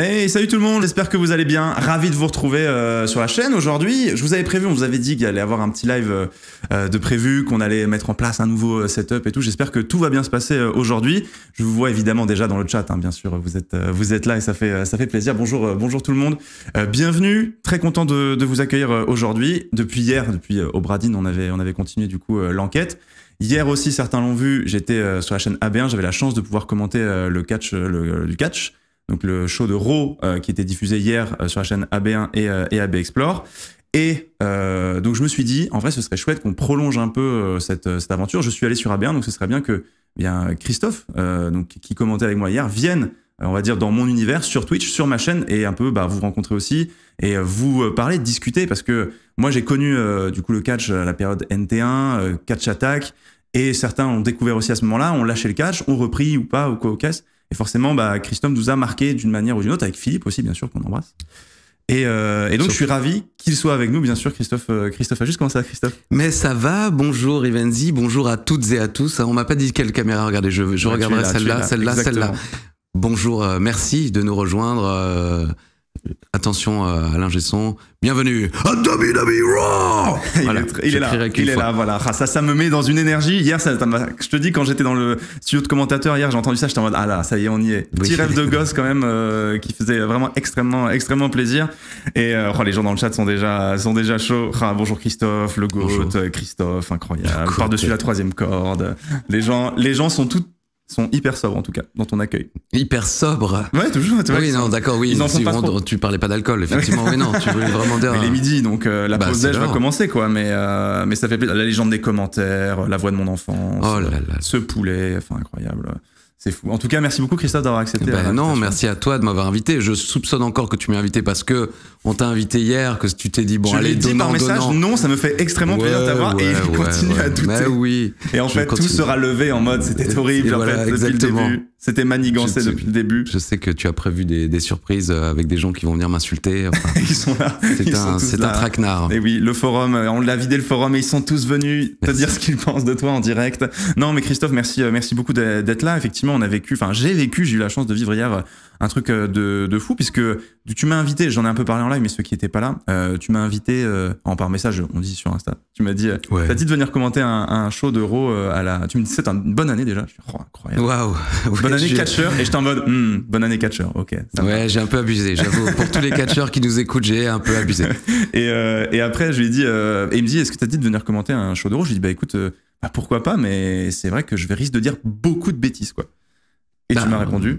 Hey, salut tout le monde, j'espère que vous allez bien. Ravi de vous retrouver euh, sur la chaîne aujourd'hui. Je vous avais prévu, on vous avait dit qu'il allait avoir un petit live euh, euh, de prévu, qu'on allait mettre en place un nouveau setup et tout. J'espère que tout va bien se passer aujourd'hui. Je vous vois évidemment déjà dans le chat, hein, bien sûr. Vous êtes, vous êtes là et ça fait, ça fait plaisir. Bonjour, bonjour tout le monde. bienvenue. Très content de, vous accueillir aujourd'hui. Depuis hier, depuis Obradine, on avait, on avait continué du coup l'enquête. Hier aussi, certains l'ont vu. J'étais sur la chaîne AB1. J'avais la chance de pouvoir commenter le catch, le, du catch donc le show de Raw euh, qui était diffusé hier euh, sur la chaîne AB1 et, euh, et AB Explore. Et donc je me suis dit, en vrai, ce serait chouette qu'on prolonge un peu cette, cette, aventure. Je suis allé sur AB1, donc ce serait bien que eh bien Christophe, donc qui commentait avec moi hier, vienne, on va dire, dans mon univers, sur Twitch, sur ma chaîne, et un peu bah, vous rencontrer aussi et vous parler, discuter, parce que moi j'ai connu du coup le catch à la période NT1, catch attack, et certains ont découvert aussi à ce moment-là, ont lâché le catch, ont repris ou pas ou au casque et forcément, bah, Christophe nous a marqué d'une manière ou d'une autre, avec Philippe aussi, bien sûr, qu'on embrasse. Et, euh, donc, je suis ravi qu'il soit avec nous, bien sûr, Christophe. Euh, Christophe, a juste comment ça, Christophe Mais ça va, bonjour Ivenzi, bonjour à toutes et à tous. On m'a pas dit quelle caméra regarder, je, je regarderai celle-là, celle-là, celle-là. Bonjour, euh, merci de nous rejoindre. Attention à euh, l'ingé Bienvenue à Raw voilà, Il, est, là, il est là, voilà. Ah, ça, ça me met dans une énergie. Hier, ça, je te dis, quand j'étais dans le studio de commentateur, hier, j'ai entendu ça, j'étais en mode, ah là, ça y est, on y est. Petit rêve de gosse quand même, euh, qui faisait vraiment extrêmement, extrêmement plaisir. Et euh, oh, les gens dans le chat sont déjà, sont déjà chauds. Ah, bonjour Christophe, le GOAT, Christophe, incroyable. Par-dessus la troisième corde. Les gens, les gens sont tous sont hyper sobres en tout cas dans ton accueil. Hyper sobres Ouais, toujours. oui, non, d'accord, oui. non Tu parlais pas d'alcool, effectivement. mais non, tu voulais vraiment dire. Mais les midi, donc euh, la bah, pause d'âge va commencer, quoi. Mais euh, mais ça fait plaisir. La légende des commentaires, la voix de mon enfant, oh là là. ce poulet, enfin incroyable. C'est fou. En tout cas, merci beaucoup Christophe d'avoir accepté. Eh ben, non, merci à toi de m'avoir invité. Je soupçonne encore que tu m'es invité parce que on t'a invité hier, que tu t'es dit bon je allez donnant, dit par message. Non, ça me fait extrêmement plaisir de t'avoir et il continue à douter. oui. Et en fait, tout sera levé en mode c'était horrible exactement. C'était manigancé depuis le début. Je sais que tu as prévu des, surprises euh, avec des gens qui vont venir m'insulter. ils sont là. C'est un, un, traquenard. Et eh oui, le forum, euh, on l'a vidé le forum et ils sont tous venus te dire ce qu'ils pensent de toi en direct. Non, mais Christophe, merci, euh, merci beaucoup d'être là. Effectivement, on a vécu, enfin, j'ai vécu, j'ai eu la chance de vivre hier un truc de, fou puisque tu m'as invité, j'en ai un peu parlé en live, mais ceux qui n'étaient pas là, tu m'as invité en par message, on dit sur Insta. Tu m'as dit, t'as dit de venir commenter un, show d'euro à la. Tu me dis, c'est une bonne année déjà. Je suis, oh, incroyable. Waouh. bonne année catcheur. Et j'étais en mode, hmm, bonne année catcheur, ok. Ouais, j'ai un peu abusé, j'avoue. Pour tous les catcheurs qui nous écoutent, j'ai un peu abusé. et, euh, et, après, je lui ai dit, euh, il me dit, est-ce que t'as dit de venir commenter un show d'euro Je lui ai dit, bah écoute, euh, bah, pourquoi pas, mais c'est vrai que je vais risque de dire beaucoup de bêtises, quoi. Et tu bah, m'as répondu,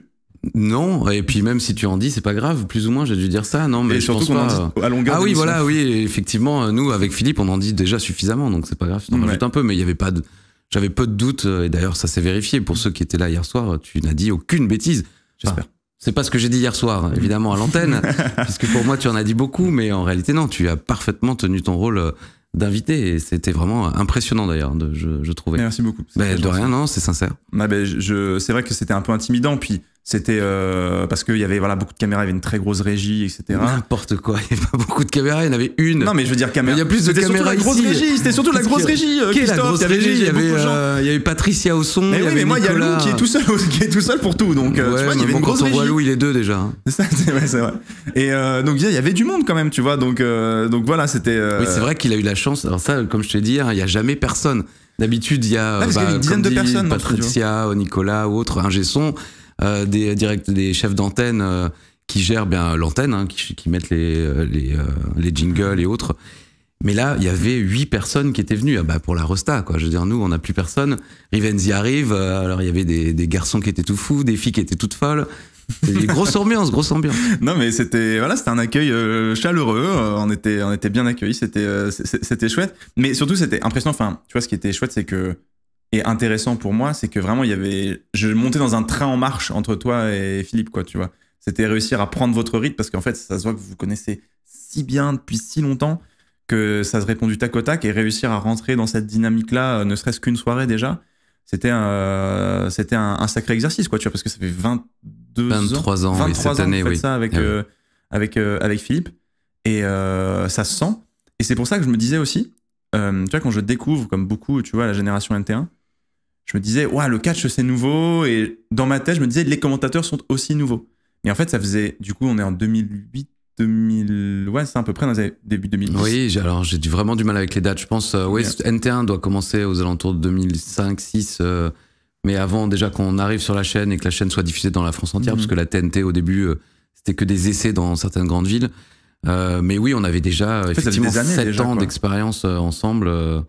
non, et puis même si tu en dis, c'est pas grave, plus ou moins, j'ai dû dire ça, non, mais et surtout pense à longueur Ah oui, voilà, oui, effectivement, nous, avec Philippe, on en dit déjà suffisamment, donc c'est pas grave, je t'en un peu, mais il y avait pas de... J'avais peu de doutes, euh, et d'ailleurs, ça s'est vérifié. Pour ceux qui étaient là hier soir, tu n'as dit aucune bêtise. J'espère. C'est pas ce que j'ai dit hier soir, évidemment, à l'antenne, puisque pour moi, tu en as dit beaucoup, mais en réalité, non, tu as parfaitement tenu ton rôle euh, d'invité, et c'était vraiment impressionnant d'ailleurs, je, trouvais. Merci beaucoup. Ben, de rien, non, c'est sincère. je, c'est vrai que c'était un peu intimidant, puis c'était euh, parce qu'il y avait voilà, beaucoup de caméras, il y avait une très grosse régie, etc. N'importe quoi, il n'y avait pas beaucoup de caméras, il y en avait une. Non, mais je veux dire, caméra. Il y a plus de caméras. C'était surtout la grosse régie, c'était surtout la grosse régie. Qui est la grosse régie Il y avait, il y avait Patricia au son. Mais oui, mais moi, il y a Lou qui est tout seul, qui est tout seul pour tout. Donc, tu vois, il y avait une grosse quand régie. on voit Lou, il est deux déjà. C'est vrai, c'est vrai. Et donc, il y avait du monde quand même, tu vois. Donc, donc voilà, c'était. Oui, c'est vrai qu'il a eu la chance. Alors, ça, comme je te dis, il n'y a jamais personne. D'habitude, il y a. parce bah, y a une dizaine de personnes. Patricia, Nicolas ou autre, un son euh, des euh, direct, des chefs d'antenne euh, qui gèrent bien l'antenne, hein, qui, mettent les, les, jingles et autres. Mais là, il y avait huit personnes qui étaient venues ah bah, pour la Rosta, quoi. Je veux dire, nous, on n'a plus personne. Rivenzi arrive. alors, il y avait des, garçons qui étaient tout fous, des filles qui étaient toutes folles. grosse ambiance, grosse ambiance. Non, mais c'était voilà, c'était un accueil chaleureux. on était, on était bien accueillis. C'était, c'était chouette. Mais surtout, c'était impressionnant. Enfin, tu vois, ce qui était chouette, c'est que et intéressant pour moi, c'est que vraiment, il y avait. Je montais dans un train en marche entre toi et Philippe, quoi, tu vois. C'était réussir à prendre votre rythme parce qu'en fait, ça se voit que vous connaissez si bien depuis si longtemps que ça se répond du tac au tac et réussir à rentrer dans cette dynamique-là, euh, ne serait-ce qu'une soirée déjà, c'était euh, un, c'était un, sacré exercice, quoi, tu vois, parce que ça fait 22 23 ans, 23 ans cette année, oui. ça avec, ah euh, avec, avec Philippe. Et ça se sent. Et c'est pour ça que je me disais aussi, tu vois, quand je découvre, comme beaucoup, tu vois, la génération NT1, je me disais, ouais, le catch, c'est nouveau. Et dans ma tête, je me disais, les commentateurs sont aussi nouveaux. Mais en fait, ça faisait, du coup, on est en 2008, 2000, ouais, c'est à peu près dans les début 2010. Oui, alors j'ai vraiment du mal avec les dates. Je pense, euh, NT1 doit commencer aux alentours de 2005, 6. Euh, mais avant, déjà, qu'on arrive sur la chaîne et que la chaîne soit diffusée dans la France entière, mhm. parce que la TNT, au début, euh, c'était que des essais dans certaines grandes villes. mais oui, on avait déjà effectivement 7 ans d'expérience ensemble.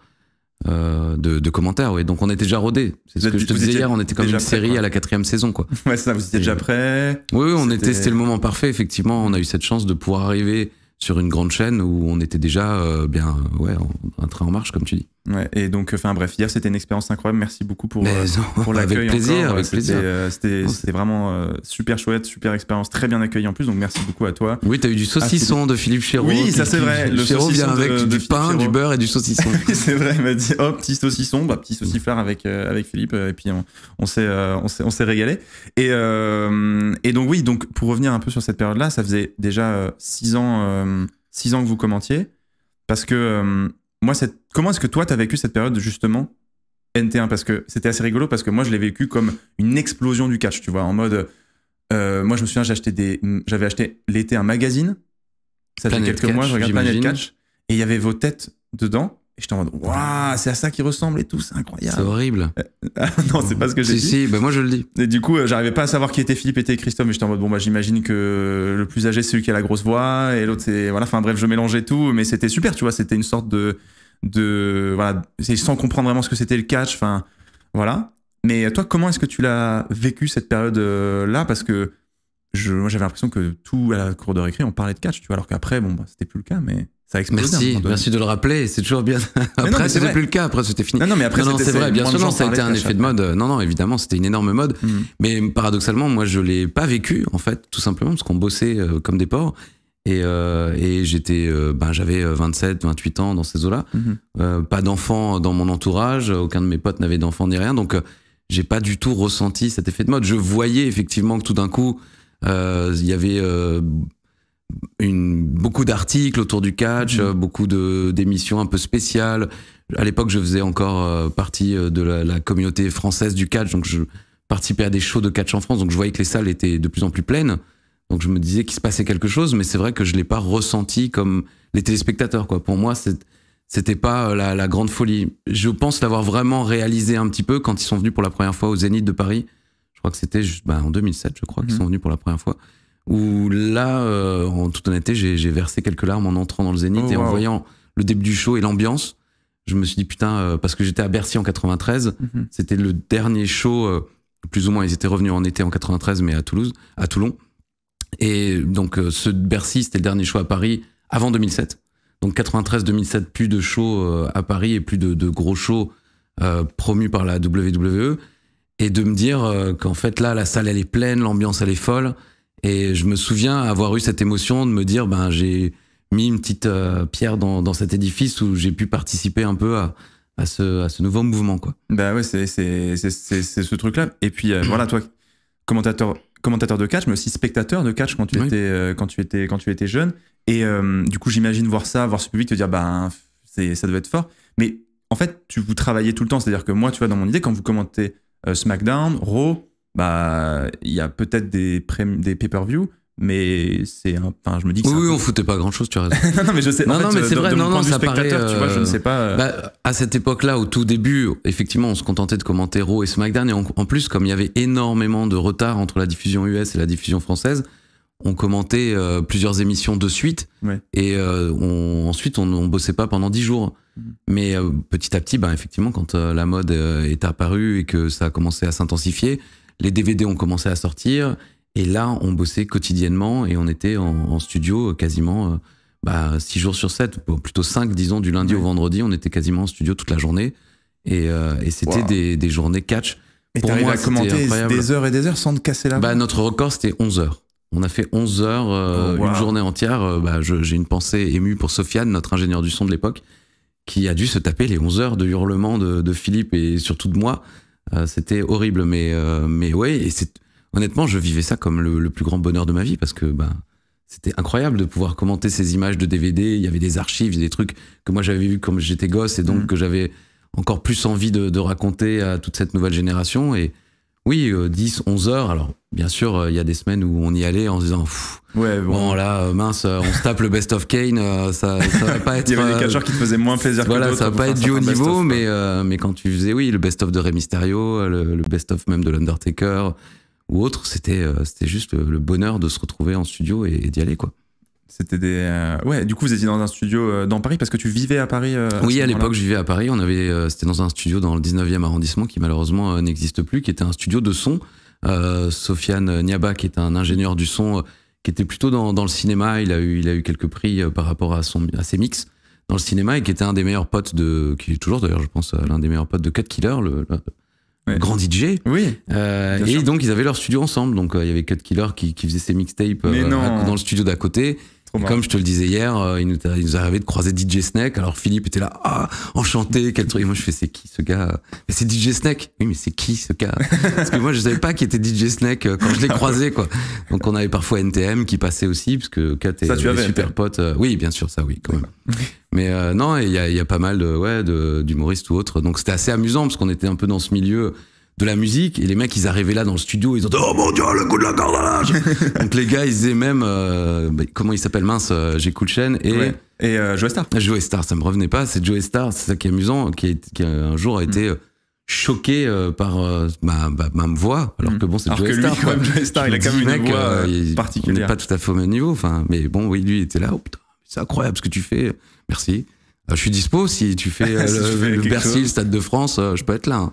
Euh, de, commentaires, oui. Donc on était déjà rodé C'est ce que je te disais hier, on était comme une série à la quatrième saison, quoi. Ouais, ça, vous étiez déjà prêts. Oui, oui, on était, c'était le moment parfait, effectivement. On a eu cette chance de pouvoir arriver sur une grande chaîne où on était déjà euh, bien, ouais, un train en marche, comme tu dis et donc, euh, enfin bref, hier c'était une expérience incroyable. Merci beaucoup pour, euh, pour l'accueil. Avec plaisir, euh, avec C'était vraiment super chouette, super expérience, très bien accueillie en plus. Donc merci beaucoup à toi. Oui, t'as eu du ah, saucisson de Philippe Chéreau. Oui, ça c'est vrai. Le Chéreau vient avec du, pain, du beurre et du saucisson. c'est vrai, il m'a dit oh petit saucisson, bah, petit sauciflard avec avec Philippe. Et puis on, on s'est on s'est régalé. Et et donc oui, donc pour revenir un peu sur cette période-là, ça faisait déjà 6 ans 6 ans que vous commentiez parce que moi cette Comment est-ce que toi, tu as vécu cette période justement NT1 Parce que c'était assez rigolo, parce que moi, je l'ai vécu comme une explosion du catch, tu vois, en mode. Euh, moi, je me souviens, j'avais acheté l'été un magazine. Ça fait quelques mois, je regarde le Catch. Et il y avait vos têtes dedans. Et j'étais en mode, waouh, c'est à ça qui ressemble et tout, c'est incroyable. C'est horrible. Euh, non, c'est pas ce que j'ai si, dit. Si, bah moi je le dis. Et du coup, euh, j'arrivais pas à savoir qui était Philippe et qui était Christophe, mais j'étais en mode, bon, bah j'imagine que le plus âgé, c'est celui qui a la grosse voix, et l'autre, c'est. Voilà, enfin bref, je mélangeais tout, mais c'était super, tu vois, c'était une sorte de de voilà, sans comprendre vraiment ce que c'était le catch. Enfin, voilà. Mais toi, comment est-ce que tu l'as vécu cette période-là euh, Parce que je, moi, j'avais l'impression que tout à la cour de récré, on parlait de catch, tu vois, alors qu'après, bon, bah, c'était plus le cas, mais ça Merci, merci de le rappeler, c'est toujours bien. après, c'était plus le cas, après, c'était fini. Non, non, mais après, c'est vrai, bien sûr, ça a été un effet de mode. Non, non, évidemment, c'était une énorme mode. Mm. Mais paradoxalement, moi, je l'ai pas vécu, en fait, tout simplement, parce qu'on bossait euh, comme des porcs. Euh, et, j'étais, euh, ben, j'avais 27, euh, 28 ans dans ces eaux-là. Mhm. pas d'enfants dans mon entourage, aucun de mes potes n'avait d'enfants ni rien. Donc, j'ai pas du tout ressenti cet effet de mode. Je voyais effectivement que tout d'un coup, il y avait beaucoup d'articles autour du catch, mhm. beaucoup d'émissions un peu spéciales. À l'époque, je faisais encore partie de la, la, communauté française du catch, donc je participais à des shows de catch en France, donc je voyais que les salles étaient de plus en plus pleines. Donc je me disais qu'il se passait quelque chose, mais c'est vrai que je l'ai pas ressenti comme les téléspectateurs. Quoi. Pour moi, c'était pas euh, la, grande folie. Je pense l'avoir vraiment réalisé un petit peu quand ils sont venus pour la première fois au Zénith de Paris. Je crois que c'était bah, en 2007, je crois, qu'ils mhm. sont venus pour la première fois. Où là, euh, en toute honnêteté, j'ai versé quelques larmes en entrant dans le Zénith oh, et en voyant le début du show et l'ambiance. Je me suis dit putain, euh, parce que j'étais à Bercy en 93, mhm. c'était le dernier show. plus ou moins, ils étaient revenus en été en 93, mais à Toulouse, à Toulon. Et donc, euh, ce Bercy, c'était le dernier show à Paris avant 2007. Donc 93-2007, plus de shows euh, à Paris et plus de, gros shows euh, promus par la WWE. Et de me dire qu'en fait, là, la salle, elle est pleine, l'ambiance, elle est folle. Et je me souviens avoir eu cette émotion de me dire, ben, j'ai mis une petite pierre dans, cet édifice où j'ai pu participer un peu à, à, ce, nouveau mouvement. Quoi. oui, ben ouais, c'est ce truc-là. Et puis voilà, toi, commentateur commentateur de catch, mais aussi spectateur de catch quand tu, étais, euh, quand tu, étais, quand tu étais jeune. Et euh, du coup, j'imagine voir ça, voir ce public te dire, bah, ça devait être fort. Mais en fait, tu vous travaillez tout le temps. C'est-à-dire que moi, tu vois, dans mon idée, quand vous commentez euh, SmackDown, Raw, bah, il y a peut-être des, des pay-per-view, mais c'est un enfin, je me dis que oui, oui on foutait pas grand chose tu as raison non, non mais je sais non, non mais euh, c'est vrai non non ça tu vois je euh, ne sais pas euh, bah, à cette époque là au tout début effectivement on se contentait de commenter Raw et SmackDown et en plus comme il y avait énormément de retard entre la diffusion US et la diffusion française on commentait plusieurs émissions de suite et ensuite on, on bossait pas pendant dix jours mm-hmm. mais petit à petit ben effectivement quand la mode est apparue et que ça a commencé à s'intensifier les DVD ont commencé à sortir et là, on bossait quotidiennement et on était en, studio euh, quasiment 6 euh, bah, jours sur 7, plutôt 5, disons, du lundi au vendredi. On était quasiment en studio toute la journée. Et, euh, c'était des, journées catch. Et Pour moi, à commenter des heures et des heures sans te casser la main. Bah, notre record, c'était 11 heures. On a fait 11 heures, oh, une journée entière. Bah, j'ai une pensée émue pour Sofiane, notre ingénieur du son de l'époque, qui a dû se taper les 11 heures de hurlement de, Philippe et surtout de moi. C'était horrible, mais, mais ouais, et c'est honnêtement, je vivais ça comme le, plus grand bonheur de ma vie parce que bah, c'était incroyable de pouvoir commenter ces images de DVD. Il y avait des archives, des trucs que moi j'avais vu comme j'étais gosse et donc mm. que j'avais encore plus envie de, raconter à toute cette nouvelle génération. Et oui, 10, euh, 11 heures. Alors, bien sûr, euh, il y a des semaines où on y allait en se disant ouais, bon. là, euh, mince, on se tape le best of Kane. ça, ça va pas être. il y avait des catcheurs qui te faisaient moins plaisir voilà, que Voilà, ça va pas être du haut niveau, mais, mais quand tu faisais, oui, le best of de Rey Mysterio, le, le best of même de l'Undertaker, ou autre, c'était euh, c'était juste le, bonheur de se retrouver en studio et, d'y aller quoi. C'était des. Euh, ouais, du coup, vous étiez dans un studio euh, dans Paris parce que tu vivais à Paris. oui, à, l'époque, je vivais à Paris. On avait, c'était dans un studio dans le 19e arrondissement qui malheureusement n'existe plus, qui était un studio de son. Sofiane Niaba, qui est un ingénieur du son, qui était plutôt dans, le cinéma. Il a eu, il a eu quelques prix par rapport à son, à ses mix dans le cinéma et qui était un des meilleurs potes de, qui est toujours d'ailleurs, je pense, l'un des meilleurs potes de 4 Killer, le, grand DJ. Oui. Euh, et donc, ils avaient leur studio ensemble. Donc, euh, il y avait Cut Killer qui, qui faisait ses mixtapes euh, dans le studio d'à côté. Comme je te le disais hier, euh, il, nous, de croiser DJ Snake. Alors Philippe était là, ah, enchanté, quel truc. Et moi, je fais, c'est qui ce gars c'est DJ Snake. Oui, mais c'est qui ce gars Parce que moi, je savais pas qui était DJ Snake euh, quand je l'ai ah croisé, quoi. Donc, on avait parfois NTM qui passait aussi, parce que Kat est tu super pote. Euh, oui, bien sûr, ça, oui, quand même. Mais non, il y a, pas mal de ouais d'humoristes ou autres. Donc, c'était assez amusant parce qu'on était un peu dans ce milieu de la musique. Et les mecs, ils arrivaient là dans le studio, ils ont dit Oh mon dieu, le coup de la corde Donc les gars, ils disaient même euh, bah, Comment il s'appelle Mince, euh, j'ai coup de chaîne. Et, et euh, Joe Star. Joe Star, ça me revenait pas. C'est Joe Star, c'est ça qui est amusant, qui, un jour a mm. été. choqué par ma, voix, alors mm. que bon, c'est Joe Star. Star, il a quand même une mec, voix il, n'est pas tout à fait au même niveau, enfin, mais bon, oui, lui, il était là, oh putain, c'est incroyable ce que tu fais, merci. je suis dispo si tu fais, le, Bercy, le Stade de France, je peux être là. Hein.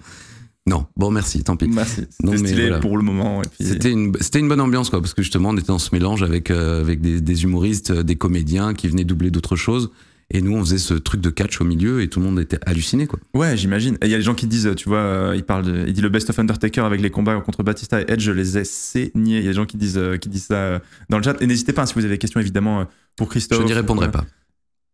Non, bon merci, tant pis. Merci. Non, pour le moment. C'était une bonne ambiance quoi, parce que justement on était dans ce mélange avec euh, avec des, humoristes, euh, des comédiens qui venaient doubler d'autres choses. Et nous, on faisait ce truc de catch au milieu et tout le monde était halluciné, quoi. Ouais, j'imagine. il y a des gens qui disent, tu vois, il il dit le best of Undertaker avec les combats contre Batista et Edge, je les ai saignés. Il y a des gens qui disent, euh, qui disent ça dans le chat. Et n'hésitez pas, hein, si vous avez des questions, évidemment, pour Christophe. Je n'y répondrai pas.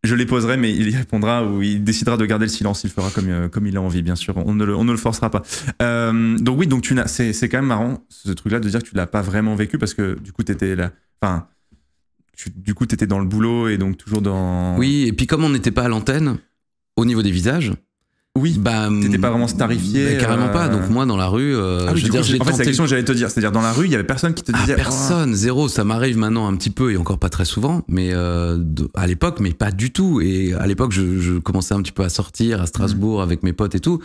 Je les poserai, mais il y répondra ou il décidera de garder le silence. Il fera comme, euh, comme il a envie, bien sûr. On ne le, forcera pas. Euh, donc oui, donc tu n'as, c'est, c'est quand même marrant ce truc-là de dire que tu l'as pas vraiment vécu parce que du coup t'étais là, enfin, tu, du coup t'étais dans le boulot et donc toujours dans. Oui, et puis comme on n'était pas à l'antenne, au niveau des visages, oui. Bah, hum, t'étais pas vraiment starifié. Bah, carrément euh, pas. Donc moi dans la rue, euh, ah je veux dire, en fait, c'est la question que j'allais te dire. C'est-à-dire dans la rue, il y avait personne qui te ah, disait. Ah, personne, zéro. Ça m'arrive maintenant un petit peu et encore pas très souvent, mais euh, à l'époque, mais pas du tout. Et à l'époque, je, je, commençais un petit peu à sortir à Strasbourg avec mes potes et tout.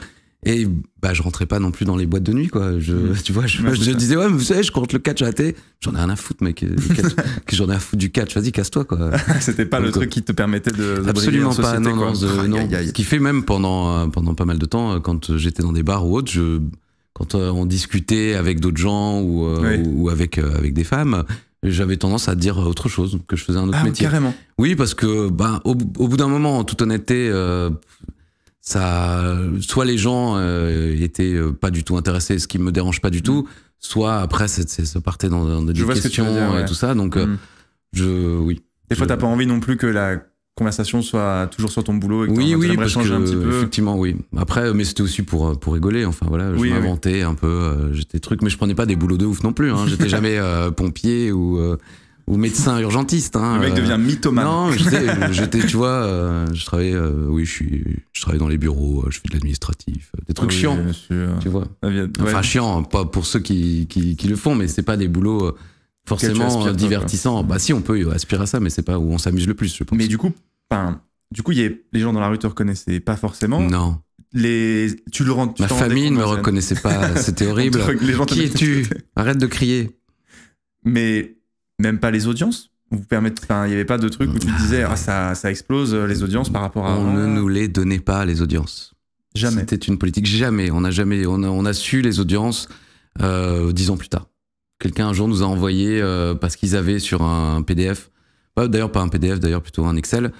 Et bah, je rentrais pas non plus dans les boîtes de nuit, quoi. Je, mmh. Tu vois, je, disais, ouais, mais vous savez, je compte le catch à la J'en ai rien à foutre, mec. J'en ai à foutre du catch. Vas-y, casse-toi, quoi. C'était pas le truc qui te permettait de. Euh, absolument pas. non, non, Ce qui fait même pendant, euh, pendant pas mal de temps, euh, quand j'étais dans des bars ou autres, je, quand on discutait avec d'autres gens ou, ou, avec, avec des femmes, j'avais tendance à dire autre chose, que je faisais un autre ah, métier. Carrément. Oui, parce que, bah, au, bout d'un moment, en toute honnêteté, ça, soit les gens n'étaient euh, étaient euh, pas du tout intéressés, ce qui me dérange pas du tout, mm. soit après c'est ça partait dans, des questions et tout ça. Donc euh, mm. je, oui. Des fois, t'as pas envie non plus que la conversation soit toujours sur ton boulot et que oui oui parce un petit peu. effectivement oui après mais c'était aussi pour pour rigoler enfin voilà je m'inventais un peu j'étais truc mais je prenais pas des boulots de ouf non plus hein. j'étais jamais pompier ou ou médecin urgentiste. Hein, le mec devient euh, mythomane. Non, je j'étais, tu vois, euh, je travaillais, euh, oui, je suis, je travaille dans les bureaux, je fais de l'administratif, des trucs ah chiants, tu vois. Ah, enfin, chiants, pas pour ceux qui, qui, le font, mais c'est pas des boulots forcément divertissants. Bah si, on peut aspirer à ça, mais c'est pas où on s'amuse le plus, je pense. Mais du coup, du coup, y a, les gens dans la rue te reconnaissaient pas forcément. Non. Les, tu le rends. Ma famille ne me reconnaissait pas, c'était horrible. qui es-tu Arrête de crier. Mais même pas les audiences vous permettez, il n'y avait pas de truc où tu disais ah, ça, ça explose euh, les audiences par rapport à. On ne ah. nous les donnait pas les audiences. Jamais. C'était une politique jamais. On a jamais, on a, su les audiences euh, dix ans plus tard. Quelqu'un un jour nous a envoyé euh, parce qu'ils avaient sur un PDF, d'ailleurs pas un PDF, d'ailleurs plutôt un Excel,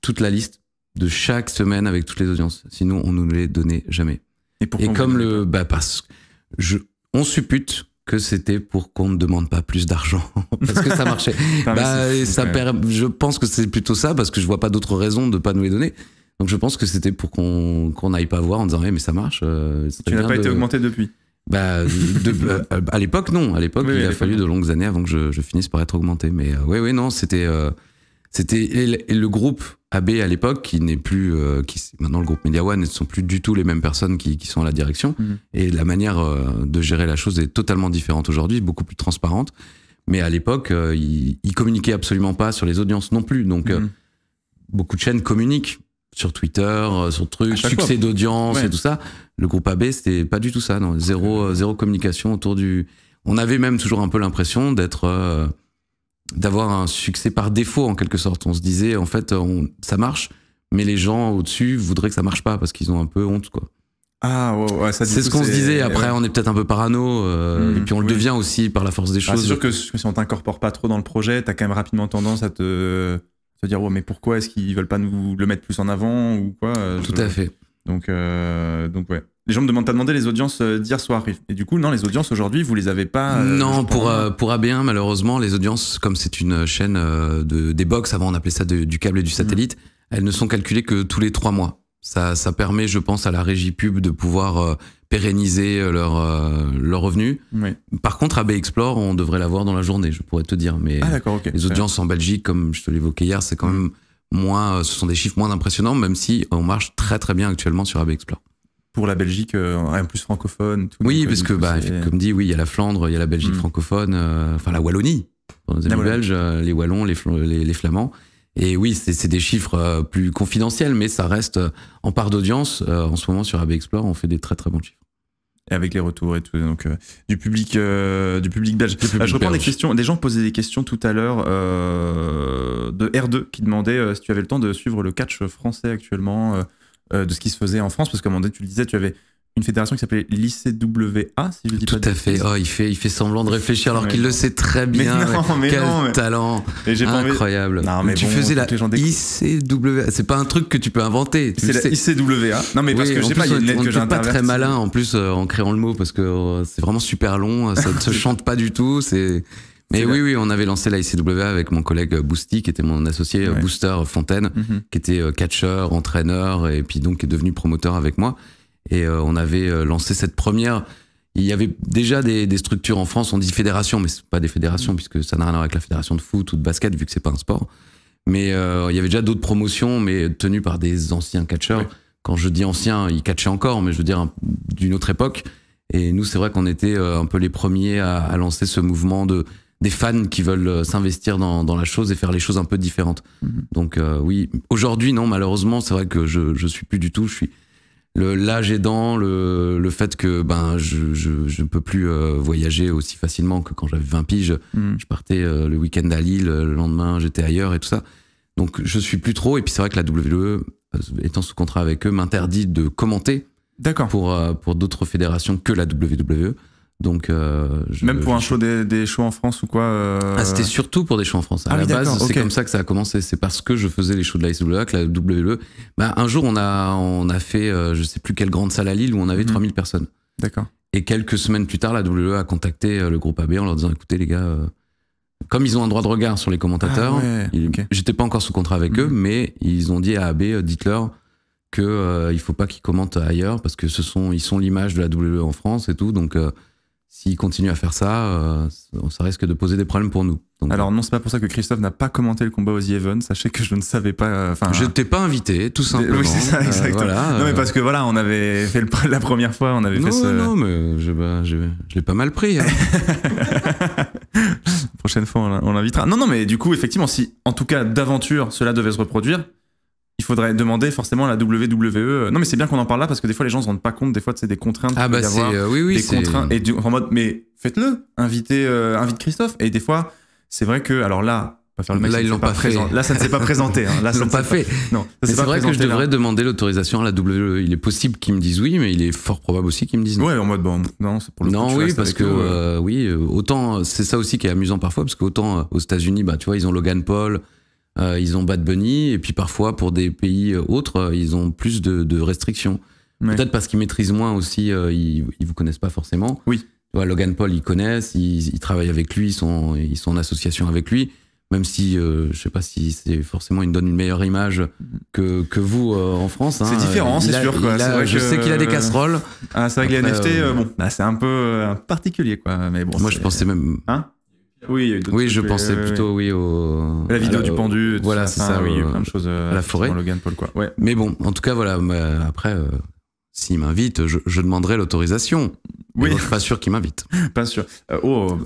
toute la liste de chaque semaine avec toutes les audiences. Sinon, on ne nous les donnait jamais. Et, Et comme le, bah parce je, on suppute que c'était pour qu'on ne demande pas plus d'argent parce que ça marchait. bah, ça je pense que c'est plutôt ça parce que je vois pas d'autres raisons de pas nous les donner. Donc je pense que c'était pour qu'on n'aille pas voir en disant eh, mais ça marche. Euh, tu n'as pas été augmenté depuis. Bah, euh, à l'époque non. À l'époque il a fallu de longues années avant que je, je finisse par être augmenté. Mais oui euh, oui non c'était c'était le groupe AB à l'époque, qui n'est plus, euh, qui maintenant le groupe Media One, ne sont plus du tout les mêmes personnes qui, sont à la direction. Mm. Et la manière euh, de gérer la chose est totalement différente aujourd'hui, beaucoup plus transparente. Mais à l'époque, euh, ils, communiquaient absolument pas sur les audiences non plus. Donc, mm. beaucoup de chaînes communiquent sur Twitter, sur trucs, succès d'audience et tout ça. Le groupe AB, c'était pas du tout ça, non. Zéro, zéro communication autour du. On avait même toujours un peu l'impression d'être d'avoir un succès par défaut en quelque sorte. On se disait en fait ça marche, mais les gens au-dessus voudraient que ça marche pas parce qu'ils ont un peu honte quoi. Ah ça C'est ce qu'on se disait. Après, on est peut-être un peu parano, euh, mhm, et puis on le devient aussi par la force des ah, choses. c'est sûr que si on t'incorpore pas trop dans le projet, t'as quand même rapidement tendance à te, te dire ouais, mais pourquoi est-ce qu'ils veulent pas nous le mettre plus en avant ou quoi euh, Tout à fait. Donc, euh, donc ouais. Les gens me demandent, t'as demandé les audiences euh, d'hier soir. Et du coup, non, les audiences aujourd'hui, vous les avez pas. Euh, non, pour, pour AB1, malheureusement, les audiences, comme c'est une chaîne de, des box, avant on appelait ça du câble et du mm. satellite, elles ne sont calculées que tous les trois mois. Ça, ça permet, je pense, à la régie pub de pouvoir pérenniser leurs leur revenus. Par contre, AB Explore, on devrait l'avoir dans la journée, je pourrais te dire. Mais ah, les audiences en Belgique, comme je te l'évoquais hier, c'est quand même moins, euh, ce sont des chiffres moins impressionnants, même si on marche très très bien actuellement sur AB Explore. Pour la Belgique, un euh, plus francophone. oui, parce euh, que, bah, comme dit, oui, il y a la Flandre, il y a la Belgique mm. francophone, enfin la Wallonie, Les belges, les Wallons, les, Flamands. Et oui, c'est des chiffres plus confidentiels, mais ça reste en part d'audience. En ce moment, sur AB Explore, on fait des très très bons chiffres et avec les retours et tout donc euh, du public euh, du public belge. Euh, je reprends des questions. Des gens posaient des questions tout à l'heure de R2 qui demandait si tu avais le temps de suivre le catch français actuellement de ce qui se faisait en France parce qu'à un moment donné tu le disais tu avais une fédération qui s'appelait l'ICWA, si je dis Tout à fait. Oh, il fait, il fait semblant de réfléchir alors qu'il le sait très bien. Quel talent Incroyable. Non, mais tu faisais la ICWA. C'est pas un truc que tu peux inventer. C'est la ICWA. Non, mais parce que je pas, pas très malin en plus euh, en créant le mot parce que euh, c'est vraiment super long. Euh, ça ne se chante pas du tout. C'est. Mais oui, oui, on avait lancé la ICWA avec mon collègue Boosty, qui était mon associé Booster Fontaine, mhm. qui était catcheur, entraîneur, et puis donc est devenu promoteur avec moi. Et euh, on avait euh, lancé cette première. Il y avait déjà des, structures en France, on dit fédération, mais ce pas des fédérations, mm. puisque ça n'a rien à voir avec la fédération de foot ou de basket, vu que c'est pas un sport. Mais euh, il y avait déjà d'autres promotions, mais tenues par des anciens catcheurs. Quand je dis anciens, ils catchaient encore, mais je veux dire d'une autre époque. Et nous, c'est vrai qu'on était un peu les premiers à, lancer ce mouvement de des fans qui veulent s'investir dans, la chose et faire les choses un peu différentes. Mm-hmm. Donc oui, aujourd'hui non, malheureusement, c'est vrai que je je suis plus du tout. Je suis l'âge aidant, le, le fait que ben, je ne peux plus euh, voyager aussi facilement que quand j'avais 20 piges. Mm. Je partais euh, le week-end à Lille, le lendemain j'étais ailleurs et tout ça. Donc je suis plus trop. Et puis c'est vrai que la WWE, euh, étant sous contrat avec eux, m'interdit de commenter pour, pour d'autres fédérations que la WWE. Donc, euh, même pour un show des, shows en France ou quoi. Euh, ah, c'était surtout pour des shows en France. À ah la base, c'est comme ça que ça a commencé. C'est parce que je faisais les shows de la SWA, la WWE. Bah, un jour, on a on a fait, euh, je sais plus quelle grande salle à Lille où on avait 3000 mhm. personnes. D'accord. Et quelques semaines plus tard, la WWE a contacté le groupe AB en leur disant, écoutez les gars. comme ils ont un droit de regard sur les commentateurs, ah j'étais pas encore sous contrat avec eux, mhm. mais ils ont dit à AB, dites-leur, qu'il faut pas qu'ils commentent ailleurs parce que ce sont ils sont l'image de la WWE en France et tout donc s'il continue à faire ça, euh, ça risque de poser des problèmes pour nous. Alors non, c'est pas pour ça que Christophe n'a pas commenté le combat aux Even. Sachez que je ne savais pas. Euh, enfin, je t'ai pas invité, tout simplement. Oui, c'est ça, euh, exactement. non, mais parce que voilà, on avait fait la première fois, on avait fait ce. Non, mais je, bah, l'ai pas mal pris. Hein. Prochaine fois, on l'invitera. Non, non, mais du coup, effectivement, si en tout cas d'aventure cela devait se reproduire, il faudrait demander forcément à la WWE. Euh, non, mais c'est bien qu'on en parle là parce que des fois les gens se rendent pas compte. Des fois, c'est des contraintes. Ah bah c'est euh, oui oui. Des contraintes et en mode mais faites-le, invitez euh, invite Christophe. Et des fois, c'est vrai que alors là. faire le là, ils l'ont pas, Là, ça ne s'est pas présenté. Hein, là, ils l'ont pas fait. Non, c'est vrai que je devrais demander l'autorisation à la WWE. Il est possible qu'ils me disent oui, mais il est fort probable aussi qu'ils me disent non. Ouais, en mode bon, non, c'est pour le. Non, oui, parce que oui, autant c'est ça aussi qui est amusant parfois, parce qu'autant aux États-Unis, bah, tu vois, ils ont Logan Paul, euh, ils ont Bad Bunny, et puis parfois pour des pays euh, autres, euh, ils ont plus de, restrictions. Peut-être parce qu'ils maîtrisent moins aussi, ils, ne vous connaissent pas forcément. Oui. Logan Paul, ils connaissent, ils, travaillent avec lui, ils sont, ils sont en association avec lui même si je je sais pas si c'est forcément il donne une meilleure image que, que vous en France. Hein. C'est différent, c'est sûr. je sais qu'il a des casseroles. Ah, c'est vrai les NFT, bah, c'est un peu particulier, quoi. Mais bon, moi, je pensais même. Hein oui, oui je pensais euh, plutôt oui au la vidéo euh, du pendu. Voilà, c'est ça. oui, il y a euh, plein de choses. À la forêt. Logan Paul quoi. Ouais. Mais bon, en tout cas voilà. Après, s'il m'invite, je, demanderai l'autorisation. Oui. je ne suis pas sûr qu'il m'invite. Pas sûr. Euh, oh,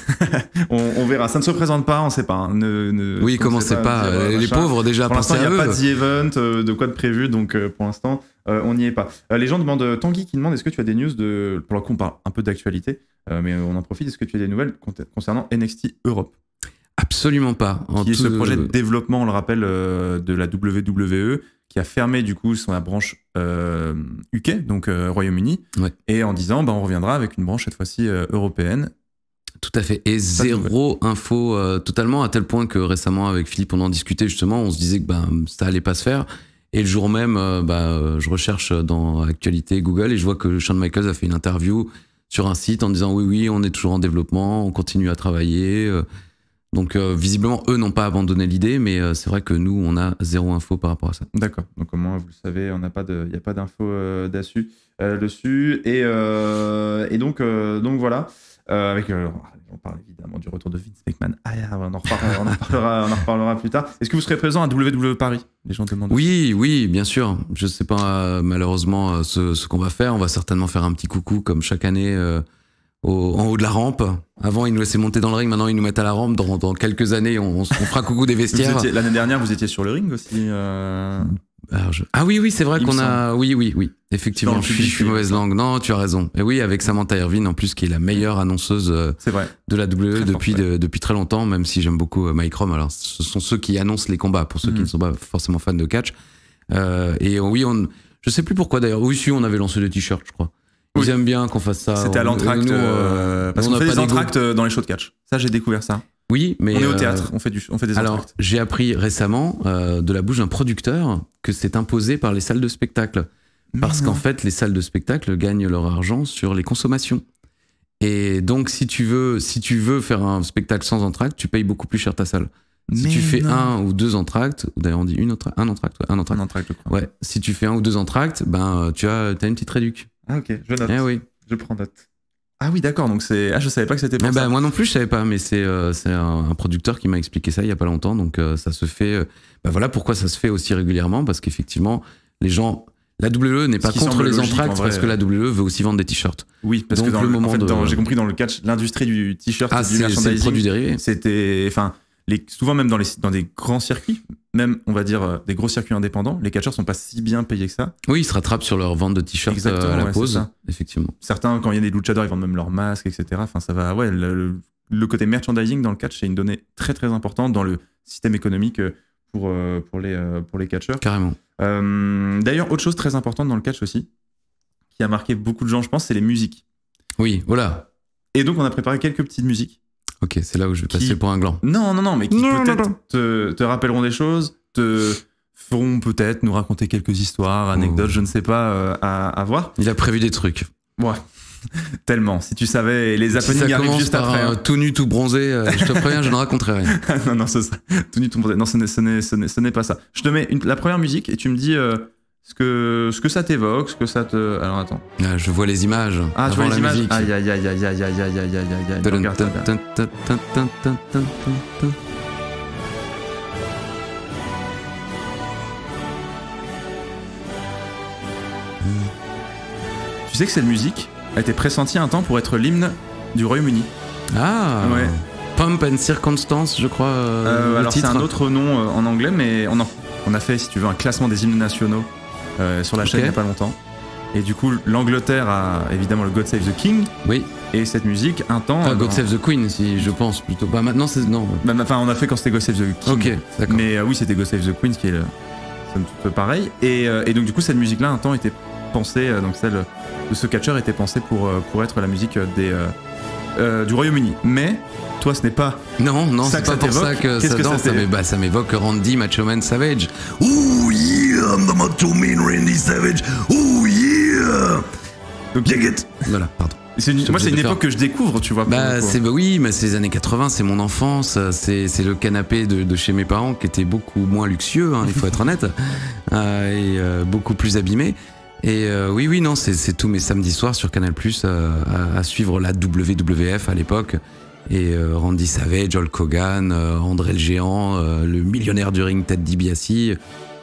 on, verra. Ça ne se présente pas, on ne sait pas. Hein. Ne, ne, oui, pas. les pauvres, déjà, Pour l'instant, il n'y a pas de euh, de quoi de prévu. Donc, euh, pour l'instant, on n'y est pas. les gens demandent, Tanguy qui demande, est-ce que tu as des news de. Pour le coup, parle un peu d'actualité, mais on en profite. Est-ce que tu as des nouvelles concernant NXT Europe Absolument pas. En ce projet de développement, on le rappelle, de la WWE qui a fermé du coup son branche UK, euh, donc euh, Royaume-Uni, et en disant bah, on reviendra avec une branche cette fois-ci euh, européenne. Tout à fait. Et zéro info totalement, à tel point que récemment avec Philippe, on en discutait justement, on se disait que ben ça allait pas se faire. Et le jour même, bah, je recherche dans Actualité Google et je vois que Sean Michaels a fait une interview sur un site en disant oui, oui, on est toujours en développement, on continue à travailler. Donc euh, visiblement, eux n'ont pas abandonné l'idée, mais euh, c'est vrai que nous, on a zéro info par rapport à ça. D'accord. Donc au moins, vous le savez, il n'y a pas d'info euh, euh, dessus. Et, et donc, donc voilà. avec, on parle évidemment du retour de Vince McMahon. Ah, ah, on, en reparlera, on, en reparlera, on en plus tard. Est-ce que vous serez présent à WWE Paris Les gens demandent. Oui, oui, bien sûr. Je ne sais pas malheureusement ce, ce qu'on va faire. On va certainement faire un petit coucou comme chaque année en haut de la rampe. Avant, ils nous laissaient monter dans le ring, maintenant, ils nous mettent à la rampe. Dans, quelques années, on, on, fera coucou des vestiaires. L'année dernière, vous étiez sur le ring aussi euh. Ah oui, oui, c'est vrai qu'on a. Oui, oui, oui. Effectivement, je, suis, mauvaise langue. Non, tu as raison. Et oui, avec Samantha Irvine, en plus, qui est la meilleure annonceuse euh, de la WWE depuis, depuis très longtemps, même si j'aime beaucoup euh, Mike Alors, ce sont ceux qui annoncent les combats, pour ceux qui mhm. ne sont pas forcément fans de catch. et oui, on. Je sais plus pourquoi d'ailleurs. Oui, si, on avait lancé le t shirt je crois. Ils aiment bien qu'on fasse ça. C'était à l'entracte. Euh, euh, parce qu'on fait des entractes euh, dans les shows de catch. Ça, j'ai découvert ça. Oui, mais. On est au théâtre, on, fait du, on fait des Alors, j'ai appris récemment, de la bouche d'un producteur, que c'est imposé par les salles de spectacle. Parce qu'en mmh. fait, les salles de spectacle gagnent leur argent sur les consommations. Et donc, si tu veux, si tu veux faire un spectacle sans entracte, tu payes beaucoup plus cher ta salle. Si tu fais un ou deux entractes, d'ailleurs on dit une un entracte, un entracte. Ouais, si tu fais un ou deux entractes, ben tu as, as une petite réduction. Ah, ok, je note. Eh oui. Je prends note. Ah oui, d'accord. Donc c'est. Ah, je savais pas que c'était. Eh ben, moi non plus, je savais pas. Mais c'est euh, c'est un, producteur qui m'a expliqué ça il y a pas longtemps. Donc euh, ça se fait. Euh, bah voilà pourquoi ça se fait aussi régulièrement parce qu'effectivement les gens. La WE n'est pas contre les parce que la WE veut aussi vendre des t-shirts. Oui, parce que dans le, moment j'ai compris dans le catch, l'industrie du t-shirt ah, du merchandising, C'était, enfin, souvent même dans, les, des grands circuits, même on va dire euh, des gros circuits indépendants, les catcheurs sont pas si bien payés que ça. Oui, ils se rattrapent sur leur vente de t-shirts euh, à la pause, effectivement. Certains, quand il y a des luchadors, ils vendent même leurs masques, etc. Enfin, ça va. Ouais, le, côté merchandising dans le catch, c'est une donnée très très importante dans le système économique euh, pour, pour les, pour les catcheurs. Carrément. D'ailleurs, autre chose très importante dans le catch aussi, qui a marqué beaucoup de gens, je pense, c'est les musiques. Oui, voilà. Et donc, on a préparé quelques petites musiques Ok, c'est là où je vais passer pour un gland. Non, non, non, mais qui peut-être te, rappelleront des choses, te feront peut-être nous raconter quelques histoires, anecdotes, oh. je ne sais pas, euh, à, voir. Il a prévu des trucs. Ouais. Tellement, si tu savais, les happenings si ça par Un, hein. Tout nu, tout bronzé, euh, je te préviens, je ne raconterai rien. non, non, ce serait tout nu, tout bronzé. Non, ce n'est pas ça. Je te mets la première musique et tu me dis euh, ce que, ce que ça t'évoque, ce que ça te. Alors attends. Ah, je vois les images. Ah, je vois les images. Aïe, aïe, aïe, aïe, aïe, aïe, aïe, aïe, aïe, Tu sais que cette musique a été pressentie un temps pour être l'hymne du Royaume-Uni. Ah Ouais. Pump and Circumstance, je crois. Euh, euh, alors c'est un autre nom euh, en anglais, mais on, en, on a fait, si tu veux, un classement des hymnes nationaux euh, sur la chaîne il n'y a pas longtemps. Et du coup, l'Angleterre a évidemment le God Save the King. Oui. Et cette musique, un temps. Enfin, euh, God Save the Queen, si je pense plutôt. Bah maintenant, c'est. Non. Bah, enfin, on a fait quand c'était God Save the King. Ok, Mais euh, oui, c'était God Save the Queen, ce qui est le... un peu pareil. Et, donc, du coup, cette musique-là, un temps, était pensée. donc, celle de ce catcher était pensée pour, pour être la musique des. du Royaume-Uni. Mais toi, ce n'est pas. Non, non, c'est pas ça pour ça que, ça, que ça, bah, ça m'évoque Randy Machoman Savage. Ouh, I'm the mean Randy Savage. Oh yeah. Donc, Voilà, pardon. moi, c'est une époque que je découvre, tu vois. Bah, c'est, bah oui, mais c'est les années 80, c'est mon enfance, euh, c'est, le canapé de, de, chez mes parents qui était beaucoup moins luxueux, hein, il faut être honnête, euh, et euh, beaucoup plus abîmé. Et oui, oui, non, c'est, tous mes samedis soirs sur Canal Plus à, suivre la WWF à l'époque. Et Randy Savage, Hulk Hogan André le Géant, le millionnaire du ring Ted DiBiase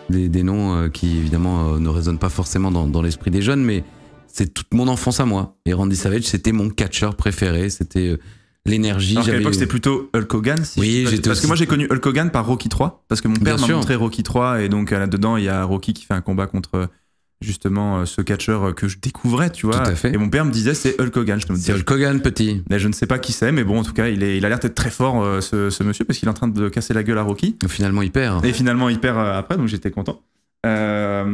des, noms euh, qui évidemment euh, ne résonnent pas forcément dans, l'esprit des jeunes, mais c'est toute mon enfance à moi. Et Randy Savage, c'était mon catcheur préféré, c'était euh, l'énergie. Alors l'époque, c'était plutôt Hulk Hogan. oui, Parce que moi, j'ai connu Hulk Hogan par Rocky 3, parce que mon père m'a montré Rocky 3, et donc là-dedans, il y a Rocky qui fait un combat contre justement euh, ce catcheur euh, que je découvrais, tu vois. fait. Et mon père me disait c'est Hulk Hogan. Je me c'est Hulk Hogan petit. Mais je ne sais pas qui c'est, mais bon, en tout cas, il, est, il a l'air d'être très fort euh, ce, monsieur parce qu'il est en train de casser la gueule à Rocky. finalement, il perd. Et finalement, il perd après, donc j'étais content.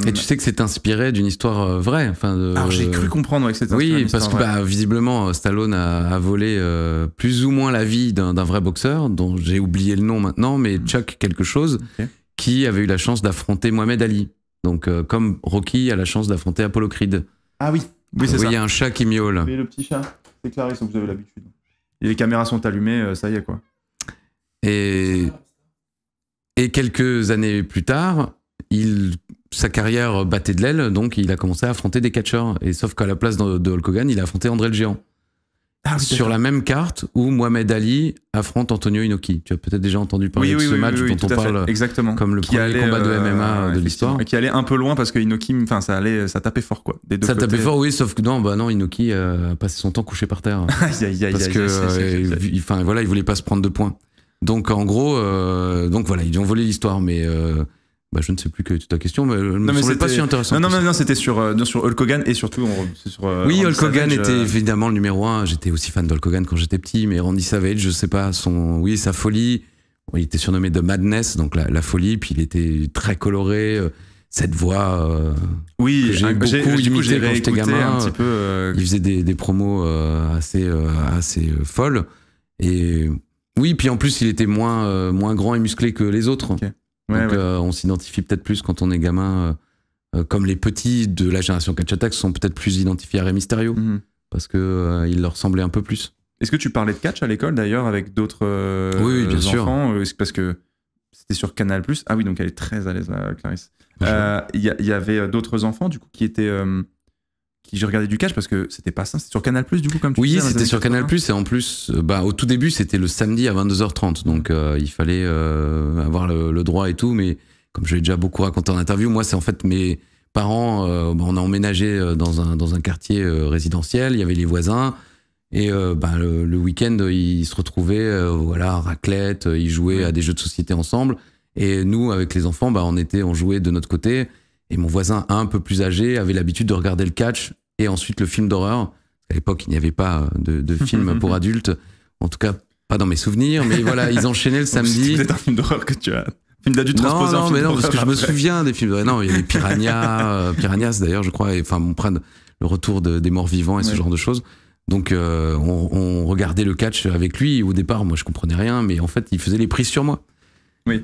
Et tu sais que c'est inspiré d'une histoire vraie. Enfin, Alors j'ai cru comprendre avec cette Oui, parce que bah, visiblement Stallone a, volé plus ou moins la vie d'un vrai boxeur, dont j'ai oublié le nom maintenant, mais hmm. Chuck quelque chose, qui avait eu la chance d'affronter Mohamed Ali. Donc, euh, comme Rocky a la chance d'affronter Apollo Creed. Ah oui, oui, c'est il y a un chat qui miaule. Mais le petit chat, c'est vous avez l'habitude. les caméras sont allumées, euh, ça y est, quoi. Et, quelques années plus tard, sa carrière battait de l'aile, donc il a commencé à affronter des catcheurs. Et sauf qu'à la place de, de Hulk Hogan, il a affronté André le Géant. Ah sur la même carte où Mohamed Ali affronte Antonio Inoki. Tu as peut-être déjà entendu parler de ce match dont on parle Exactement. comme le premier combat de euh, MMA de l'histoire. Qui allait un peu loin parce que Inoki, enfin, ça allait, ça tapait fort quoi. ça tapait fort, oui, sauf que non, bah non, Inoki euh, a passé son temps couché par terre parce que, enfin voilà, il voulait pas se prendre de points. Donc en gros, euh, donc voilà, ils ont volé l'histoire, mais bah, je ne sais plus que toute ta question, mais euh, elle pas si intéressant. Non, non, non, c'était sur, euh, sur Hulk Hogan et surtout on, sur. Euh, oui, Hulk Hogan était évidemment le numéro un. J'étais aussi fan d'Hulk Hogan quand j'étais petit, mais Randy Savage, je sais pas, son, oui, sa folie. Il était surnommé The Madness, donc la, folie, puis il était très coloré. Cette voix, oui, ah, j'ai beaucoup imité quand j'étais gamin. Un petit peu, Il faisait des, des promos assez, assez folles. Et oui, puis en plus, il était moins, moins grand et musclé que les autres. Euh, on s'identifie peut-être plus quand on est gamin, euh, euh, comme les petits de la génération Catch Attack sont peut-être plus identifiés à mystérieux, mhm. parce qu'il leur semblait un peu plus. Est-ce que tu parlais de catch à l'école d'ailleurs avec d'autres enfants oui, bien sûr. Parce que c'était sur Canal. Plus. Ah oui, donc elle est très à l'aise, Clarisse. Il y, avait d'autres enfants du coup qui étaient j'ai regardé du catch parce que c'était pas ça, c'était sur Canal Plus du coup comme tu Oui, c'était sur Canal Plus et en plus euh, bah au tout début c'était le samedi à 22h30 donc euh, il fallait euh, avoir le, droit et tout mais comme je l'ai déjà beaucoup raconté en interview, moi c'est en fait mes parents bah, on a emménagé dans un dans un quartier résidentiel, il y avait les voisins et bah, le, week-end ils se retrouvaient voilà raclette, ils jouaient à des jeux de société ensemble et nous avec les enfants bah on était on jouait de notre côté et mon voisin un peu plus âgé avait l'habitude de regarder le catch et ensuite le film d'horreur. À l'époque, il n'y avait pas euh, de, de film pour adultes, en tout cas pas dans mes souvenirs, mais voilà, ils enchaînaient le samedi. C'était un film d'horreur que tu as. Film non, non, parce que je me souviens des films. Non, il y avait Piranha, euh, Piranhas d'ailleurs, je crois, et, enfin, on prenne le retour des morts vivants et ce genre de choses. Donc, euh, on, on, regardait le catch avec lui. Au départ, moi, je comprenais rien, mais en fait, il faisait les prises sur moi.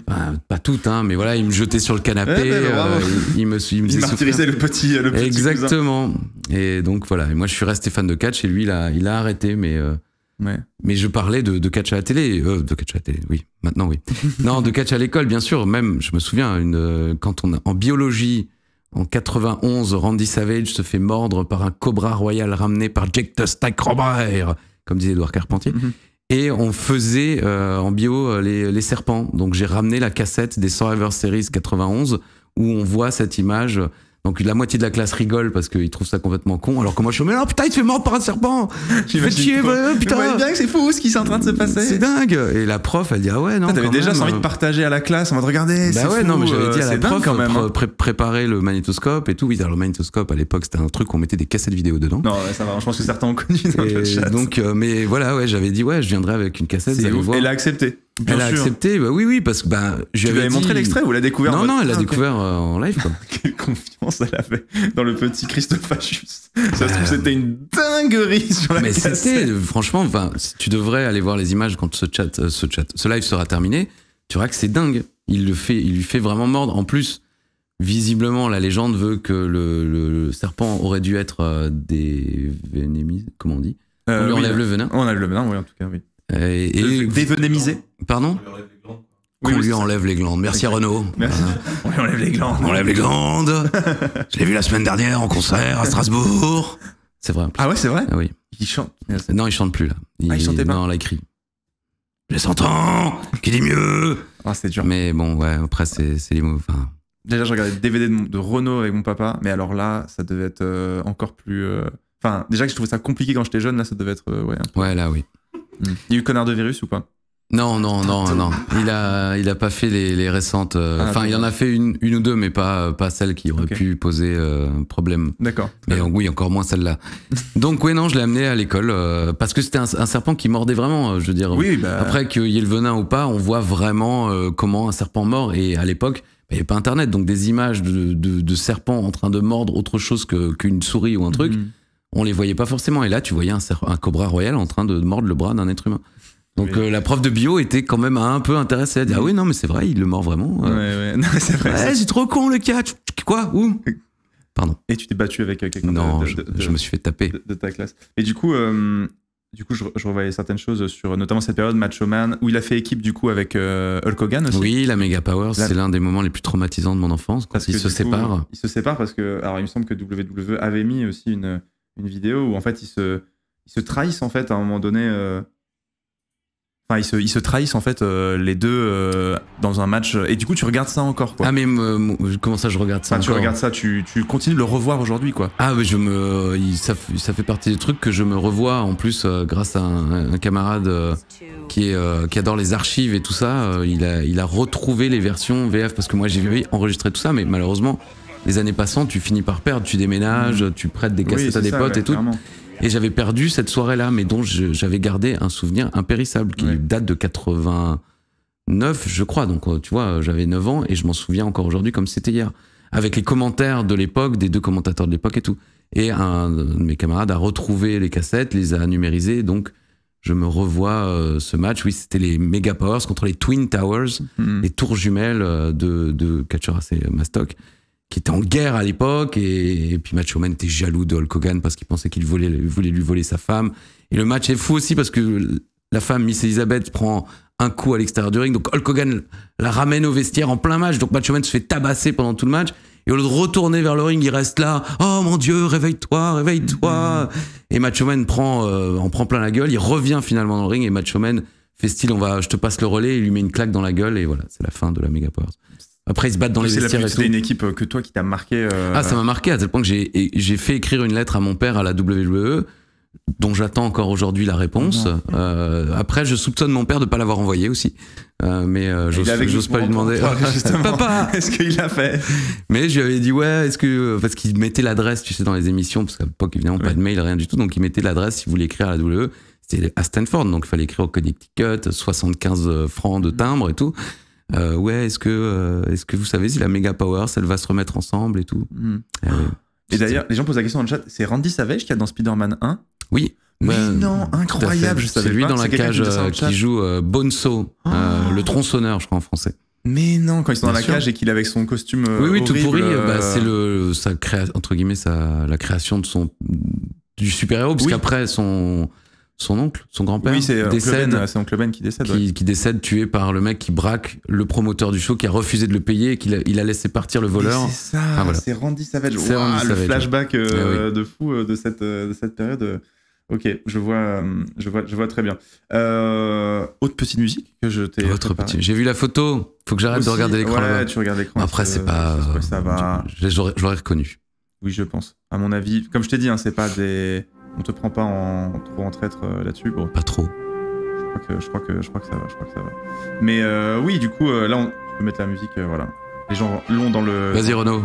Bah, pas toutes, hein, mais voilà, il me jetait sur le canapé, eh ben, euh, il, me, il me il martyrisait le petit, euh, le petit Exactement. Et donc voilà, et moi je suis resté fan de catch et lui il a, il a arrêté, mais euh, mais je parlais de, catch à la télé, de catch à la télé, oui, maintenant oui. non, de catch à l'école, bien sûr. Même, je me souviens, une, quand on a en biologie. En 91, Randy Savage se fait mordre par un cobra royal ramené par Jack the Stack comme disait Edouard Carpentier. Mm-hmm. Et on faisait euh, en bio euh, les, les serpents. Donc j'ai ramené la cassette des Survivor Series 91 où on voit cette image donc la moitié de la classe rigole parce qu'ils trouvent ça complètement con, alors que moi je suis mais oh putain il se fait mordre par un serpent, je fais chier, bah, putain. bien que c'est fou ce qui est en train de se passer. C'est dingue. Et la prof elle dit ah ouais non. Ah, t'avais déjà envie de euh, partager à la classe, on va te regarder. Bah ouais non mais j'avais euh, dit à la prof quand hein. préparer le magnétoscope et tout. Oui alors le magnétoscope à l'époque c'était un truc où on mettait des cassettes vidéo dedans. Non ça va, je pense que certains ont connu dans Donc euh, mais voilà ouais j'avais dit ouais je viendrai avec une cassette. Et elle a accepté elle a accepté, bah oui, oui, parce que je lui avais montré l'extrait ou l'a découvert Non, non, elle l'a ah, découvert euh, en live. Quoi. Quelle confiance elle avait dans le petit Christophe Ça se trouve, euh, c'était une dinguerie sur Mais c'était, franchement, tu devrais aller voir les images quand ce chat, euh, ce chat, ce live sera terminé. Tu verras que c'est dingue. Il le fait, il lui fait vraiment mordre. En plus, visiblement, la légende veut que le, serpent aurait dû être des vénémis, comment on dit On lui enlève le venin. On enlève le venin, oui, en tout cas, oui. Euh, et, et Pardon qu'on lui enlève les glandes. Merci à Renaud. Hein. On lui enlève les glandes. On enlève les glandes. Je l'ai vu la semaine dernière en concert à Strasbourg. C'est vrai. Ah ouais, c'est vrai ah Oui. Il chante. Non, il chante plus là. Il, ah, chantait pas Non, là, il crie. Je Qui dit mieux ah, c'est dur. Mais bon, ouais, après, c'est les mots. Déjà, j'ai regardé le DVD de, Renaud Renault avec mon papa, mais alors là, ça devait être euh, encore plus. Euh, enfin, déjà que je trouvais ça compliqué quand j'étais jeune, là, ça devait être. ouais, ouais, là, oui. Mm. Il y a eu connard de virus ou pas non, non, ah, non, non. Il a, il a pas fait les, les récentes. Euh, ah, enfin, il en a fait une, une ou deux, mais pas, pas celle qui aurait pu poser euh, problème. D'accord. Mais oui, encore moins celle-là. Donc oui, non, je l'ai amené à l'école euh, parce que c'était un, serpent qui mordait vraiment. je veux dire. Oui. Bah. Après qu'il y ait le venin ou pas, on voit vraiment comment un serpent mord. Et à l'époque, bah, il n'y avait pas Internet, donc des images de, de, serpents en train de mordre autre chose qu'une souris ou un truc. Mm on les voyait pas forcément. Et là, tu voyais un, cobra royal en train de mordre le bras d'un être humain. Donc euh, la prof de bio était quand même un peu intéressée. à dire ah oui non mais c'est vrai il le mord vraiment. Euh. Ouais c'est vrai. trop con le catch. Quoi où Pardon. Et tu t'es battu avec quelqu'un Non de, je, me suis fait taper. De, ta classe. Et du coup euh, du coup je, revoyais certaines choses sur notamment cette période Macho Man où il a fait équipe du coup avec Hulk Hogan aussi. Oui la Mega Power c'est l'un des moments les plus traumatisants de mon enfance quand se sépare. Il se sépare parce que alors il me semble que WWE avait mis aussi une une vidéo où en fait ils se, ils se trahissent en fait à un moment donné. Euh. Enfin, ils se, ils se, trahissent en fait euh, les deux euh, dans un match. Et du coup, tu regardes ça encore Ah, mais comment ça, je regarde ça Tu regardes ça, tu, tu, continues de le revoir aujourd'hui quoi. Ah, mais je me. Ça, fait partie des trucs que je me revois en plus grâce à un, camarade qui, est, qui adore les archives et tout ça. il, a, il a retrouvé les versions VF parce que moi j'ai enregistré tout ça, mais malheureusement, les années passant, tu finis par perdre, tu déménages, tu prêtes des cassettes à des potes et tout. Et j'avais perdu cette soirée-là, mais dont j'avais gardé un souvenir impérissable qui date de 89, je crois. Donc, euh, tu vois, j'avais 9 ans et je m'en souviens encore aujourd'hui comme c'était hier. Avec les commentaires de l'époque, des deux commentateurs de l'époque et tout. Et un de mes camarades a retrouvé les cassettes, les a numérisées. Donc, je me revois euh, ce match. Oui, c'était les Mega contre les Twin Towers, mhm. les tours jumelles euh, de, de et qui était en guerre à l'époque, et, puis Macho Man était jaloux de Hulk Hogan parce qu'il pensait qu'il voulait, lui voler sa femme. Et le match est fou aussi parce que la femme, Miss Elizabeth, prend un coup à l'extérieur du ring, donc Hulk Hogan la ramène au vestiaire en plein match, donc Macho Man se fait tabasser pendant tout le match, et au lieu de retourner vers le ring, il reste là, oh mon dieu, réveille-toi, réveille-toi mm-hmm. Et Macho Man prend, euh, en prend plein la gueule, il revient finalement dans le ring, et Macho Man fait style, on va, je te passe le relais, il lui met une claque dans la gueule, et voilà, c'est la fin de la Mega Powers. Après, ils se battent dans les vestiaires. C'est une équipe euh, que toi qui t'a marqué. Euh, ah, ça m'a marqué à tel point que j'ai fait écrire une lettre à mon père à la WWE dont j'attends encore aujourd'hui la réponse. Mhm. Euh, après, je soupçonne mon père de ne pas l'avoir envoyé aussi. mais j'ose pas lui demander. Papa, est-ce qu'il l'a fait Mais je lui avais dit ouais, est-ce que parce qu'il mettait l'adresse, tu sais, dans les émissions, parce qu'à l'époque évidemment pas de mail, rien du tout, donc il mettait l'adresse si voulait écrire à la WWE. C'était à Stanford, donc il fallait écrire au Connecticut, 75 francs de timbre et tout. Euh, ouais, est-ce que, euh, est-ce que vous savez si la Mega power elle va se remettre ensemble et tout hmm. eh ah. Et d'ailleurs, les gens posent la question dans le chat, c'est Randy Savage qui a dans Spider-Man 1 Oui. Mais non, incroyable, C'est lui dans la cage euh, qui joue Bonso, ah. le tronçonneur, je crois en français. Mais non, quand ils sont dans la cage et qu'il est avec son costume. Oui, oui, tout pourri. Bah, c'est le, sa entre guillemets, sa... la création de son du super-héros, oui. son son oncle, son grand-père, oui, C'est oncle euh, ben, ben qui décède. Qui, décède tué par le mec qui braque le promoteur du show, qui a refusé de le payer et qui a, il a laissé partir le voleur. C'est ça, c'est Randy Savage. le flashback euh, eh de fou euh, de cette, période. Ok, je vois, je vois, je vois très bien. autre petite musique que je t'ai. Autre petite. J'ai vu la photo. Faut que j'arrête de regarder l'écran. Ouais, tu regardes l'écran. Après, c'est pas. Ça va. J'aurais reconnu. Oui, je pense. À mon avis, comme je t'ai dit, hein, c'est pas des on te prend pas en, trop en traître euh, là-dessus. Bon. Pas trop. Je crois, que, je, crois que, ça va, je crois que ça va. Mais euh, oui, du coup, euh, là, on peut mettre la musique, voilà. Les gens l'ont dans le. Vas-y, Renaud.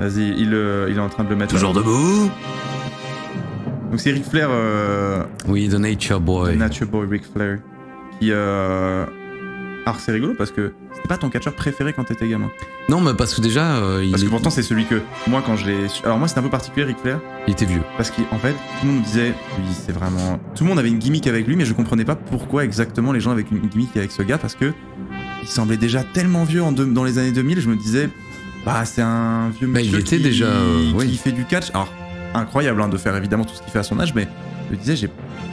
Vas-y, il, est en train de le mettre. Toujours debout. Donc c'est Ric Flair. Oui, The Nature Boy. The Nature Boy Ric Flair. Qui, euh, alors ah, c'est rigolo parce que c'était pas ton catcheur préféré quand t'étais gamin. Non, mais parce que déjà. Euh, parce que pourtant c'est celui que moi quand je l'ai. Alors moi c'est un peu particulier Ric Flair. Il était vieux. Parce qu'en fait tout le monde disait oui c'est vraiment. Tout le monde avait une gimmick avec lui mais je comprenais pas pourquoi exactement les gens avaient une gimmick avec ce gars parce que il semblait déjà tellement vieux en dans les années 2000 je me disais bah c'est un vieux bah, il était qui... déjà euh, oui. fait du catch. Alors incroyable hein, de faire évidemment tout ce qu'il fait à son âge mais je me disais j'ai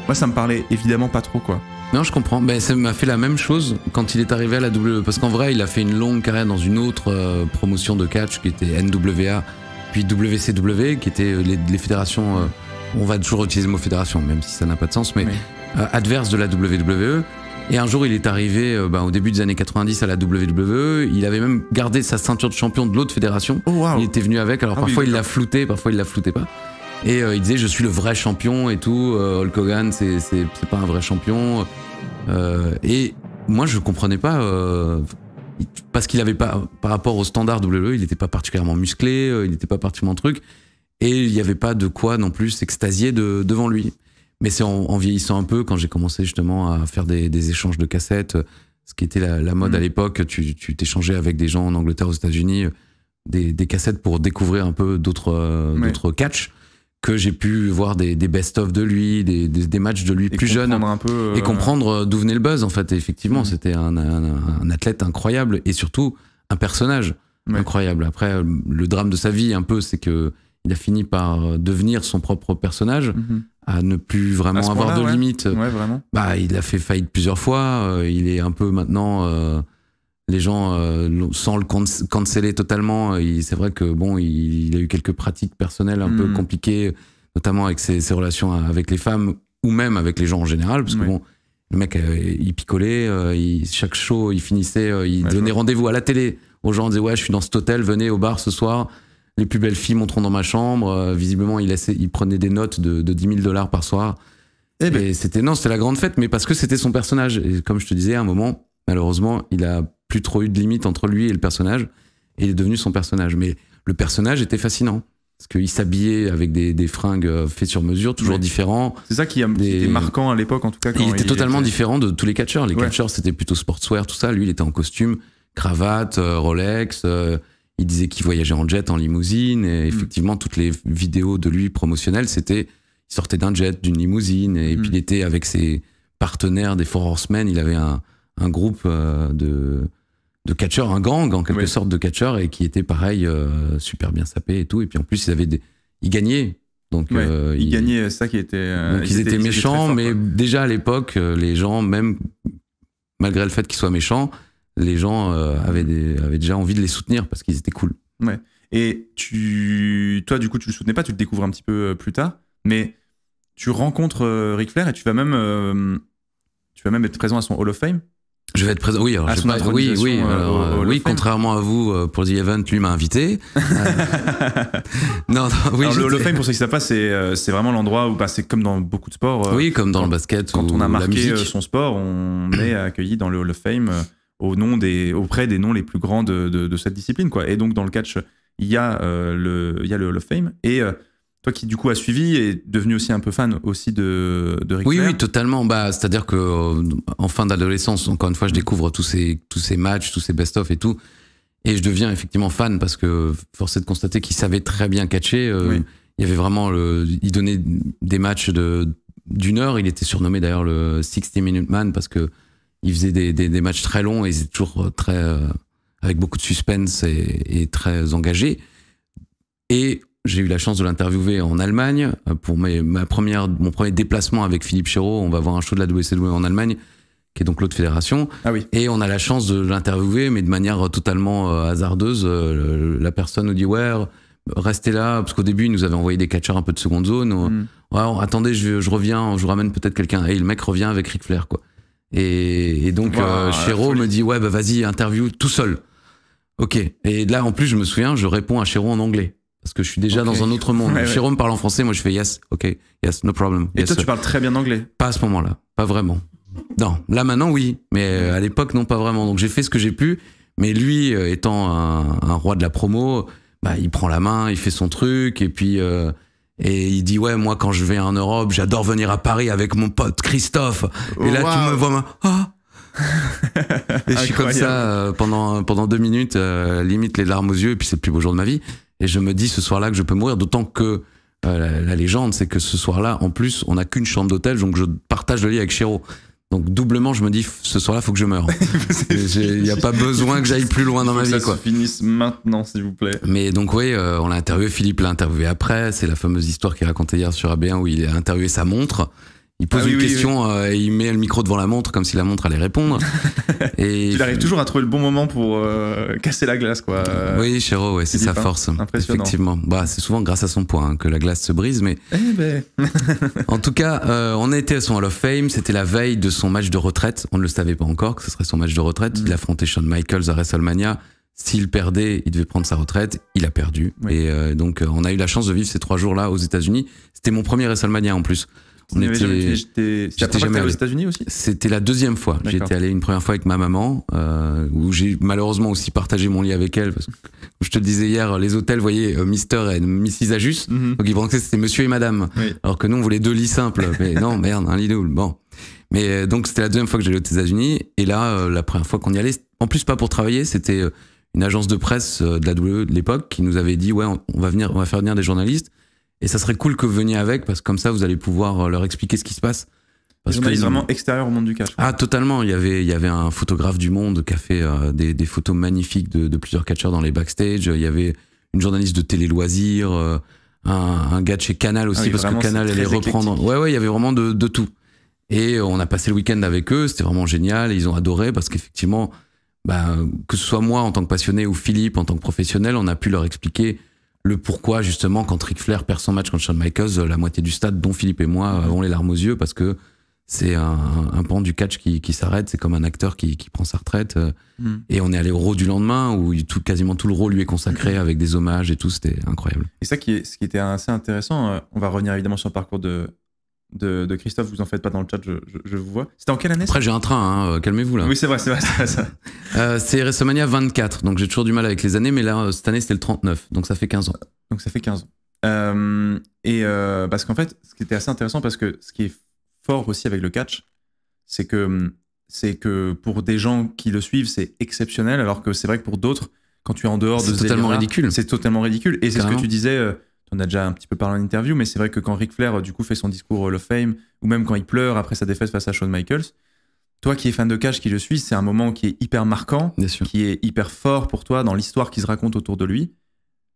moi ça me parlait évidemment pas trop quoi. Non, je comprends. Ben, ça m'a fait la même chose quand il est arrivé à la WWE. Parce qu'en vrai, il a fait une longue carrière dans une autre euh, promotion de catch qui était NWA, puis WCW, qui étaient euh, les, fédérations. Euh, on va toujours utiliser le mot fédération, même si ça n'a pas de sens, mais adverse de la WWE. Et un jour, il est arrivé ben, au début des années 90 à la WWE. Il avait même gardé sa ceinture de champion de l'autre fédération. Oh, il était venu avec. Alors ah parfois, il l'a flouté, parfois, il l'a flouté pas. Et euh, il disait, je suis le vrai champion et tout. Euh, Hulk Hogan, c'est pas un vrai champion. Euh, et moi, je comprenais pas. parce qu'il avait pas, par rapport au standard WWE, il n'était pas particulièrement musclé, il n'était pas particulièrement truc. Et il n'y avait pas de quoi non plus s'extasier devant lui. Mais c'est en, vieillissant un peu, quand j'ai commencé justement à faire des, échanges de cassettes, ce qui était la, mode mm. à l'époque, tu t'échangeais avec des gens en Angleterre, aux États-Unis, des, des, cassettes pour découvrir un peu d'autres d'autres catchs que j'ai pu voir des, best-of de lui, des, des, matchs de lui plus jeune, un peu, et euh, comprendre euh, d'où venait le buzz en fait. effectivement, mm. c'était un, athlète incroyable et surtout un personnage incroyable. Après, euh, le drame de sa vie un peu, c'est que il a fini par devenir son propre personnage, mm-hmm. à ne plus vraiment avoir de limites. bah, il a fait faillite plusieurs fois. il est un peu maintenant les gens, euh, sans le canceller totalement, euh, c'est vrai que bon, il, a eu quelques pratiques personnelles un peu hmm. compliquées, notamment avec ses, relations avec les femmes ou même avec les gens en général, parce que bon, le mec, euh, il picolait, chaque show, il finissait, il donnait rendez-vous à la télé aux gens, disaient « ouais, je suis dans cet hôtel, venez au bar ce soir. Les plus belles filles monteront dans ma chambre. visiblement, il, il prenait des notes de, de 10 000 dollars par soir. Eh ben. Et c'était non, c'était la grande fête, mais parce que c'était son personnage. Et comme je te disais, à un moment, malheureusement, il a plus trop eu de limite entre lui et le personnage. Et il est devenu son personnage. Mais le personnage était fascinant. Parce qu'il s'habillait avec des, fringues euh, faites sur mesure, toujours différents. C'est ça qui, a, des... était marquant à l'époque, en tout cas. il, était totalement différent de tous les catcheurs. Les catcheurs, c'était plutôt sportswear, tout ça. Lui, il était en costume, cravate, euh, Rolex. Euh, il disait qu'il voyageait en jet, en limousine. Et mm. effectivement, toutes les vidéos de lui promotionnelles, c'était. Il sortait d'un jet, d'une limousine. Et puis, mm. il était avec ses partenaires des Four Horsemen. Il avait un groupe de de catcheurs, un gang en quelque sorte de catcheurs, et qui était pareil, euh, super bien sapés et tout. Et puis en plus, ils avaient des... ils gagnaient. Donc, euh, ils, ça qui était. Euh, ils, étaient, méchants, mais déjà à l'époque, les gens, même malgré le fait qu'ils soient méchants, les gens avaient, avaient déjà envie de les soutenir parce qu'ils étaient cool. Ouais. Et tu, toi, du coup, tu le soutenais pas, tu le découvres un petit peu plus tard, mais tu rencontres Ric Flair et tu vas même, tu vas même être présent à son Hall of Fame. Je vais être présent. Oui, oui, oui, euh, euh, oui. Contrairement à vous, euh, pour The Event, lui m'a invité. non, non, oui. Alors, le, of fame, pour ceux qui savent pas, c'est vraiment l'endroit où, bah, c'est comme dans beaucoup de sports. oui, comme dans le basket. Quand on a marqué son sport, on est accueilli dans le Hall of Fame au nom des, auprès des noms les plus grands de, cette discipline, quoi. Et donc dans le catch, il y a le, il y a le Hall of Fame et toi qui du coup as suivi et devenu aussi un peu fan aussi de, de oui, Oui, totalement. Bah, c'est-à-dire que euh, en fin d'adolescence, encore une fois, je découvre tous ces tous ces matchs, tous ces best-of et tout, et je deviens effectivement fan parce que force de constater qu'il savait très bien catcher. Euh, il y avait vraiment le, donnait des matchs de d'une heure. Il était surnommé d'ailleurs le 60 Minute Man parce que il faisait des, matchs très longs et c'est toujours euh, très avec beaucoup de suspense et, et très engagé. Et j'ai eu la chance de l'interviewer en Allemagne euh, pour ma première, mon premier déplacement avec Philippe Chéreau. On va voir un show de la WCW en Allemagne, qui est donc l'autre fédération. Ah oui. Et on a la chance de l'interviewer, mais de manière euh, totalement euh, hasardeuse. La personne nous dit ouais, restez là, parce qu'au début, il nous avait envoyé des catcheurs un peu de seconde zone. Hmm. Ouais, attendez, je, reviens, je vous ramène peut-être quelqu'un. Et le mec revient avec Ric Flair, quoi. Et, donc, wow, Chéreau me dit ouais, bah vas-y, interview tout seul. Ok. Et là, en plus, je me souviens, je réponds à Chéreau en anglais parce que je suis déjà dans un autre monde. Jérôme parle en français, moi je fais yes, ok, yes, no problem. Et toi, tu parles très bien anglais Pas à ce moment-là, pas vraiment. Non, là maintenant oui, mais euh, à l'époque non, pas vraiment. Donc j'ai fait ce que j'ai pu, mais lui, euh, étant un, roi de la promo, bah, il prend la main, il fait son truc, et puis euh, et il dit ouais, moi quand je vais en Europe, j'adore venir à Paris avec mon pote Christophe. Et là, tu me vois, ah. et je suis comme ça pendant pendant deux minutes, limite les larmes aux yeux, et puis c'est le plus beau jour de ma vie. Et je me dis ce soir-là que je peux mourir, d'autant que euh, la, légende, c'est que ce soir-là, en plus, on n'a qu'une chambre d'hôtel, donc je partage le lit avec Chéro. Donc doublement, je me dis, ce soir-là, faut que je meure. Il n'y a pas besoin que j'aille plus loin dans ma vie. se finisse maintenant, s'il vous plaît. Mais donc oui, euh, on l'a interviewé, Philippe l'a interviewé après. C'est la fameuse histoire qu'il racontait hier sur AB1 où il a interviewé sa montre. Il pose ah une question, et euh, il met le micro devant la montre comme si la montre allait répondre. et il arrive toujours à trouver le bon moment pour euh, casser la glace, quoi. Oui, Chéro, c'est sa hein. force. Effectivement. Bah, c'est souvent grâce à son poids hein, que la glace se brise, mais. Eh ben. en tout cas, on euh, on était à son Hall of Fame. C'était la veille de son match de retraite. On ne le savait pas encore que ce serait son match de retraite. Il mm. Il affrontait Shawn Michaels à WrestleMania. S'il perdait, il devait prendre sa retraite. Il a perdu. Et donc, on a eu la chance de vivre ces trois jours-là aux États-Unis. C'était mon premier WrestleMania en plus. On J'étais jamais, aux États-Unis aussi. C'était la deuxième fois. J'étais allé une première fois avec ma maman, euh, où j'ai malheureusement aussi partagé mon lit avec elle parce que je te disais hier, les hôtels, vous voyez, euh, Mister et Mrs Ajus, mhm. donc ils pensaient que c'était Monsieur et Madame, alors que nous on voulait deux lits simples. Mais non, merde, un lit double. Bon. Mais euh, donc c'était la deuxième fois que j'allais aux États-Unis et là la première fois qu'on y allait, en plus pas pour travailler, c'était une agence de presse de la WE de l'époque qui nous avait dit ouais on va venir on va faire venir des journalistes et ça serait cool que vous veniez avec, parce que comme ça, vous allez pouvoir euh, leur expliquer ce qui se passe. Parce que vraiment extérieur au monde du catch. Ah, totalement. Il y avait, il y avait un photographe du monde qui a fait euh, des, photos magnifiques de, plusieurs catcheurs dans les backstage. Il y avait une journaliste de télé loisirs, euh, un, gars de chez Canal aussi, ah parce que Canal allait reprendre. Ouais, ouais, il y avait vraiment de, tout. Et on a passé le week-end avec eux. C'était vraiment génial. ils ont adoré parce qu'effectivement, bah, que ce soit moi en tant que passionné ou Philippe en tant que professionnel, on a pu leur expliquer le pourquoi justement quand Ric Flair perd son match contre Shawn Michaels, euh, la moitié du stade, dont Philippe et moi, avons euh, les larmes aux yeux parce que c'est un, pan du catch qui, s'arrête, c'est comme un acteur qui, prend sa retraite. Euh, mm. Et on est allé au rôle du lendemain où quasiment tout le rôle lui est consacré avec des hommages et tout, c'était incroyable. Et ça qui, est, ce qui était assez intéressant, on va revenir évidemment sur le parcours de, de, Christophe. Vous en faites pas dans le chat, je, vous vois. C'était en quelle année Après, j'ai un train, hein, euh, calmez-vous là. Oui, c'est vrai, c'est vrai. C'est, euh, c'est WrestleMania 24, donc j'ai toujours du mal avec les années, mais là, euh, cette année, c'était le 39, donc ça fait 15 ans. Euh, donc ça fait 15 ans. et parce qu'en fait, ce qui était assez intéressant, parce que ce qui est fort aussi avec le catch, c'est que, hum, que pour des gens qui le suivent, c'est exceptionnel, alors que c'est vrai que pour d'autres, quand tu es en dehors de. C'est totalement ridicule. C'est totalement ridicule. Et c'est ce que tu disais on a déjà un petit peu parlé en interview, mais c'est vrai que quand Ric Flair, du coup, fait son discours Hall Fame, ou même quand il pleure après sa défaite face à Shawn Michaels, toi qui es fan de Cash, qui le suis, c'est un moment qui est hyper marquant, qui est hyper fort pour toi dans l'histoire qui se raconte autour de lui.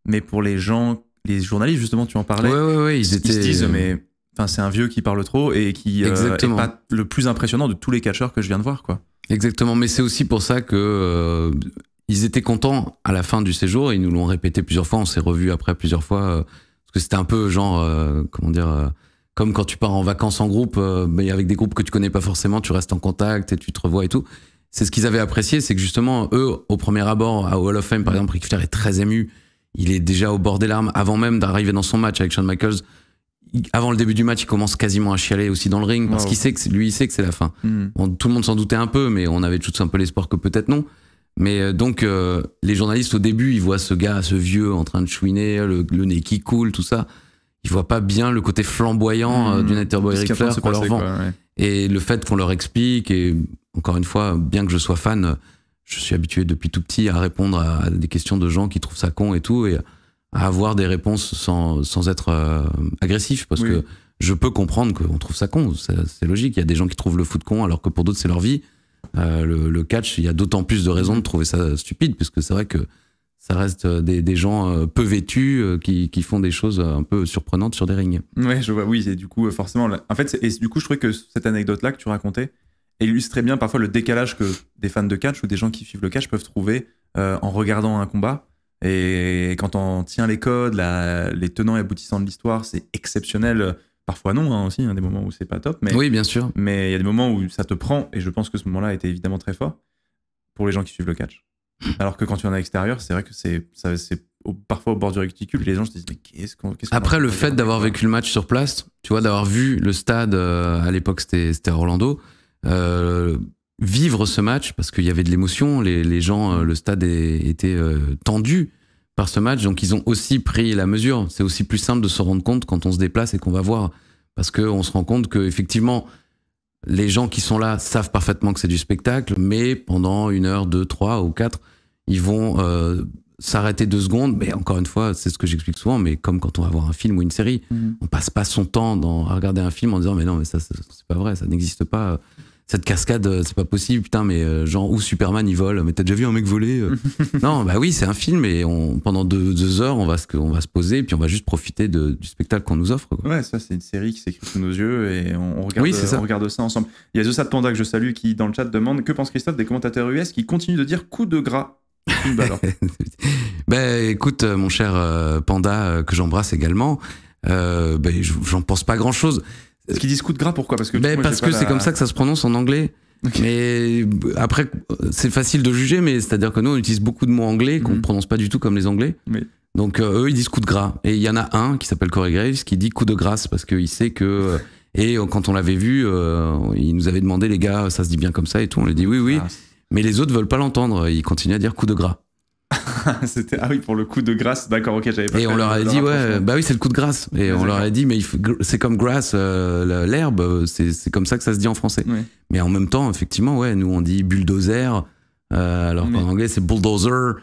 Mais pour les gens, les journalistes, justement, tu en parlais, ils, se disent, euh, mais enfin, c'est un vieux qui parle trop et qui n'est euh, pas le plus impressionnant de tous les catcheurs que je viens de voir. quoi. Exactement, mais c'est aussi pour ça que... Euh, ils étaient contents à la fin du séjour, ils nous l'ont répété plusieurs fois, on s'est revus après plusieurs fois que c'était un peu genre, euh, comment dire, euh, comme quand tu pars en vacances en groupe, euh, mais avec des groupes que tu connais pas forcément, tu restes en contact et tu te revois et tout. C'est ce qu'ils avaient apprécié, c'est que justement, eux, au premier abord, à Hall of Fame, par exemple, Ric Flair est très ému. Il est déjà au bord des larmes avant même d'arriver dans son match avec Shawn Michaels. Avant le début du match, il commence quasiment à chialer aussi dans le ring parce qu'il sait que lui, il sait que c'est la fin. Hmm. tout le monde s'en doutait un peu, mais on avait tous un peu l'espoir que peut-être non. Mais euh, donc, euh, les journalistes, au début, ils voient ce gars, ce vieux, en train de chouiner, le, nez qui coule, tout ça. Ils voient pas bien le côté flamboyant d'une euh, mmh. du qu'on leur vend. Et le fait qu'on leur explique, et encore une fois, bien que je sois fan, je suis habitué depuis tout petit à répondre à des questions de gens qui trouvent ça con et tout, et à avoir des réponses sans, être agressif, parce que je peux comprendre qu'on trouve ça con, c'est logique. Il y a des gens qui trouvent le foot con, alors que pour d'autres, c'est leur vie. Euh, le, catch, il y a d'autant plus de raisons de trouver ça stupide, puisque c'est vrai que ça reste euh, des, gens euh, peu vêtus qui, font des choses un peu surprenantes sur des rings. Ouais, je vois, oui, et du coup, forcément, en fait, et du coup, je trouvais que cette anecdote-là que tu racontais illustrait bien parfois le décalage que des fans de catch ou des gens qui suivent le catch peuvent trouver en regardant un combat. Et quand on tient les codes, les tenants et aboutissants de l'histoire, c'est exceptionnel Parfois non, hein, aussi, a hein, des moments où c'est pas top. Mais, oui, bien sûr. Mais il y a des moments où ça te prend, et je pense que ce moment-là était évidemment très fort pour les gens qui suivent le catch. Hmm. Alors que quand tu en as à l'extérieur, c'est vrai que c'est parfois au bord du réticule, les gens se disent mais qu'est-ce qu'on. Après, le fait d'avoir vécu le match sur place, tu vois, d'avoir vu le stade, euh, à l'époque c'était Orlando, euh, vivre ce match parce qu'il y avait de l'émotion, les, les, gens, euh, le stade était tendu par ce match. Donc ils ont aussi pris la mesure. C'est aussi plus simple de se rendre compte quand on se déplace et qu'on va voir. Parce qu'on se rend compte qu'effectivement, les gens qui sont là savent parfaitement que c'est du spectacle, mais pendant une heure, deux, trois ou quatre, ils vont euh, s'arrêter deux secondes. Mais encore une fois, c'est ce que j'explique souvent, mais comme quand on va voir un film ou une série, mhm. on passe pas son temps à regarder un film en disant mais non, mais ça, c'est pas vrai, ça n'existe pas cette cascade, euh, c'est pas possible, putain, mais euh, genre où Superman il vole, mais t'as déjà vu un mec voler euh Non, bah oui, c'est un film et pendant deux, heures, on va, se, poser et puis on va juste profiter du spectacle qu'on nous offre. Ouais, ça c'est une série qui s'écrit sous nos yeux et on, regarde, ça. ensemble. Il y a The Sad Panda que je salue qui dans le chat demande que pense Christophe des commentateurs US qui continuent de dire coup de gras bah, écoute, mon cher Panda, que j'embrasse également, ben, j'en pense pas grand chose. Ce qu'ils disent coup de gras, pourquoi Parce que, ben, parce que c'est comme ça que ça se prononce en anglais. Mais euh, après, c'est facile de juger, mais c'est-à-dire que nous, on utilise beaucoup de mots anglais qu'on ne mhm. prononce pas du tout comme les anglais. Donc euh, eux, ils disent coup de gras. Et il y en a un qui s'appelle Corey Graves qui dit coup de grâce parce qu'il sait que. Euh, et quand on l'avait vu, il nous avait demandé, les gars, ça se dit bien comme ça et tout. On lui dit oui, oui. Ah. Mais les autres veulent pas l'entendre. Ils continuent à dire coup de gras. c'était ah oui pour le coup de grâce d'accord ok j'avais pas et on leur a dit ouais bah oui c'est le coup de grâce et on leur a dit mais c'est comme grâce euh, l'herbe c'est comme ça que ça se dit en français mais en même temps effectivement ouais nous on dit bulldozer euh, alors qu'en anglais, c'est bulldozer.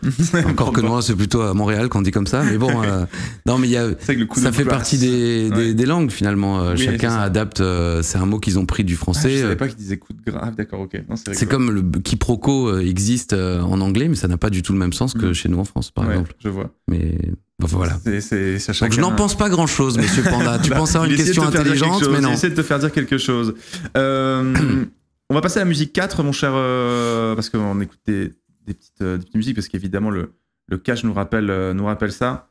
Encore que moi c'est plutôt à Montréal qu'on dit comme ça. Mais bon, euh, non, mais y a, ça fait partie des, langues finalement. Euh, chacun adapte. c'est un mot qu'ils ont pris du ah, français. je savais pas qu'ils disaient coup de grave. D'accord, ok. C'est comme le quiproquo existe en anglais, mais ça n'a pas du tout le même sens que mm. chez nous en France, par exemple. Je vois. Mais bah, voilà. je n'en pense pas grand chose, monsieur Panda. tu bah, penses à une question intelligente, mais non. J'essaie de te faire dire quelque chose. Euh, On va passer à la musique 4, mon cher, euh, parce qu'on écoute des, des, petites, euh, des, petites, musiques, parce qu'évidemment, le, le cache nous rappelle, euh, nous rappelle ça.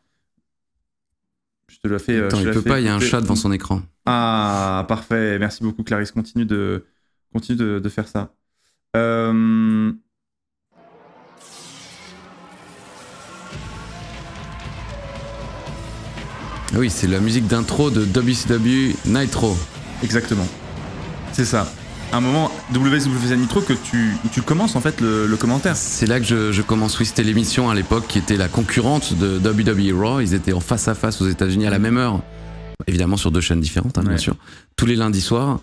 Je te le fais. Attends, il peut pas, il y a un chat devant son écran. Ah, parfait. Merci beaucoup, Clarisse. Continue de, continue de, faire ça. Ah oui, c'est la musique d'intro de WCW Nitro. Exactement. C'est ça un moment WSWFZ e Nitro que tu, tu commences en fait le, commentaire. C'est là que je, commence, oui, c'était l'émission à l'époque qui était la concurrente de WWE Raw. Ils étaient en face à face aux États-Unis à la même heure, évidemment sur deux chaînes différentes, hein, bien sûr, tous les lundis soirs.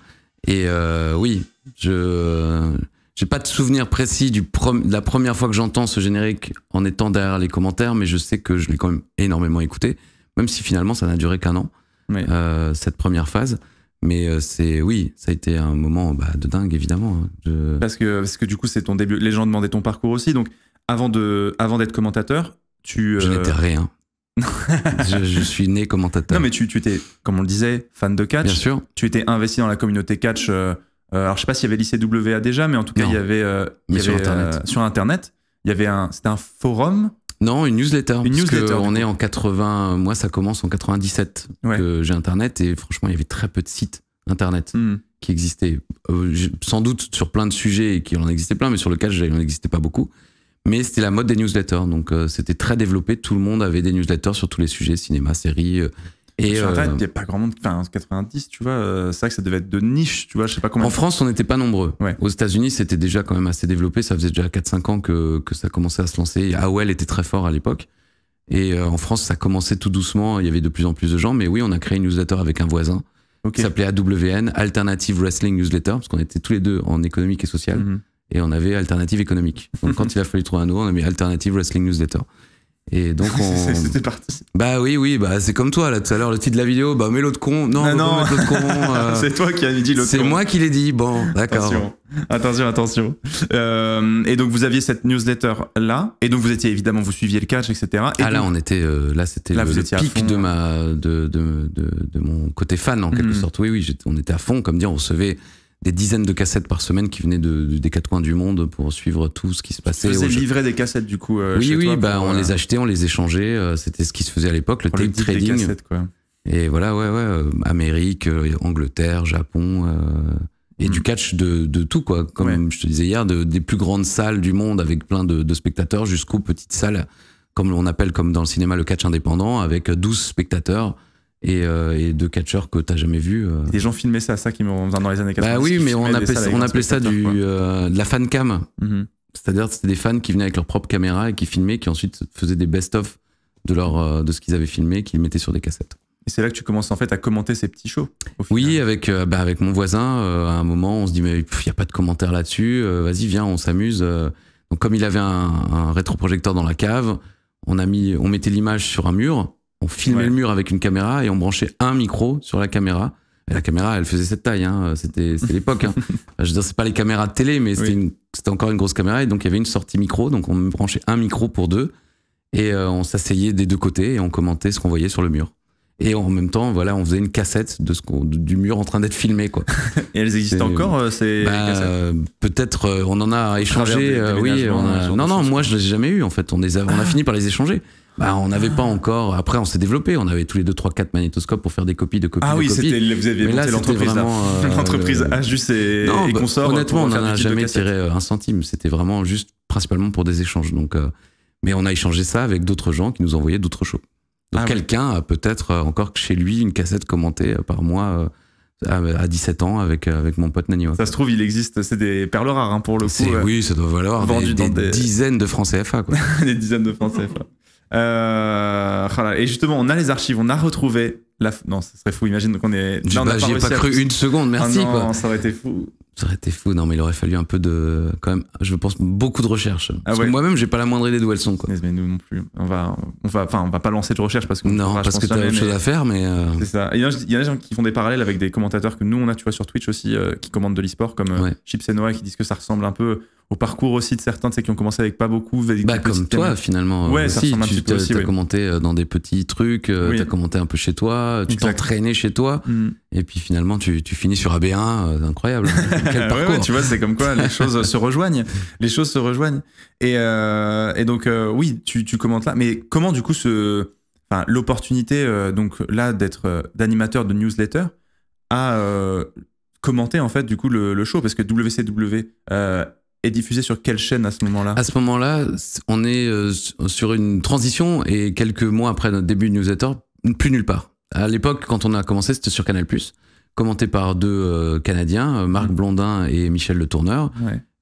Et euh, oui, je j'ai pas de souvenir précis du de la première fois que j'entends ce générique en étant derrière les commentaires, mais je sais que je l'ai quand même énormément écouté, même si finalement ça n'a duré qu'un an, euh, cette première phase. Mais euh, c'est oui, ça a été un moment bah, de dingue évidemment. Hein, parce que parce que du coup c'est ton début. Les gens demandaient ton parcours aussi. Donc avant de avant d'être commentateur, tu. Je euh, n'étais rien. je, suis né commentateur. Non mais tu tu étais comme on le disait fan de catch. Bien sûr. Tu étais investi dans la communauté catch. Euh, alors je sais pas s'il y avait l'ICWA déjà, mais en tout cas il y avait, sur internet. sur internet il y avait un c'était un forum non, une newsletter. parce newsletter. on est en 80. Moi, ça commence en 97 que j'ai Internet et franchement, il y avait très peu de sites Internet hmm. qui existaient. Euh, sans doute sur plein de sujets et qu'il en existait plein, mais sur lequel il n'en existait pas beaucoup. Mais c'était la mode des newsletters, donc euh, c'était très développé. Tout le monde avait des newsletters sur tous les sujets cinéma, séries, euh, et sur euh, il n'y a pas grand monde. Enfin, 90, tu vois, euh, c'est vrai que ça devait être de niche, tu vois, je sais pas comment En France, on n'était pas nombreux. Aux États-Unis, c'était déjà quand même assez développé. Ça faisait déjà 4-5 ans que, que ça commençait à se lancer. AOL était très fort à l'époque. Et euh, en France, ça commençait tout doucement. Il y avait de plus en plus de gens. Mais oui, on a créé une newsletter avec un voisin. qui s'appelait AWN, Alternative Wrestling Newsletter, parce qu'on était tous les deux en économique et sociale, mhm. et on avait Alternative économique. Donc quand il a fallu trouver un nom, on a mis Alternative Wrestling Newsletter. Et donc on. C'était parti. Bah oui, oui, bah c'est comme toi là tout à l'heure, le titre de la vidéo, bah mets l'autre con. Non, non, con. Euh, c'est toi qui as dit l'autre con. C'est moi qui l'ai dit, bon, d'accord. Attention, attention. attention. Euh, et donc vous aviez cette newsletter là, et donc vous étiez évidemment, vous suiviez le catch, etc. ah là, on était, euh, là c'était le, pic de, hein. ma, de, de, de, mon côté fan en quelque mhm. sorte. Oui, oui, on était à fond, comme dire, on recevait des dizaines de cassettes par semaine qui venaient des quatre coins du monde pour suivre tout ce qui se passait. se livrer des cassettes du coup euh, Oui, chez toi bah, on euh, les achetait, on les échangeait. Euh, c'était ce qui se faisait à l'époque, le tape trading. Et voilà, ouais, ouais. Amérique, Angleterre, Japon. et du hmm. catch de, tout, quoi. Comme je te disais hier, des plus grandes salles du monde avec plein de, spectateurs jusqu'aux petites salles, comme on appelle, comme dans le cinéma, le catch indépendant, avec 12 spectateurs euh, et, de catcheurs que tu t'as jamais vu. Euh. Des gens filmaient ça, ça qui m'ont dans les années 80. Bah oui, mais on appelait ça, du, euh, de la fan cam. Mhm. C'est-à-dire c'était des fans qui venaient avec leur propre caméra et qui filmaient, qui ensuite faisaient des best-of de leur de ce qu'ils avaient filmé, qu'ils mettaient sur des cassettes. Et c'est là que tu commences en fait à commenter ces petits shows. Oui, avec bah, avec mon voisin. à un moment, on se dit mais il n'y a pas de commentaire là-dessus. Vas-y, viens, on s'amuse. Donc comme il avait un, un rétroprojecteur dans la cave, on a mis, on mettait l'image sur un mur on filmait le mur avec une caméra et on branchait un micro sur la caméra. Et la caméra, elle faisait cette taille, hein. c'était l'époque. Hein. Je veux dire, c'est pas les caméras de télé, mais c'était encore une grosse caméra. Et donc, il y avait une sortie micro, donc on branchait un micro pour deux. Et euh, on s'asseyait des deux côtés et on commentait ce qu'on voyait sur le mur. Et en même temps, voilà, on faisait une cassette de ce du mur en train d'être filmé, Et elles existent encore euh, bah, Peut-être, euh, on en a échangé. oui, non, non, moi, je les ai jamais eu. En fait, on a fini par les échanger. Bah, on n'avait pas encore. Après, on s'est développé. On avait tous les 2, 3, 4 magnétoscopes pour faire des copies de copies. Ah oui, c'était vous aviez monté l'entreprise. Euh, l'entreprise Ajus et, bah, consorts. Honnêtement, on n'en a jamais tiré un centime. C'était vraiment juste principalement pour des échanges. Donc, euh, mais on a échangé ça avec d'autres gens qui nous envoyaient d'autres shows. Ah quelqu'un a peut-être euh, encore chez lui une cassette commentée par moi à 17 ans avec, avec mon pote Naniwa. Ça se trouve, il existe, c'est des perles rares hein, pour le coup. oui, ça doit valoir des, des, dizaines de francs CFA. des dizaines de francs CFA. Euh, et justement, on a les archives, on a retrouvé non, ce serait fou. Imagine qu'on est. J'ai pas, pas, cru une seconde. Merci. Ah non, ça aurait été fou. Ça aurait été fou. Non, mais il aurait fallu un peu de, quand même, je pense beaucoup de recherche. Ah parce que moi-même, j'ai pas la moindre idée d'où elles sont. Quoi. Mais nous non plus. On va, on va, enfin, on va pas lancer de recherche parce que non, parce que t'as autre chose à faire, mais. Euh, c'est ça. Il y, a des gens qui font des parallèles avec des commentateurs que nous on a, tu vois, sur Twitch aussi, euh, qui commandent de l'e-sport, comme euh, Chips et Noah, qui disent que ça ressemble un peu au parcours aussi de certains, de ceux qui ont commencé avec pas beaucoup. bah, comme toi, finalement. Ouais, aussi, ça ressemble aussi. commenté dans des petits trucs, tu t'as commenté un peu chez toi tu t'entraînais chez toi, mm. et puis finalement tu, finis sur AB1, euh, incroyable. tu vois, c'est comme quoi les choses se rejoignent. Les choses se rejoignent. Et, euh, donc euh, oui, tu, commentes là, mais comment du coup ce, l'opportunité donc là d'être d'animateur de newsletter à commenté en fait du coup le, show parce que WCW est diffusé sur quelle chaîne à ce moment-là À ce moment-là, on est sur une transition et quelques mois après notre début de newsletter, plus nulle part à l'époque, quand on a commencé, c'était sur Canal+, commenté par deux euh, Canadiens, euh, Marc mm. Blondin et Michel Le Tourneur,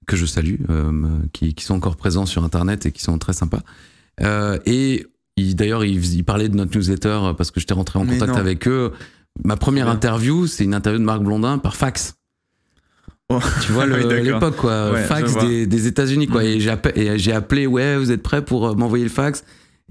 que je salue, euh, qui, sont encore présents sur Internet et qui sont très sympas. et d'ailleurs, ils, parlaient de notre newsletter parce que j'étais rentré en contact avec eux. Ma première interview, c'est une interview de Marc Blondin par fax. Oh. Tu vois à l'époque quoi, fax des, États-Unis quoi. Mm. Et j'ai appelé, ouais, vous êtes prêts pour m'envoyer le fax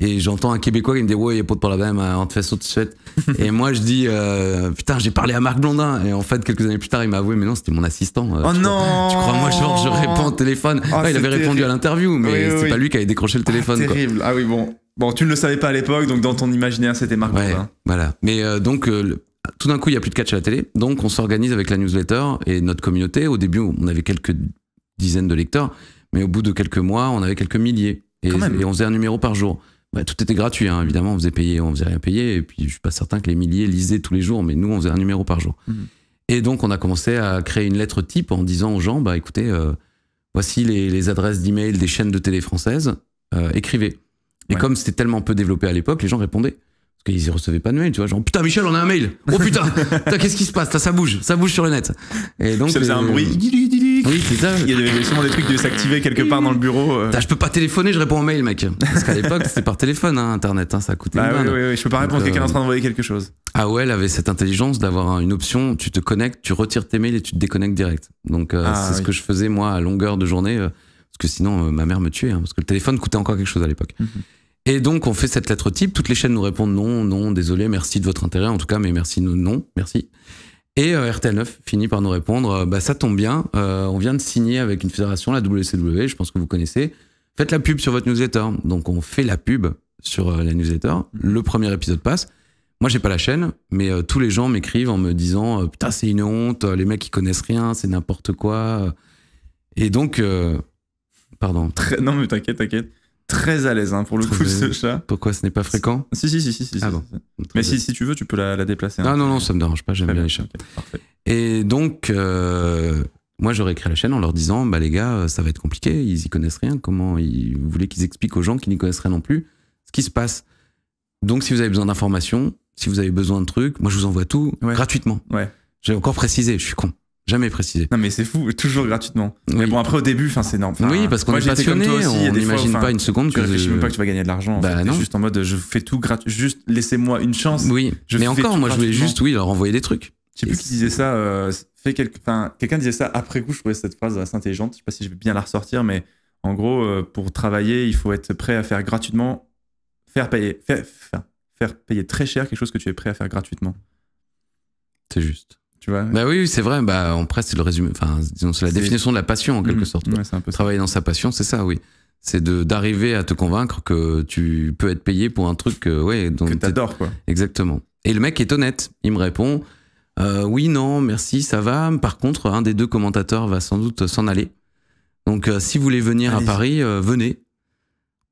et j'entends un Québécois qui me dit Ouais, il n'y a pas de problème, on te fait de suite. et moi, je dis euh, Putain, j'ai parlé à Marc Blondin. Et en fait, quelques années plus tard, il m'a avoué Mais non, c'était mon assistant. Euh, oh tu non crois, Tu crois, moi, genre, je réponds au téléphone. Oh, il avait répondu à l'interview, mais c'est pas lui qui avait décroché le téléphone. Ah, terrible. Ah oui, bon. Bon, tu ne le savais pas à l'époque, donc dans ton imaginaire, c'était Marc Blondin. Voilà. Mais euh, donc, tout d'un coup, il n'y a plus de catch à la télé. Donc, on s'organise avec la newsletter et notre communauté. Au début, on avait quelques dizaines de lecteurs, mais au bout de quelques mois, on avait quelques milliers. Et, et on faisait un numéro par jour. Bah, tout était gratuit, hein, évidemment, on faisait payer, on faisait rien payer, et puis je suis pas certain que les milliers lisaient tous les jours, mais nous, on faisait un numéro par jour. Mmh. Et donc, on a commencé à créer une lettre type en disant aux gens, bah écoutez, euh, voici les, adresses d'email des chaînes de télé françaises, euh, écrivez. Et comme c'était tellement peu développé à l'époque, les gens répondaient. Parce qu'ils ne recevaient pas de mail, tu vois, genre putain Michel, on a un mail. Oh putain, qu'est-ce qui se passe Ça bouge, ça bouge sur le net. Et donc ça faisait un bruit oui, c'est ça. Il y avait sûrement des trucs qui devaient s'activer quelque part dans le bureau. Je euh. Je peux pas téléphoner, je réponds en mail, mec. Parce qu'à l'époque, c'était par téléphone, hein, Internet. Hein, ça coûtait bah une oui, oui, oui, je peux pas répondre à quelqu'un en train euh, d'envoyer quelque chose. Ah ouais, elle avait cette intelligence d'avoir une option, tu te connectes, tu retires tes mails et tu te déconnectes direct. Donc euh, ah c'est ce que je faisais moi à longueur de journée, parce que sinon ma mère me tuait, hein, parce que le téléphone coûtait encore quelque chose à l'époque. Mhm. Et donc on fait cette lettre type, toutes les chaînes nous répondent non, non, désolé, merci de votre intérêt, en tout cas, mais merci, non, merci. Et euh, RTL9 finit par nous répondre euh, bah, ça tombe bien, euh, on vient de signer avec une fédération, la WCW, je pense que vous connaissez. Faites la pub sur votre newsletter. Donc on fait la pub sur la newsletter. Le premier épisode passe. Moi, j'ai pas la chaîne, mais tous les gens m'écrivent en me disant putain, c'est une honte, les mecs ils connaissent rien, c'est n'importe quoi. Et donc, pardon. Non, mais t'inquiète, t'inquiète très à l'aise hein, pour le coup, ce chat. Pourquoi ce n'est pas fréquent si si si, si, ah Mais si, tu veux, tu peux la, déplacer. Hein. Ah non, non, ça me dérange pas, j'aime bien, les chats. parfait. Et donc, euh, moi, j'aurais créé la chaîne en leur disant bah, les gars, ça va être compliqué, ils y connaissent rien. Comment ils voulaient qu'ils expliquent aux gens qui n'y connaissent rien non plus ce qui se passe Donc, si vous avez besoin d'informations, si vous avez besoin de trucs, moi, je vous envoie tout gratuitement. Ouais. J'ai encore précisé, je suis con. Jamais précisé. Non mais c'est fou, toujours gratuitement. Mais bon après au début, enfin c'est normal. oui parce qu'on est passionné, on n'imagine pas une seconde que je... même pas que tu vas gagner de l'argent. Bah, non, Juste en mode je fais tout gratuit, juste laissez-moi une chance. Oui. Je mais encore, moi je voulais juste oui leur envoyer des trucs. Je sais plus qui disait ça. Euh, fait enfin, quelqu'un disait ça après coup. Je trouvais cette phrase assez intelligente. Je sais pas si je vais bien la ressortir, mais en gros, euh, pour travailler, il faut être prêt à faire gratuitement, faire payer, faire payer très cher quelque chose que tu es prêt à faire gratuitement. C'est juste. Bah oui, c'est vrai. Bah, en presse, c'est le résumé. c'est la définition de la passion, en quelque mm, sorte. Travailler dans sa passion, c'est ça, oui. C'est d'arriver à te convaincre que tu peux être payé pour un truc ouais, que t'adores, quoi. Exactement. Et le mec est honnête. Il me répond euh, Oui, non, merci, ça va. Par contre, un des deux commentateurs va sans doute s'en aller. Donc, euh, si vous voulez venir à Paris, euh, venez.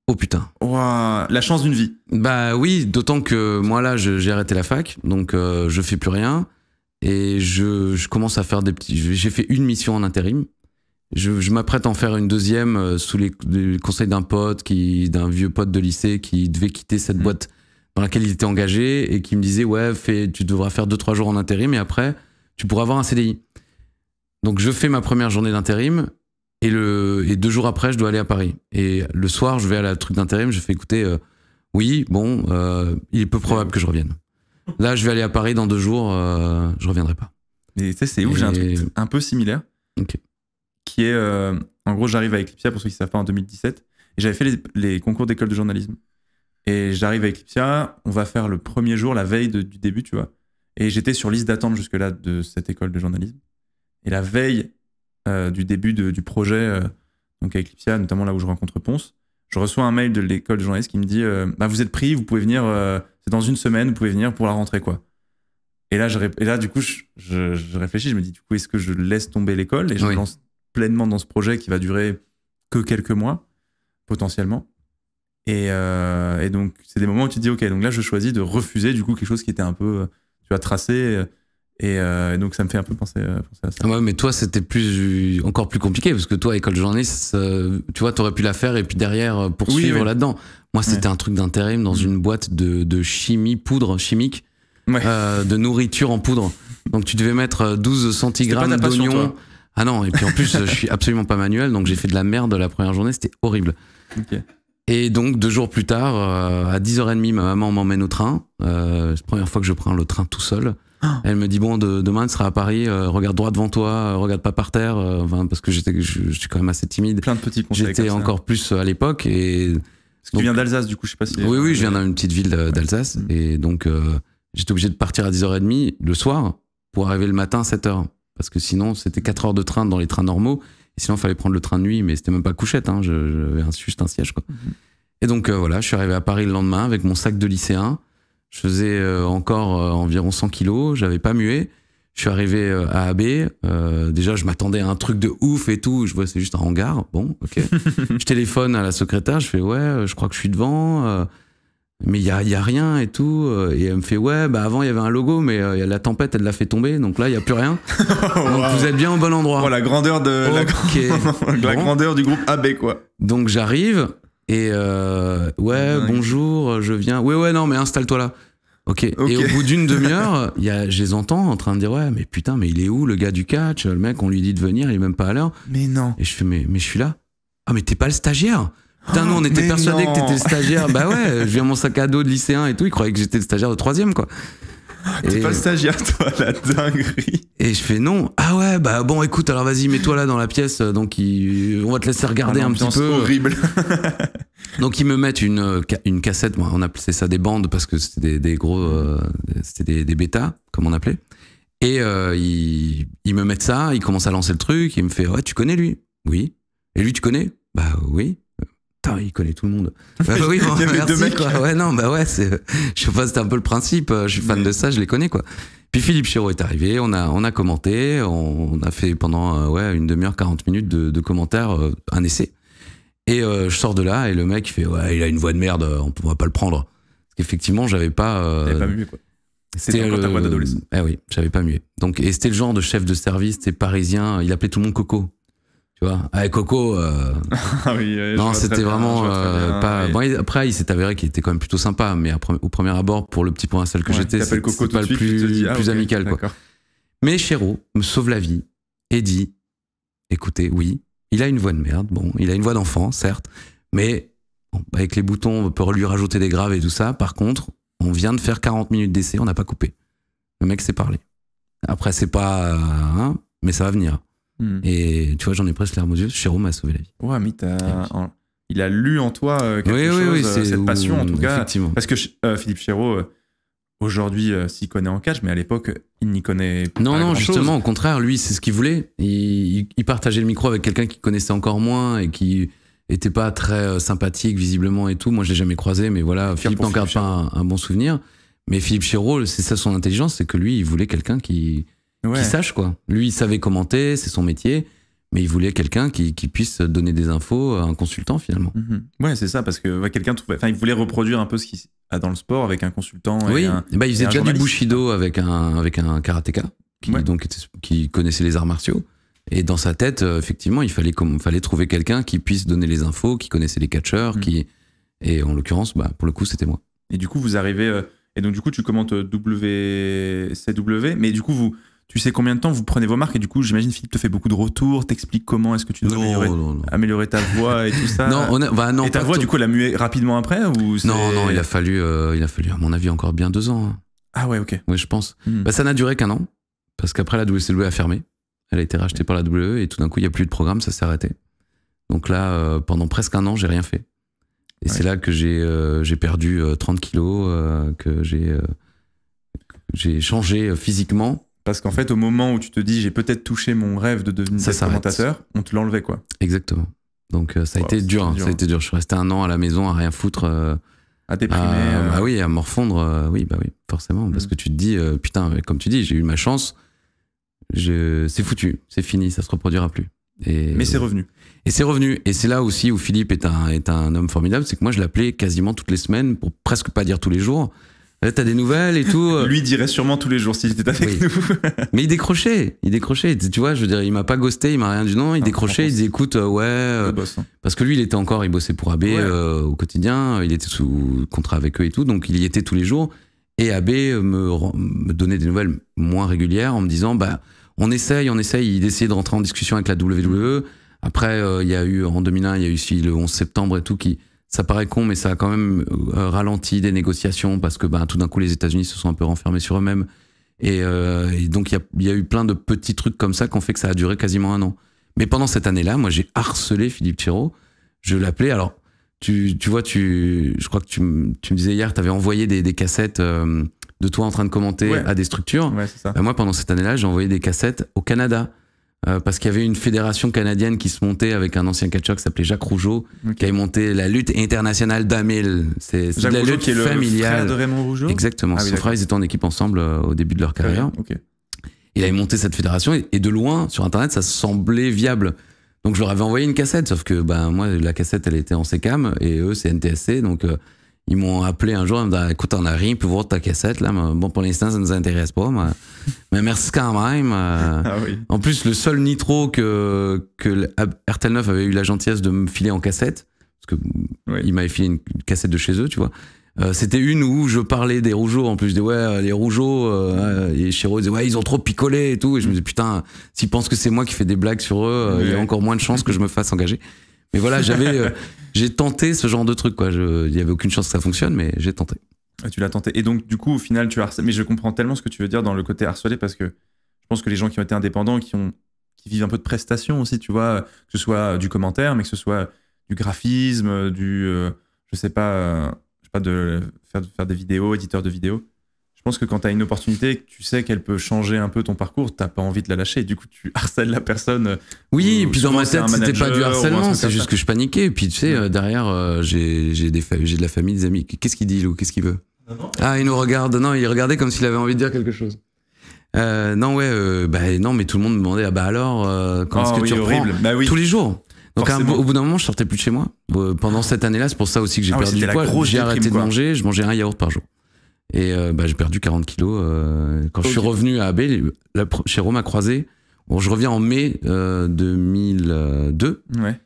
Oh putain. la chance d'une vie. Bah oui, d'autant que moi là, j'ai arrêté la fac, donc je fais plus rien. Et je, commence à faire des petits. J'ai fait une mission en intérim. Je, m'apprête à en faire une deuxième euh, sous les, conseil conseils d'un pote, qui d'un vieux pote de lycée qui devait quitter cette mm. boîte dans laquelle il était engagé et qui me disait ouais tu devras faire deux, trois jours en intérim et après tu pourras avoir un CDI. Donc je fais ma première journée d'intérim et, le, deux jours après je dois aller à Paris. Et le soir je vais à la truc d'intérim, je fais écouter euh, oui bon euh, il est peu probable que je revienne. Là, je vais aller à Paris dans deux jours, euh, je reviendrai pas. Mais tu sais, c'est où J'ai un truc un peu similaire. OK. Qui est. Euh, en gros, j'arrive à Eclipsia, pour ceux qui savent pas, en 2017. Et j'avais fait les, concours d'école de journalisme. Et j'arrive à Eclipsia, on va faire le premier jour, la veille du début, tu vois. Et j'étais sur liste d'attente jusque-là de cette école de journalisme. Et la veille euh, du début du projet, donc à Eclipsia, notamment là où je rencontre Ponce, je reçois un mail de l'école de journalisme qui me dit bah, Vous êtes pris, vous pouvez venir c'est dans une semaine, vous pouvez venir pour la rentrée, quoi. Et là, je, et là du coup, je, réfléchis, je me dis, du coup, est-ce que je laisse tomber l'école et je me lance pleinement dans ce projet qui va durer que quelques mois, potentiellement et, euh, donc, c'est des moments où tu dis, OK, donc là, je choisis de refuser, du coup, quelque chose qui était un peu, euh, tu as tracé euh, euh, et donc ça me fait un peu euh, penser, à ça. ouais, mais toi, c'était plus encore plus compliqué parce que toi, école de journaliste, euh, tu vois, t'aurais pu la faire et puis derrière poursuivre là-dedans. Moi, c'était un truc d'intérim dans une boîte de, chimie poudre chimique, de nourriture en poudre. Donc tu devais mettre 12 centigrammes d'oignons. Ah non, et puis en plus, je suis absolument pas manuel, donc j'ai fait de la merde la première journée, c'était horrible. Et donc, deux jours plus tard, à 10h30, ma maman m'emmène au train. c'est la première fois que je prends le train tout seul. Elle me dit bon, demain tu seras à Paris, euh, regarde droit devant toi, euh, regarde pas par terre, euh, parce que j'étais, je, quand même assez timide. Plein de petits conseils. J'étais encore plus à l'époque et Parce que tu viens d'Alsace, du coup, je sais pas si. oui, oui, je viens d'une petite ville d'Alsace mm. et donc j'étais obligé de partir à 10h30 le soir pour arriver le matin à 7h parce que sinon c'était 4 heures de train dans les trains normaux et sinon il fallait prendre le train de nuit mais c'était même pas couchette, hein, j'avais un- juste un siège mm-hmm. Et donc voilà, je suis arrivé à Paris le lendemain avec mon sac de lycéen je faisais euh, encore euh, environ 100 kilos, j'avais pas mué. Je suis arrivé euh, à AB. déjà, je m'attendais à un truc de ouf et tout. Je vois, c'est juste un hangar. Bon, ok. je téléphone à la secrétaire. Je fais ouais, je crois que je suis devant, mais il y a, rien et tout. Et elle me fait ouais, bah avant il y avait un logo, mais la tempête elle l'a fait tomber. Donc là, il y a plus rien. donc vous êtes bien au bon endroit. Oh, la grandeur de la, grandeur du groupe AB quoi. Donc j'arrive. Et euh, ouais, ah, bonjour, je viens. Ouais, ouais, non, mais installe-toi là. ok. Et au bout d'une demi-heure, il y a, je les entends en train de dire ouais, mais putain, mais il est où le gars du catch Le mec, on lui dit de venir, il est même pas à l'heure. Mais non. Et je fais mais, je suis là. Ah mais t'es pas le stagiaire. Putain, nous on ah, était persuadés que t'étais le stagiaire. bah ouais, je viens mon sac à dos de lycéen et tout. Il croyait que j'étais le stagiaire de troisième quoi. T'es pas le stagiaire, toi, la dinguerie. Et je fais non. Ah ouais, bah bon, écoute, alors vas-y, mets-toi là dans la pièce. Donc, on va te laisser regarder un petit peu. horrible. donc, ils me mettent une, une cassette. on appelait ça des bandes parce que c'était des, gros. Euh, c'était des, bêtas, comme on appelait. Et euh, ils, me mettent ça. Ils commencent à lancer le truc. Il me fait Ouais, tu connais lui Oui. Et lui, tu connais Bah oui. Putain, il connaît tout le monde. Bah, oui, Ouais, non, bah ouais, je sais pas, c'était un peu le principe. Je suis fan de ça, je les connais, quoi. Puis Philippe Chéreau est arrivé, on a, on a commenté, on, a fait pendant euh, ouais, une demi-heure, 40 minutes de, de commentaires, euh, un essai. Et euh, je sors de là et le mec fait ouais, il a une voix de merde, on ne pourra pas le prendre. Parce qu'effectivement, j'avais pas. Euh, pas mué quoi. C'était encore ta voix d'adolescent. Eh oui, j'avais pas mué. Donc et c'était le genre de chef de service, c'était parisien, il appelait tout le monde Coco. Tu vois, avec Coco, euh, ah oui, non, c'était vraiment euh, pas. Bon, après, il s'est avéré qu'il était quand même plutôt sympa, mais au premier abord, pour le petit point seul que j'étais, c'était pas le plus, ah, amical. Quoi. Mais Chéro me sauve la vie et dit écoutez, oui, il a une voix de merde, bon, il a une voix d'enfant, certes, mais avec les boutons, on peut lui rajouter des graves et tout ça. Par contre, on vient de faire 40 minutes d'essai, on n'a pas coupé. Le mec s'est parlé. Après, c'est pas. Hein, mais ça va venir. Mm. Et tu vois, j'en ai presque l'air aux yeux. m'a sauvé la vie. Ouais, mais eh il a lu en toi euh, quelque chose, euh, cette passion en tout cas. Parce que euh, Philippe Chéreau, aujourd'hui, s'y connaît en cage, mais à l'époque, il n'y connaît non, pas. Non, non, justement, au contraire, lui, c'est ce qu'il voulait. Il, partageait le micro avec quelqu'un qu'il connaissait encore moins et qui n'était pas très sympathique visiblement et tout. Moi, je l'ai jamais croisé, mais voilà, Philippe n'en garde pas un, un, bon souvenir. Mais Philippe Chéreau, c'est ça son intelligence, c'est que lui, il voulait quelqu'un qui, ouais. qui sache quoi. Lui, il savait commenter, c'est son métier, mais il voulait quelqu'un qui, puisse donner des infos à un consultant finalement. Mhm. Ouais, c'est ça, parce que quelqu'un trouvait. Enfin, il voulait reproduire un peu ce qu'il a ah, dans le sport avec un consultant. Et oui, un, bah, il faisait déjà du bushido avec un, avec un karatéka qui, donc, qui connaissait les arts martiaux. Et dans sa tête, euh, effectivement, il fallait, comme, fallait trouver quelqu'un qui puisse donner les infos, qui connaissait les catcheurs, mhm. qui et en l'occurrence, bah, pour le coup, c'était moi. Et du coup, vous arrivez euh, et donc du coup, tu commentes WCW, mais du coup, vous tu sais combien de temps vous prenez vos marques et du coup j'imagine Philippe te fait beaucoup de retours, t'explique comment est-ce que tu dois améliorer, ta voix et tout ça. non, bah, et ta voix du coup la muée rapidement après Non non il a fallu euh, il a fallu à mon avis encore bien deux ans. Hein. Ah ouais ok. Oui je pense. Hmm. Bah, ça n'a duré qu'un an parce qu'après la WCW a fermé, elle a été rachetée par la WE et tout d'un coup il n'y a plus de programme, ça s'est arrêté. Donc là euh, pendant presque un an j'ai rien fait. Et c'est là que j'ai euh, perdu 30 kilos, que j'ai changé physiquement parce qu'en fait, au moment où tu te dis j'ai peut-être touché mon rêve de devenir commentateur, on te l'enlevait quoi. Exactement. Donc euh, ça a été hein, dur, ça a hein. été dur. Je suis resté un an à la maison à rien foutre. Euh, à déprimer. Euh. Ah oui, à morfondre. oui, bah oui, forcément. Parce mm. que tu te dis, putain, comme tu dis, j'ai eu ma chance. Je... C'est foutu, c'est fini, ça se reproduira plus. Mais c'est revenu. Et c'est revenu. Et c'est là aussi où Philippe est un, est un homme formidable, c'est que moi je l'appelais quasiment toutes les semaines, pour presque pas dire tous les jours, eh, t'as des nouvelles et tout. Euh. Lui dirait sûrement tous les jours s'il était avec nous. mais il décrochait, il décrochait. Tu vois, je veux dire, il m'a pas ghosté, il m'a rien dit non. Il ah, décrochait, il disait écoute, euh, ouais. Euh, hein. Parce que lui, il était encore, il bossait pour AB au quotidien, il était sous contrat avec eux et tout, donc il y était tous les jours. Et AB me, me donnait des nouvelles moins régulières en me disant bah, on essaye, on essaye. Il essayait de rentrer en discussion avec la WWE. Après, il y a eu, en 2001, il y a eu aussi le 11 septembre et tout qui ça paraît con, mais ça a quand même euh, ralenti des négociations parce que ben tout d'un coup, les États-Unis se sont un peu renfermés sur eux-mêmes. Et, euh, donc, il y, a, eu plein de petits trucs comme ça qui ont fait que ça a duré quasiment un an. Mais pendant cette année-là, moi, j'ai harcelé Philippe Thiraud. Je l'appelais. Alors, tu, vois, tu, je crois que tu, me disais hier, tu avais envoyé des, cassettes euh, de toi en train de commenter à des structures. Bah, moi, pendant cette année-là, j'ai envoyé des cassettes au Canada euh, parce qu'il y avait une fédération canadienne qui se montait avec un ancien catcheur qui s'appelait Jacques Rougeau, qui avait monté la lutte internationale d'Amil. C'est la lutte qui est familiale. Le frère de Raymond Rougeau Exactement. Ah, oui, ils étaient en équipe ensemble euh, au début de leur carrière. Il avait monté cette fédération et, de loin, sur Internet, ça semblait viable. Donc je leur avais envoyé une cassette, sauf que ben, moi, la cassette, elle était en sécam et eux, c'est NTSC. Donc. Euh, ils m'ont appelé un jour, ils m'ont dit écoute, on as rien peux voir ta cassette, là, bon, pour l'instant, ça ne nous intéresse pas, mais, merci quand même. Euh. Ah en plus, le seul nitro que, que ah, RTL9 avait eu la gentillesse de me filer en cassette, parce que il m'avait filé une cassette de chez eux, tu vois. Euh, c'était une où je parlais des Rougeaux. En plus, je disais « ouais, euh, les Rougeaux, les et Chiro ouais, ils ont trop picolé et tout. Et je me dis putain, s'ils pensent que c'est moi qui fais des blagues sur eux, il y a encore moins de chances que je me fasse engager. Mais voilà, j'avais, euh, j'ai tenté ce genre de truc, quoi. Il n'y avait aucune chance que ça fonctionne, mais j'ai tenté. Ah, tu l'as tenté. Et donc, du coup, au final, tu as harcelé. Mais je comprends tellement ce que tu veux dire dans le côté harcelé parce que je pense que les gens qui ont été indépendants, qui, ont, qui vivent un peu de prestations aussi, tu vois, que ce soit du commentaire, mais que ce soit du graphisme, du. Euh, je sais pas, euh, je sais pas, de faire, de faire des vidéos, éditeur de vidéos je pense que quand tu as une opportunité tu sais qu'elle peut changer un peu ton parcours, tu n'as pas envie de la lâcher. Et du coup, tu harcèles la personne. Euh, oui, et puis dans ma tête, c'était pas du harcèlement, c'est juste que je paniquais. Et puis tu sais, euh, derrière, euh, j'ai de la famille, des amis. Qu'est-ce qu'il dit, Lou Qu'est-ce qu'il veut Ah, il nous regarde. Non, il regardait comme s'il avait envie de dire quelque chose. non, ouais, bah, non, mais tout le monde me demandait, ah bah alors, quand est-ce ah, que tu reprends bah, oui. Tous les jours. Donc au bout d'un moment, je sortais plus de chez moi. pendant cette année-là, c'est pour ça aussi que j'ai ah perdu du poids. J'ai arrêté de manger, je mangeais un yaourt par jour. Et euh, bah, j'ai perdu 40 kilos. Euh, quand je suis revenu à AB, la, m'a croisé. je reviens en mai 2002. Euh, ouais.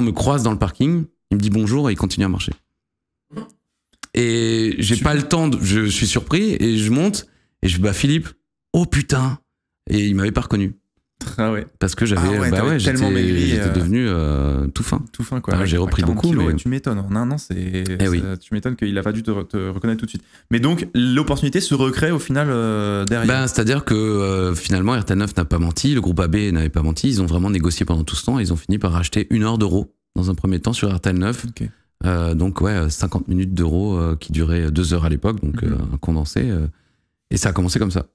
me croise dans le parking. Il me dit bonjour et il continue à marcher. Et j'ai pas le temps. je, suis surpris et je monte et je dis bah Philippe. Oh putain. Et il m'avait pas reconnu. Ah Parce que j'avais ah euh, bah ouais, tellement J'étais euh, devenu euh, tout fin. Tout fin, quoi. Ah, j'ai repris beaucoup. mais... Tu m'étonnes. Non, non, eh tu m'étonnes qu'il a pas dû te, te, reconnaître tout de suite. Mais donc, l'opportunité se recrée au final derrière. Bah, c'est-à-dire que finalement, RT9 n'a pas menti, le groupe AB n'avait pas menti. Ils ont vraiment négocié pendant tout ce temps ils ont fini par racheter une heure d'euros dans un premier temps sur RTL9. donc, ouais, 50 minutes d'euros qui duraient deux heures à l'époque, donc mhm. un condensé. et ça a commencé comme ça.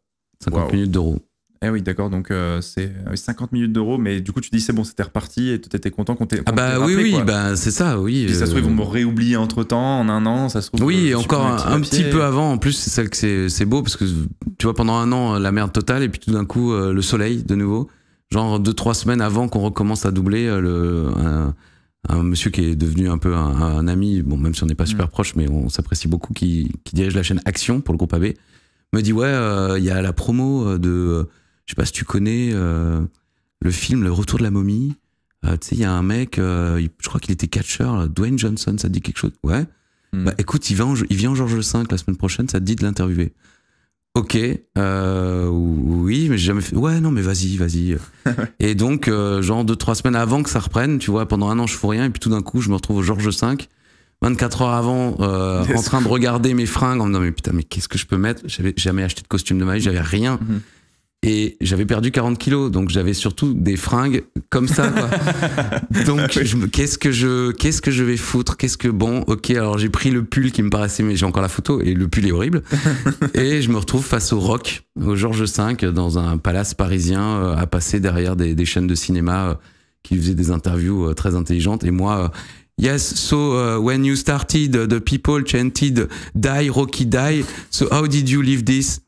50 minutes d'euros. Eh oui, d'accord, donc euh, c'est 50 euh, minutes d'euros, mais du coup tu dis c'est bon, c'était reparti et tu étais content qu'on t'ait. ah bah oui, oui, bah c'est ça, oui. Et ça se trouve, euh, ils vont me réoublier entre temps, en un an, ça se trouve. Oui, encore un, petit peu avant, en plus, c'est ça que c'est beau, parce que tu vois, pendant un an, la merde totale, et puis tout d'un coup, le soleil de nouveau. Genre deux, trois semaines avant qu'on recommence à doubler le. Un, monsieur qui est devenu un peu un, ami, bon, même si on n'est pas mm. super proche, mais on s'apprécie beaucoup, qui, dirige la chaîne Action pour le groupe AB, me dit Ouais, il y a la promo de je sais pas si tu connais euh, le film Le Retour de la momie. Euh, tu sais, il y a un mec, euh, je crois qu'il était catcheur, Dwayne Johnson, ça te dit quelque chose Ouais. Hmm. Bah écoute, il, il vient en Georges V la semaine prochaine, ça te dit de l'interviewer. Ok, oui, mais j'ai jamais fait. Ouais, non, mais vas-y, vas-y. et donc, genre deux trois semaines avant que ça reprenne, tu vois, pendant un an je fous rien, et puis tout d'un coup je me retrouve au Georges V, 24 heures avant, en train de regarder mes fringues, en me disant mais putain, mais qu'est-ce que je peux mettre J'avais jamais acheté de costume de ma vie, j'avais rien. Mhm et j'avais perdu 40 kilos, donc j'avais surtout des fringues comme ça. donc ah qu'est-ce que je qu'est-ce que je vais foutre Qu'est-ce que bon Ok, alors j'ai pris le pull qui me paraissait, mais j'ai encore la photo et le pull est horrible. et je me retrouve face au rock au Georges V dans un palace parisien euh, à passer derrière des, chaînes de cinéma euh, qui faisaient des interviews euh, très intelligentes et moi. Yes, so uh, when you started, uh, the people chanted "Die Rocky Die." So how did you leave this?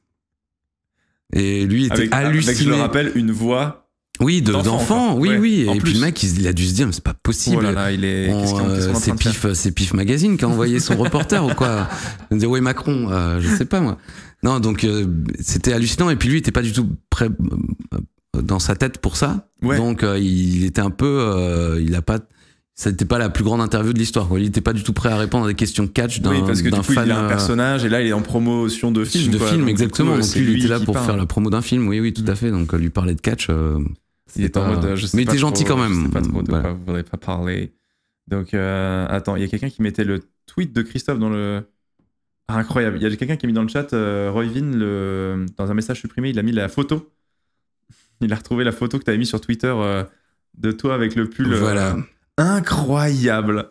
Et lui était halluciné. Avec, je le rappelle, une voix oui, d'enfant, oui, oui. et puis le mec, il, a dû se dire, mais c'est pas possible. Oh là il est. Euh, c'est Pif, euh, c'est Pif Magazine qui a envoyé son reporter ou quoi. Il dit, ouais, Macron, euh, je sais pas moi. Non, donc c'était hallucinant. Et puis lui, il était pas du tout prêt dans sa tête pour ça. Donc il était un peu, il a pas ça n'était pas la plus grande interview de l'histoire. Il n'était pas du tout prêt à répondre à des questions catch d'un fan. Oui, parce que du coup, a un euh, personnage et là, il est en promotion de film. De film, exactement. donc il était là pour faire la promo d'un film. Oui, oui, tout à mm. fait. Donc euh, lui parler de catch. Euh, il était en Mais il était gentil quand même. Je sais pas trop de voilà. pas parler. Donc attends, il y a quelqu'un qui mettait le tweet de Christophe dans le. Ah, incroyable. Il y a quelqu'un qui a mis dans le chat euh, Roy Vin, le... dans un message supprimé, il a mis la photo. Il a retrouvé la photo que tu avais mis sur Twitter de toi avec le pull. Voilà incroyable.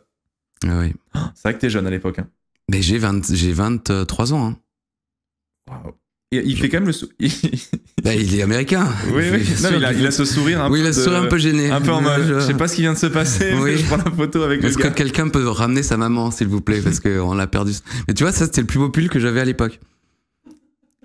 Ah C'est vrai que t'es jeune à l'époque. Hein. Mais j'ai 23 ans. Hein. il fait quand même le sourire. Bah, il est américain. Oui, il, a, ce sourire un peu. gêné. Un peu en Je... sais pas ce qui vient de se passer. Je prends la photo avec Est-ce que quelqu'un peut ramener sa maman, s'il vous plaît Parce qu'on l'a perdu. Mais tu vois, ça, c'était le plus beau pull que j'avais à l'époque.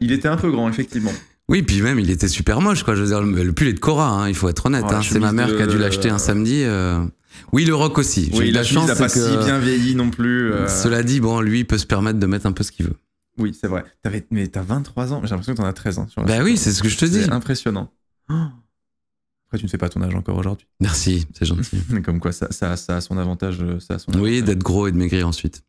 Il était un peu grand, effectivement. Oui, puis même, il était super moche, quoi. Je le pull est de Cora, hein. il faut être honnête. Oh, C'est ma mère qui a dû l'acheter un euh, samedi. Euh. Oui, le rock aussi. Oui, la, la chance n'a pas si bien vieilli non plus. Euh. Cela dit, bon, lui, il peut se permettre de mettre un peu ce qu'il veut. Oui, c'est vrai. Avais... Mais t'as 23 ans. J'ai l'impression que t'en as 13 ans. Ben oui, c'est ce que je te dis. impressionnant. après, tu ne fais pas ton âge encore aujourd'hui. Merci, c'est gentil. Comme quoi, ça, a son avantage. Euh, ça a son avantage. oui, d'être gros et de maigrir ensuite.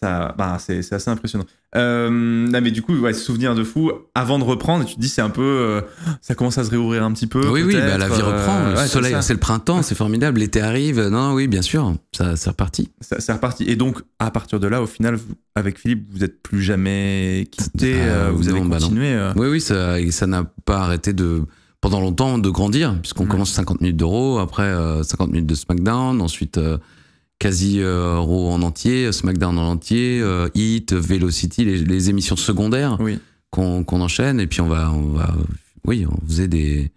Ça, bah, c'est, assez impressionnant. Euh, mais du coup, ouais, souvenir de fou. Avant de reprendre, tu te dis, c'est un peu. Euh, ça commence à se réouvrir un petit peu. Oui, oui, bah, la vie euh, reprend. le soleil, c'est le printemps, c'est formidable. L'été arrive. Non, oui, bien sûr. Ça, c'est reparti. c'est reparti. Et donc, à partir de là, au final, avec Philippe, vous n'êtes plus jamais quitté. Ah, vous avez bah, continué. oui, oui, ça, ça n'a pas arrêté de pendant longtemps de grandir, puisqu'on commence 50 minutes d'euros, après 50 minutes de SmackDown, ensuite quasi euh, Raw en entier, SmackDown en entier, Hit, euh, Velocity, les, émissions secondaires qu'on enchaîne. Et puis on va, oui, on faisait des,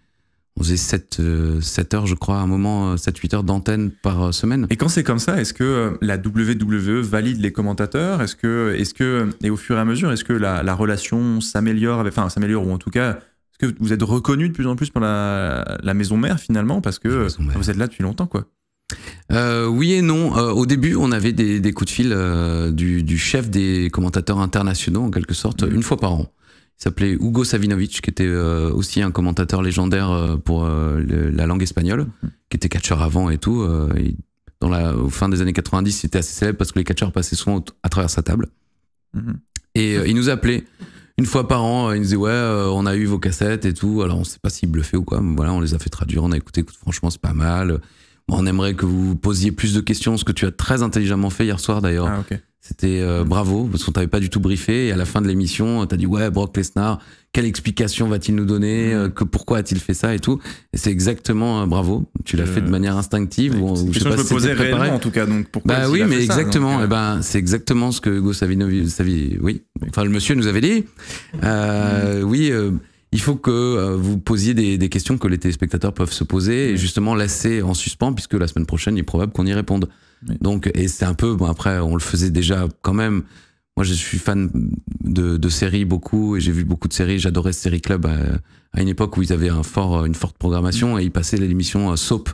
on faisait 7, 7, euh, heures, je crois, à un moment, 7-8 heures d'antenne par semaine. Et quand c'est comme ça, est-ce que la WWE valide les commentateurs Est-ce que, est que, et au fur et à mesure, est-ce que la, relation s'améliore, enfin s'améliore, ou en tout cas, est-ce que vous êtes reconnu de plus en plus par la maison mère finalement Parce que vous êtes là depuis longtemps, quoi. Euh, oui et non. Euh, au début, on avait des, coups de fil euh, du, chef des commentateurs internationaux, en quelque sorte, mhm. une fois par an. Il s'appelait Hugo Savinovic, qui était aussi un commentateur légendaire pour la langue espagnole, mhm. qui était catcheur avant et tout. dans la, au fin des années 90, il était assez célèbre parce que les catcheurs passaient souvent à travers sa table. Mhm. Et il nous appelait une fois par an, il nous disait ouais, on a eu vos cassettes et tout. Alors on ne sait pas s'il bluffait ou quoi, mais voilà, on les a fait traduire, on a écouté, franchement c'est pas mal. On aimerait que vous posiez plus de questions, ce que tu as très intelligemment fait hier soir d'ailleurs. Ah, c'était euh, bravo, parce qu'on t'avait pas du tout briefé. Et à la fin de l'émission, tu as dit ouais, Brock Lesnar, quelle explication va-t-il nous donner mm. euh, Que pourquoi a-t-il fait ça et tout Et c'est exactement euh, bravo. Tu l'as fait de manière instinctive. Ou, je, sais pas si me posais réellement en tout cas. Donc pourquoi Bah oui, mais exactement. et eh ben c'est exactement ce que Hugo Savinovi, Savi, oui. Enfin le monsieur nous avait dit. oui, il faut que euh, vous posiez des, questions que les téléspectateurs peuvent se poser et justement laisser en suspens puisque la semaine prochaine, il est probable qu'on y réponde. Donc, et c'est un peu, bon après, on le faisait déjà quand même. Moi, je suis fan de, séries beaucoup et j'ai vu beaucoup de séries. J'adorais Série Club euh, à, une époque où ils avaient un fort, une forte programmation et ils passaient l'émission euh, Soap,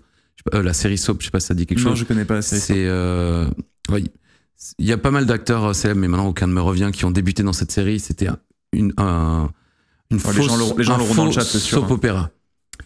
la série Soap. Je sais pas si ça dit quelque chose. Non, je connais pas. C'est, euh, il y a pas mal d'acteurs célèbres, mais maintenant aucun ne me revient qui ont débuté dans cette série. C'était un un dans chat, Soap hein. opéra.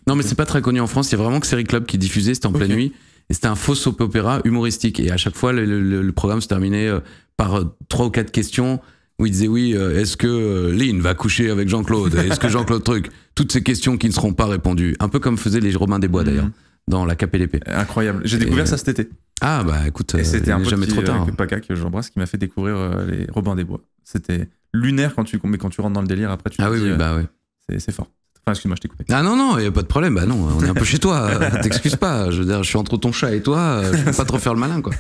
Non, mais c'est pas très connu en France. Il y a vraiment que Série Club qui diffusait, c'était en pleine nuit. Et c'était un faux soap opéra humoristique. Et à chaque fois, le, programme se terminait euh, par euh, trois ou quatre questions où il disait oui, euh, est-ce que Lynn va coucher avec Jean-Claude Est-ce que Jean-Claude truc Toutes ces questions qui ne seront pas répondues. Un peu comme faisaient les Romains des Bois mhm. d'ailleurs, dans la l'Épée Incroyable. J'ai découvert ça cet été. Ah bah écoute, euh, c'était un jamais trop euh, tard. Hein. Paca que j'embrasse qui m'a fait découvrir euh, les Robins des Bois. C'était lunaire quand tu quand tu rentres dans le délire après tu ah te oui, dis, oui, bah c'est fort. Ah, je Ah non, non, il n'y a pas de problème. Bah, on est un peu chez toi. T'excuses pas. Je dire, je suis entre ton chat et toi. Je peux pas trop faire le malin, quoi.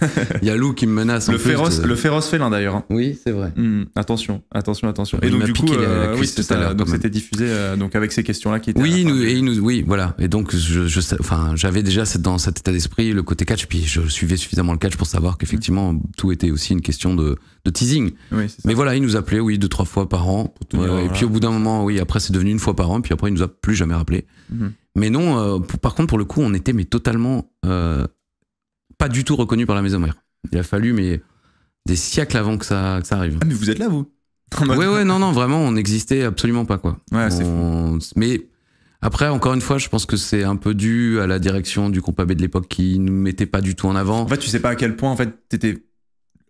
Il y a Lou qui me menace. Le, féroce, le féroce félin, d'ailleurs. Hein. Oui, c'est vrai. Hmm, attention, attention, attention. et donc, du coup, euh, oui, c'était diffusé euh, donc avec ces questions-là qui étaient. Oui, nous, et nous, oui, voilà. Et donc, je, enfin, j'avais déjà dans cet état d'esprit le côté catch, puis je suivais suffisamment le catch pour savoir qu'effectivement, tout était aussi une question de teasing. Mais voilà, il nous appelait, oui, deux, trois fois par an. Et puis au bout d'un moment, oui, après c'est devenu une fois par an, puis après il nous a plus jamais rappelé. Mhm. Mais non, euh, par contre, pour le coup, on était mais totalement euh, pas du tout reconnu par la maison mère. Il a fallu mais des siècles avant que ça, que ça arrive. Ah, mais vous êtes là, vous Oui, ouais, non, non, vraiment, on n'existait absolument pas, quoi. Ouais, c'est fou. Mais après, encore une fois, je pense que c'est un peu dû à la direction du groupe AB de l'époque qui nous mettait pas du tout en avant. En fait, tu sais pas à quel point, en fait, t'étais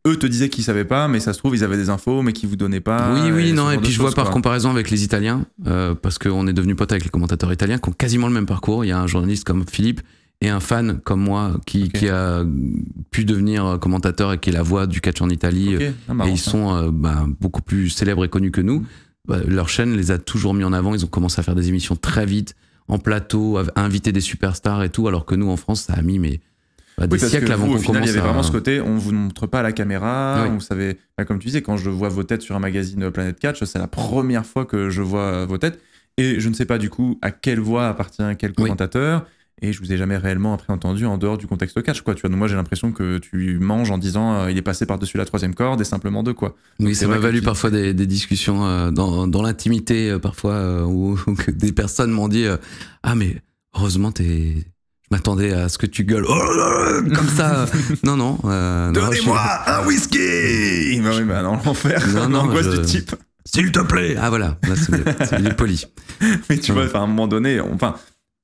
eux te disaient qu'ils savaient pas, mais ça se trouve, ils avaient des infos, mais qu'ils vous donnaient pas. Oui, oui, non. Et puis je vois par comparaison avec les Italiens, euh, parce qu'on est devenu pote avec les commentateurs italiens qui ont quasiment le même parcours. Il y a un journaliste comme Philippe et un fan comme moi qui, a pu devenir euh, commentateur et qui est la voix du catch en Italie. Ah, et ils sont euh, bah, beaucoup plus célèbres et connus que nous. Bah, leur chaîne les a toujours mis en avant. Ils ont commencé à faire des émissions très vite, en plateau, à inviter des superstars et tout, alors que nous, en France, ça a mis mais bah, des oui, siècles avant vous, au final, il y avait vraiment ce côté, on vous montre pas à la caméra, vous savez, bah, comme tu disais, quand je vois vos têtes sur un magazine Planète Catch, c'est la première fois que je vois vos têtes, et je ne sais pas du coup à quelle voix appartient quel commentateur, et je vous ai jamais réellement entendu, en dehors du contexte catch, quoi. Tu vois, moi j'ai l'impression que tu manges en disant euh, il est passé par-dessus la troisième corde et simplement de quoi. oui, ça m'a valu parfois des, discussions euh, dans, dans l'intimité, euh, parfois, où, des personnes m'ont dit Ah, mais heureusement, t'es m'attendais à ce que tu gueules oh comme ça. non, non. Euh, Donnez-moi un whisky Non, mais bah, non, l'enfer. L'angoisse je... du type. S'il te plaît Ah voilà, c'est poli. mais tu vois, à un moment donné, enfin,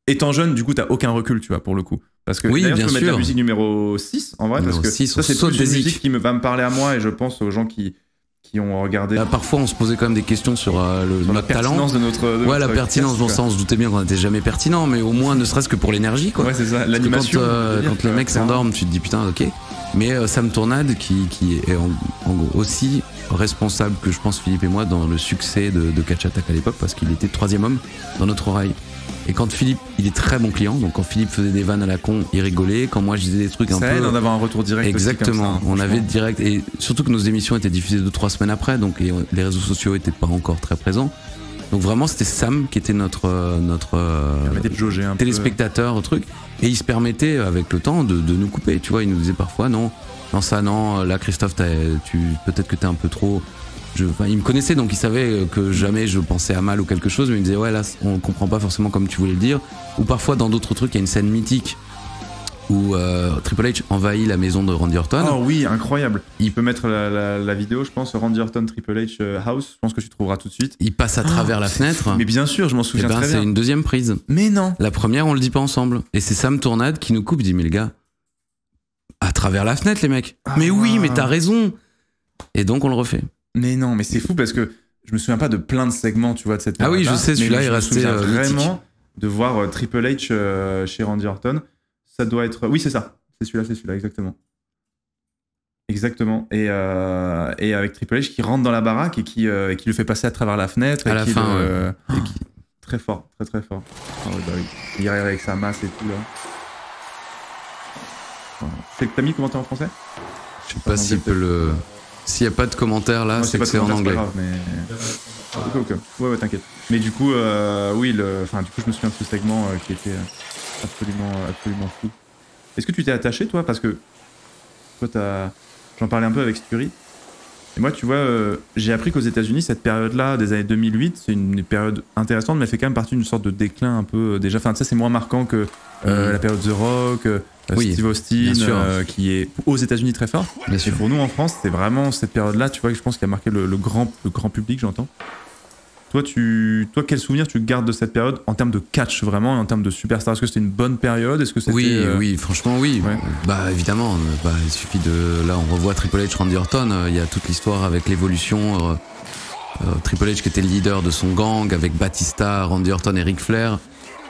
étant jeune, du coup, t'as aucun recul, tu vois, pour le coup. Parce que oui, bien je peux sûr. mettre la musique numéro 6, en vrai, parce que ça, c'est une musique qui me, va me parler à moi et je pense aux gens qui, ont regardé. Bah, parfois, on se posait quand même des questions sur, euh, le, notre la pertinence talent. de notre. ouais, la pertinence. Bon, ça, on se doutait bien qu'on n'était jamais pertinent, mais au moins, ne serait-ce que pour l'énergie, quoi. Ouais, c'est ça. L'animation. Euh, quand, le mec s'endorme, tu te dis putain, ok. Mais euh, Sam Tournade, qui, est en, gros aussi responsable que je pense Philippe et moi dans le succès de, Catch Attack à l'époque, parce qu'il était troisième homme dans notre oreille. Et quand Philippe, il est très bon client, donc quand Philippe faisait des vannes à la con, il rigolait. Quand moi je disais des trucs un peu. un retour direct. Exactement. Hein, on avait direct. Et surtout que nos émissions étaient diffusées deux, trois semaines après, donc les réseaux sociaux n'étaient pas encore très présents. Donc vraiment, c'était Sam qui était notre, euh, notre téléspectateur truc. Et il se permettait, euh, avec le temps, de, nous couper. Tu vois, il nous disait parfois non, non, ça, non, là, Christophe, tu, peut-être que t'es un peu trop il me connaissait donc il savait euh, que jamais je pensais à mal ou quelque chose, mais il me disait ouais là on comprend pas forcément comme tu voulais le dire. Ou parfois dans d'autres trucs il y a une scène mythique où euh, Triple H envahit la maison de Randy Orton. Oh oui, incroyable. Il peut mettre la, vidéo, je pense, Randy Orton Triple H euh, House. Je pense que tu trouveras tout de suite. Il passe à ah. travers la fenêtre. Mais bien sûr, je m'en souviens eh ben, très bien. C'est une deuxième prise. Mais non. La première, on le dit pas ensemble. Et c'est Sam Tournade qui nous coupe. dit mais le gars, à travers la fenêtre, les mecs. Ah mais oui, mais t'as raison. Et donc on le refait. Mais non, mais c'est fou parce que je me souviens pas de plein de segments, tu vois, de cette Ah oui, je sais, celui-là est resté euh, vraiment de voir euh, Triple H euh, chez Randy Orton. Ça doit être. Oui, c'est ça. C'est celui-là, c'est celui-là, exactement. Exactement. Et, euh, avec Triple H qui rentre dans la baraque et qui, qui le fait passer à travers la fenêtre. À la fin, Très fort, très très fort. Ah bah Il arrive avec sa masse et tout, là. T'as mis le en français Je sais pas s'il peut le. S'il n'y a pas de commentaires là, c'est que c'est en anglais. Grave, mais... Ouais, ouais t'inquiète. Mais du coup, euh, oui, enfin, du coup, je me souviens de ce segment euh, qui était euh, absolument, absolument fou. Est-ce que tu t'es attaché, toi Parce que toi, t'as... j'en parlais un peu avec Sturie. Et moi, tu vois, j'ai appris qu'aux États-Unis, cette période-là, des années 2008, c'est une période intéressante, mais elle fait quand même partie d'une sorte de déclin un peu déjà. Enfin, ça, c'est moins marquant que mm. la période The Rock, euh, Steve Austin, euh, qui est aux États-Unis très fort. Bien et pour nous en France, c'est vraiment cette période-là, tu vois, que je pense qu'il a marqué le, grand, grand public, j'entends. Toi, tu, toi, quel souvenir tu gardes de cette période en termes de catch vraiment, en termes de superstar Est-ce que c'était une bonne période Est-ce que c'était Oui, euh, oui, franchement, oui. Bah évidemment, bah, il suffit de. Là, on revoit Triple H, Randy Orton. il y a toute l'histoire avec l'évolution. Triple H qui était le leader de son gang avec Batista, Randy Orton et Ric Flair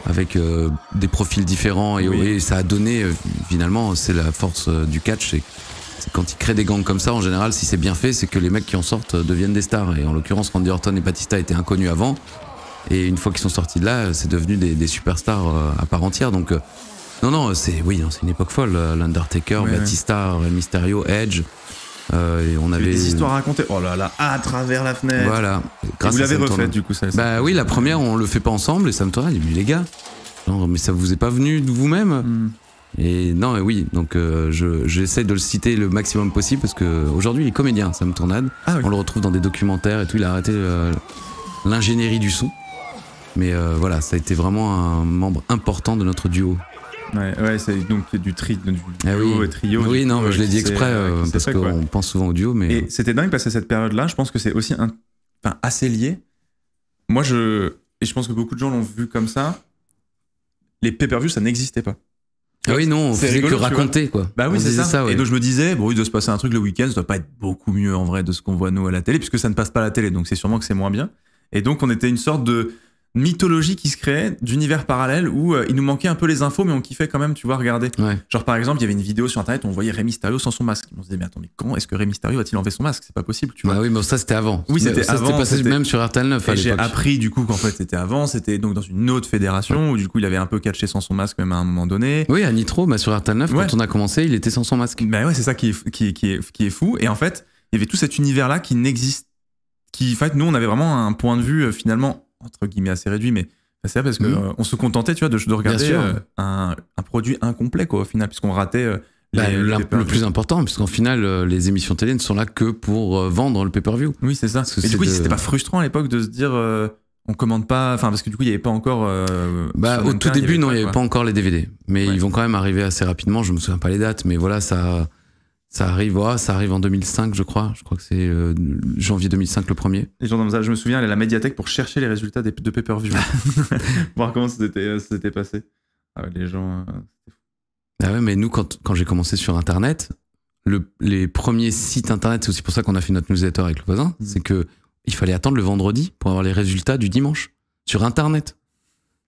avec euh, des profils différents et, oui. ça a donné euh, finalement c'est la force euh, du catch c'est quand ils créent des gangs comme ça en général si c'est bien fait c'est que les mecs qui en sortent deviennent des stars et en l'occurrence Randy Orton et Batista étaient inconnus avant et une fois qu'ils sont sortis de là c'est devenu des, superstars à part entière donc non non c'est oui c'est une époque folle l'Undertaker Batista Mysterio Edge euh, et on avait des histoires à raconter. Oh là là, à travers la fenêtre. Voilà. vous l'avez refait, du coup ça, Bah oui, la première on le fait pas ensemble et Sam Il dit les gars, non mais ça vous est pas venu de vous-même hmm. Et non, et oui, donc euh, je j'essaie de le citer le maximum possible parce que aujourd'hui il est comédien, Sam Tornade. Ah on le retrouve dans des documentaires et tout. Il a arrêté euh, l'ingénierie du son, mais voilà, ça a été vraiment un membre important de notre duo. Ouais, c'est donc du, tri, ah trio. Oui, non, je l'ai dit exprès euh, parce qu'on pense souvent au duo. Mais... Et c'était dingue parce que cette période-là, je pense que c'est aussi un, assez lié. Moi, je, et je pense que beaucoup de gens l'ont vu comme ça, les pay-per-views, ça n'existait pas. Ah oui, non, on faisait que raconter, quoi. Bah oui, c'est ça. Et donc je me disais, bon, il doit se passer un truc le week-end, ça doit pas être beaucoup mieux en vrai de ce qu'on voit nous à la télé, puisque ça ne passe pas à la télé, donc c'est sûrement que c'est moins bien. Et donc on était une sorte de mythologie qui se créait d'univers parallèles où euh, il nous manquait un peu les infos, mais on kiffait quand même, tu vois, regarder. Genre, par exemple, il y avait une vidéo sur Internet où on voyait Rémy Stario sans son masque. On se disait, mais attends, mais quand est-ce que Rémy Stario va-t-il enlever son masque C'est pas possible, tu vois. Ah oui, mais ça, c'était avant. Oui, c'était avant. Ça C'était passé même sur RTL 9 à J'ai appris, du coup, qu'en fait, c'était avant. C'était donc dans une autre fédération où, du coup, il avait un peu catché sans son masque, même à un moment donné. Oui, à Nitro, bah, sur RTL 9, quand on a commencé, il était sans son masque. Bah ouais, c'est ça qui est, qui, qui, est, qui est fou. Et en fait, il y avait tout cet univers-là qui n'existe qui, en fait, nous, on avait vraiment un point de vue euh, finalement entre guillemets assez réduit, mais c'est parce qu'on euh, on se contentait, tu vois, de, regarder euh, un, produit incomplet, quoi, au final, puisqu'on ratait. Euh, bah, le plus important, puisqu'en final, les émissions télé ne sont là que pour vendre le pay-per-view. Oui, c'est ça. Et du coup, c'était pas frustrant à l'époque de se dire on commande pas, enfin parce que du coup il n'y avait pas encore. Bah, au tout début, non, il n'y avait, pas, encore les DVD, mais ils vont quand même arriver assez rapidement. Je me souviens pas les dates, mais voilà, ça, ça arrive, ça arrive en 2005, je crois. Je crois que c'est euh, janvier 2005 le premier. je me souviens, elle est à la médiathèque pour chercher les résultats de pay-per-view. Voir comment ça s'était euh, passé. Ah les gens. Euh, ah ouais, mais nous, quand, quand j'ai commencé sur Internet, le, les premiers sites Internet, c'est aussi pour ça qu'on a fait notre newsletter avec le voisin, mm. c'est que il fallait attendre le vendredi pour avoir les résultats du dimanche sur Internet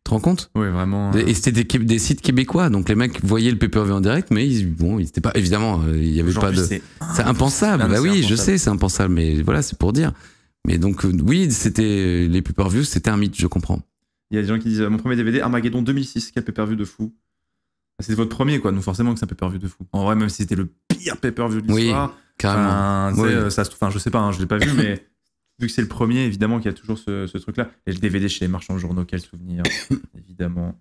te rends compte Oui, vraiment. Euh. Et c'était des, sites québécois, donc les mecs voyaient le pay-per-view en direct, mais bon, ils étaient pas. Évidemment, euh, il n'y avait pas de. C'est impensable. Ah, bah oui, je sais, c'est impensable, mais voilà, c'est pour dire. Mais donc, euh, oui, c'était les pay-per-views, c'était un mythe, je comprends. Il y a des gens qui disent Mon premier DVD, Armageddon 2006, quel pay-per-view de fou. Ah, c'était votre premier, quoi, Nous, forcément que c'est un pay-per-view de fou. En vrai, même si c'était le pire pay-per-view de l'histoire. Oui, carrément. Enfin, oui. ça, je sais pas, je l'ai pas vu, mais vu que c'est le premier, évidemment qu'il y a toujours ce, truc-là. Et le DVD chez les marchands de journaux, quel souvenir, évidemment.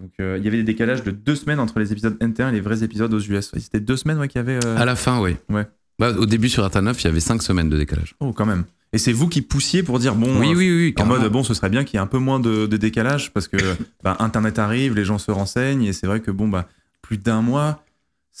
Donc euh, il y avait des décalages de deux semaines entre les épisodes NT1 et les vrais épisodes aux US. C'était deux semaines ouais, qu'il y avait. Euh, à la fin, oui. Ouais. Bah, au début sur Internet 9, il y avait cinq semaines de décalage. Oh, quand même. Et c'est vous qui poussiez pour dire bon, oui, euh, oui, en mode bon, ce serait bien qu'il y ait un peu moins de, décalage parce que bah, Internet arrive, les gens se renseignent et c'est vrai que bon, bah, plus d'un mois,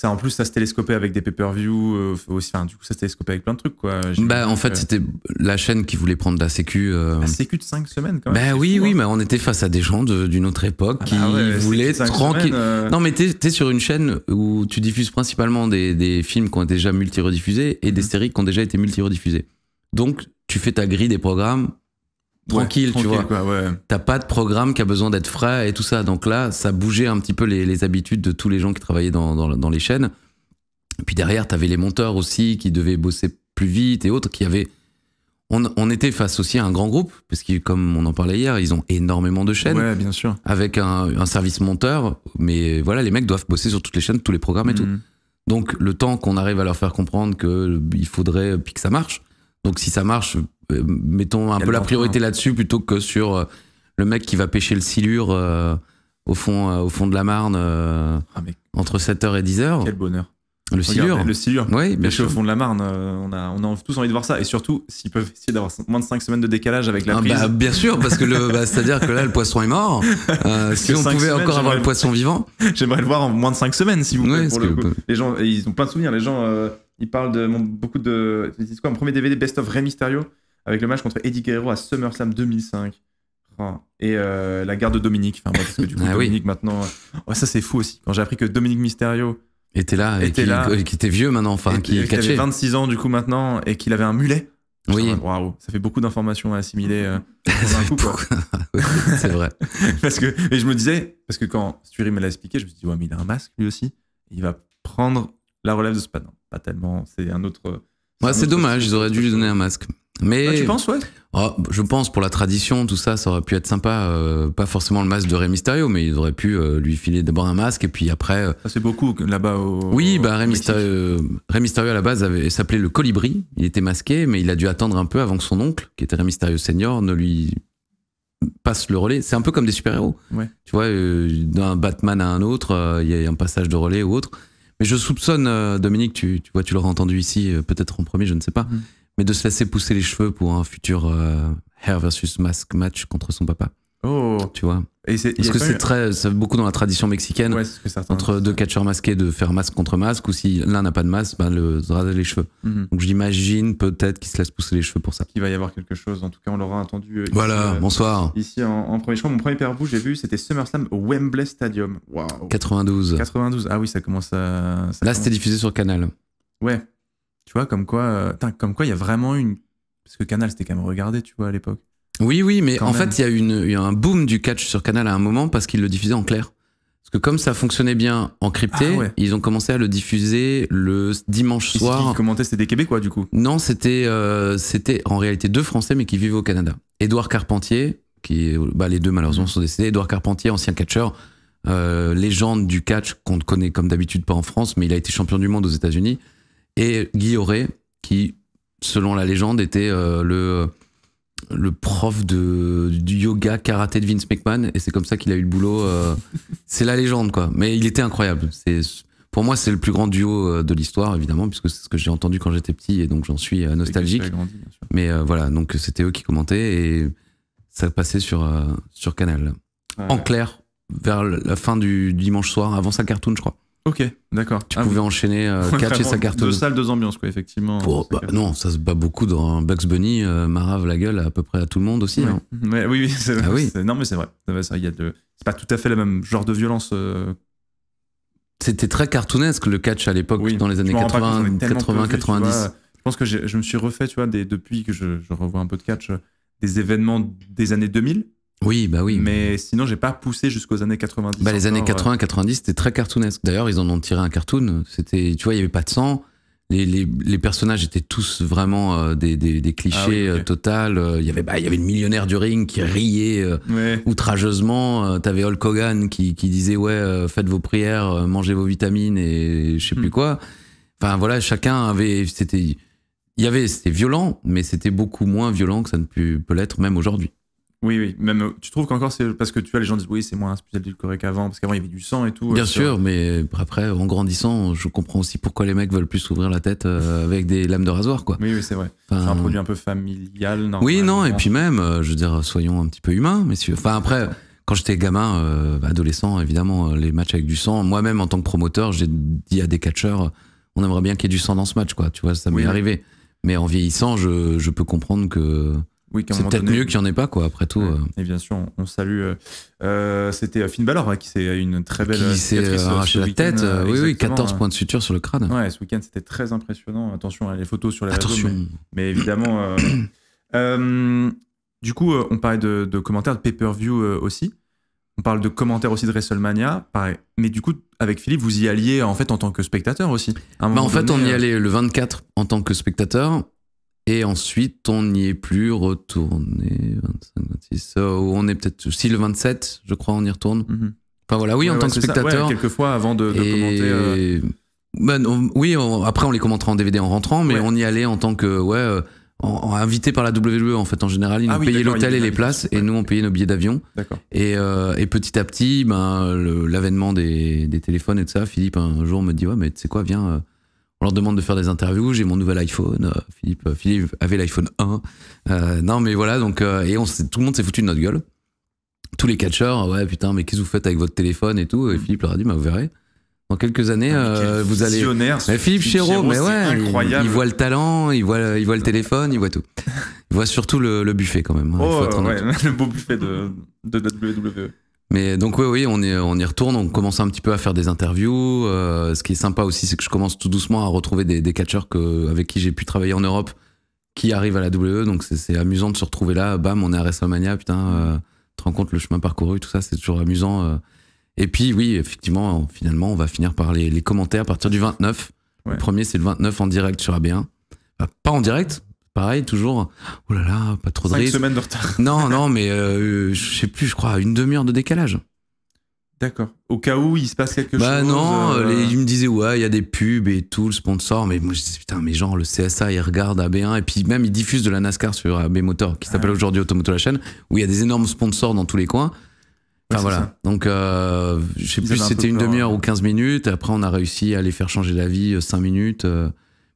en plus ça se télescopait avec des pay-per-view euh, aussi du coup ça se télescopait avec plein de trucs quoi bah, en fait c'était la chaîne qui voulait prendre la sécu euh, la sécu de 5 semaines quand même bah oui oui mais on était face à des gens d'une autre époque ah qui bah voulaient tranquille euh. non mais t'es es sur une chaîne où tu diffuses principalement des, films qui ont déjà multi-rediffusés et des mhm. séries qui ont déjà été multi-rediffusées donc tu fais ta grille des programmes tranquille, tu vois. T'as pas de programme qui a besoin d'être frais et tout ça. Donc là, ça bougeait un petit peu les, habitudes de tous les gens qui travaillaient dans, les chaînes. Puis derrière, t'avais les monteurs aussi qui devaient bosser plus vite et autres qui avaient. On, était face aussi à un grand groupe, parce que comme on en parlait hier, ils ont énormément de chaînes. bien sûr. Avec un, service monteur, mais voilà, les mecs doivent bosser sur toutes les chaînes, tous les programmes et tout. Mhm. Donc le temps qu'on arrive à leur faire comprendre qu'il euh, faudrait, euh, puis que ça marche. Donc si ça marche, euh, mettons un peu la priorité là-dessus plutôt que sur euh, le mec qui va pêcher le silure euh, au, fond, au fond de la Marne ah, entre 7h et 10h. Quel bonheur. Le silure. Le silure. Oui, pêcher au fond de la Marne, on a, on a tous envie de voir ça. Et surtout, s'ils peuvent essayer d'avoir moins de 5 semaines de décalage avec la ah, bah, bien sûr, parce que le, bah, c'est-à-dire que là, le poisson est mort. si on pouvait encore avoir le poisson vivant. J'aimerais le voir en moins de 5 semaines, si vous voulez. pour Les gens, ils ont plein de souvenirs. Les gens, ils parlent de mon, beaucoup de. Ils quoi Un premier DVD Best of Ray Mysterio avec le match contre Eddie Guerrero à SummerSlam 2005. Ah, et euh, la garde de Dominique. parce que du coup, ah Dominique oui. maintenant. Oh, ça, c'est fou aussi. Quand j'ai appris que Dominique Mysterio était là, et qui, qui était vieux maintenant, enfin, qui, qui avait 26 ans du coup maintenant et qu'il avait un mulet. Oui. ça fait beaucoup d'informations à assimiler euh, un c'est vrai. parce que et je me disais parce que quand Sturry me l'a expliqué, je me suis dit ouais mais il a un masque lui aussi, il va prendre la relève de Spano. Pas tellement, c'est un autre. Moi c'est dommage. Ils auraient dû lui donner un masque. Mais ah, ouais ah, Je pense pour la tradition, tout ça, ça aurait pu être sympa. Euh, pas forcément le masque de Rey Mysterio, mais ils auraient pu euh, lui filer d'abord un masque et puis après. Euh, ça c'est beaucoup là-bas. Oui, bah Rey Mysterio, à la base s'appelait le Colibri. Il était masqué, mais il a dû attendre un peu avant que son oncle, qui était Rey Mysterio senior, ne lui passe le relais. C'est un peu comme des super héros. Tu vois, d'un Batman à un autre, il y a un passage de relais ou autre. Mais je soupçonne, Dominique, tu, vois, tu l'auras entendu ici, peut-être en premier, je ne sais pas. Mhm mais de se laisser pousser les cheveux pour un futur euh, hair versus mask match contre son papa. Oh. Tu vois. Et Parce que c'est très, c'est beaucoup dans la tradition mexicaine ouais, entre deux catcheurs masqués de faire masque contre masque ou si l'un n'a pas de masque, ben le raser les cheveux. Mhm. Donc j'imagine peut-être qu'il se laisse pousser les cheveux pour ça. Il va y avoir quelque chose. En tout cas, on l'aura entendu. Euh, voilà. Euh, bonsoir. Ici en, premier, choix. mon premier père j'ai vu, c'était SummerSlam au Wembley Stadium. Wow, 92. 92. Ah oui, ça commence à. Là, c'était diffusé sur Canal. Ouais. Tu vois, comme quoi, euh, comme quoi, il y a vraiment une. Parce que Canal, c'était quand même regardé, tu vois, à l'époque. Oui, oui, mais en fait, il y, a eu un boom du catch sur Canal à un moment parce qu'ils le diffusaient en clair. Parce que comme ça fonctionnait bien en crypté, ah ils ont commencé à le diffuser le dimanche soir. soir. Qui commentaient, c'était des Québécois du coup Non, c'était euh, en réalité deux Français mais qui vivaient au Canada. Édouard Carpentier, qui bah, les deux malheureusement sont décédés. Édouard Carpentier, ancien catcheur, euh, légende du catch qu'on ne connaît comme d'habitude pas en France, mais il a été champion du monde aux États-Unis et Guy Auré, qui, selon la légende, était euh, le, le prof de, du yoga karaté de Vince McMahon, et c'est comme ça qu'il a eu le boulot. Euh, c'est la légende, quoi. Mais il était incroyable. pour moi, c'est le plus grand duo euh, de l'histoire, évidemment, puisque c'est ce que j'ai entendu quand j'étais petit, et donc j'en suis nostalgique. Mais voilà, donc c'était eux qui commentaient, et ça passait sur, sur Canal. En clair, vers la fin du dimanche soir, avant sa cartoon, je crois. Ok, d'accord. Tu ah pouvais enchaîner, Catch euh, et sa carte. Deux salles, deux ambiances, quoi, effectivement. Bah, non, ça se bat beaucoup dans Bugs Bunny, euh, marave la gueule à, peu près à tout le monde aussi. Hein. Mais, ah oui, c'est Non, mais c'est vrai. C'est pas tout à fait le même genre de violence. Euh. C'était très cartoonesque le catch à l'époque, dans les années 80, 80 90. je pense que je me suis refait, tu vois, des, depuis que je, je, revois un peu de catch, des événements des années 2000 oui, bah oui. Mais sinon, j'ai pas poussé jusqu'aux années 90. Bah, les années 80-90, c'était très cartoonesque. D'ailleurs, ils en ont tiré un cartoon. C'était, tu vois, il y avait pas de sang. Les, personnages étaient tous vraiment euh, des, ah clichés euh, total. Euh, il y avait bah, il y avait le millionnaire du ring qui riait outrageusement. T'avais Hulk Hogan qui, qui disait ouais faites vos prières, mangez vos vitamines et je sais plus hmm. quoi. Enfin voilà, chacun avait c'était il avait c'était violent, mais c'était beaucoup moins violent que ça ne peut l'être même aujourd'hui. Oui, oui. Même, euh, tu trouves qu'encore, c'est parce que tu as les gens disent oui, c'est moins spécial correct qu'avant, parce qu'avant, il y avait du sang et tout. Euh, bien sûr, mais après, en grandissant, je comprends aussi pourquoi les mecs veulent plus s'ouvrir la tête euh, avec des lames de rasoir, quoi. Oui, oui, c'est vrai. c'est un produit un peu familial, non Oui, non, et puis même, je veux dire, soyons un petit peu humains, messieurs. Enfin, après quand j'étais gamin, adolescent, évidemment, les matchs avec du sang. Moi-même, en tant que promoteur, j'ai dit à des catcheurs, on aimerait bien qu'il y ait du sang dans ce match, quoi. Tu vois, ça m'est arrivé. Mais en vieillissant, je peux comprendre que c'est peut-être mieux qu'il n'y en ait pas, quoi, après tout. Euh. Et bien sûr, on, salue. Euh, euh, c'était Finn Balor hein, qui s'est une très belle. Qui arraché la tête. oui, oui, 14 hein. points de suture sur le crâne. Ouais, ce week-end, c'était très impressionnant. Attention, à hein, les photos sur les Réseaux, mais, mais, évidemment. du coup, on parlait de, commentaires, de pay-per-view aussi. On parle de commentaires aussi de WrestleMania, pareil. Mais du coup, avec Philippe, vous y alliez en fait en tant que spectateur aussi. Bah, en fait, on y allait le 24 en tant que spectateur et ensuite, on n'y est plus retourné. 25, 26. Euh, on est peut-être. Si le 27, je crois, on y retourne. Mhm. Enfin voilà, oui, en tant que spectateur. Quelques fois avant de, commenter. Euh. Ben, oui, après, on les commentera en DVD en rentrant, mais on y allait en tant que. Ouais, euh, invité par la WWE en fait en général ils ah nous payaient l'hôtel et les places et nous on payait nos billets d'avion et, et, petit à petit ben l'avènement des, téléphones et de ça Philippe un jour me dit ouais mais tu sais quoi viens on leur demande de faire des interviews, j'ai mon nouvel iPhone, euh, Philippe, euh, Philippe avait l'iPhone 1. Euh, non mais voilà, donc et on, tout le monde s'est foutu de notre gueule. Tous les catcheurs, ouais putain, mais qu'est-ce que vous faites avec votre téléphone et tout Et mm. Philippe leur a dit, mais bah, vous verrez. Dans quelques années, ah, vous allez. Mais Philippe Chéreau, mais ouais, incroyable. Il, voit le talent, il voit, le téléphone, il voit tout. Il voit surtout le, buffet quand même. Hein. oh, ouais, le beau buffet de, de WWE. Mais donc oui, oui, on, est, on y retourne, on commence un petit peu à faire des interviews. Euh, ce qui est sympa aussi, c'est que je commence tout doucement à retrouver des, catcheurs que, avec qui j'ai pu travailler en Europe qui arrivent à la WE. Donc c'est amusant de se retrouver là, bam, on est à WrestleMania, putain, euh, tu te rends compte le chemin parcouru, tout ça, c'est toujours amusant. Euh. Et puis oui, effectivement, finalement, on va finir par les, commentaires à partir du 29. Le premier, c'est le 29 en direct sur AB1. pas en direct, pareil, toujours, oh là là, pas trop de Cinq semaines de retard. Non, non, mais je euh, je sais plus, je crois, une demi-heure de décalage. D'accord. Au cas où il se passe quelque bah chose. Bah non, Il euh, ils me disaient ouais, il y a des pubs et tout, le sponsor. Mais moi je disais putain, mais genre le CSA il regarde AB1 et puis même il diffuse de la NASCAR sur AB Motor qui s'appelle ah. aujourd'hui Automoto la chaîne où il y a des énormes sponsors dans tous les coins. Enfin voilà. Donc euh, je sais plus si c'était une demi-heure ou 15 minutes. Après on a réussi à les faire changer d'avis 5 euh, minutes.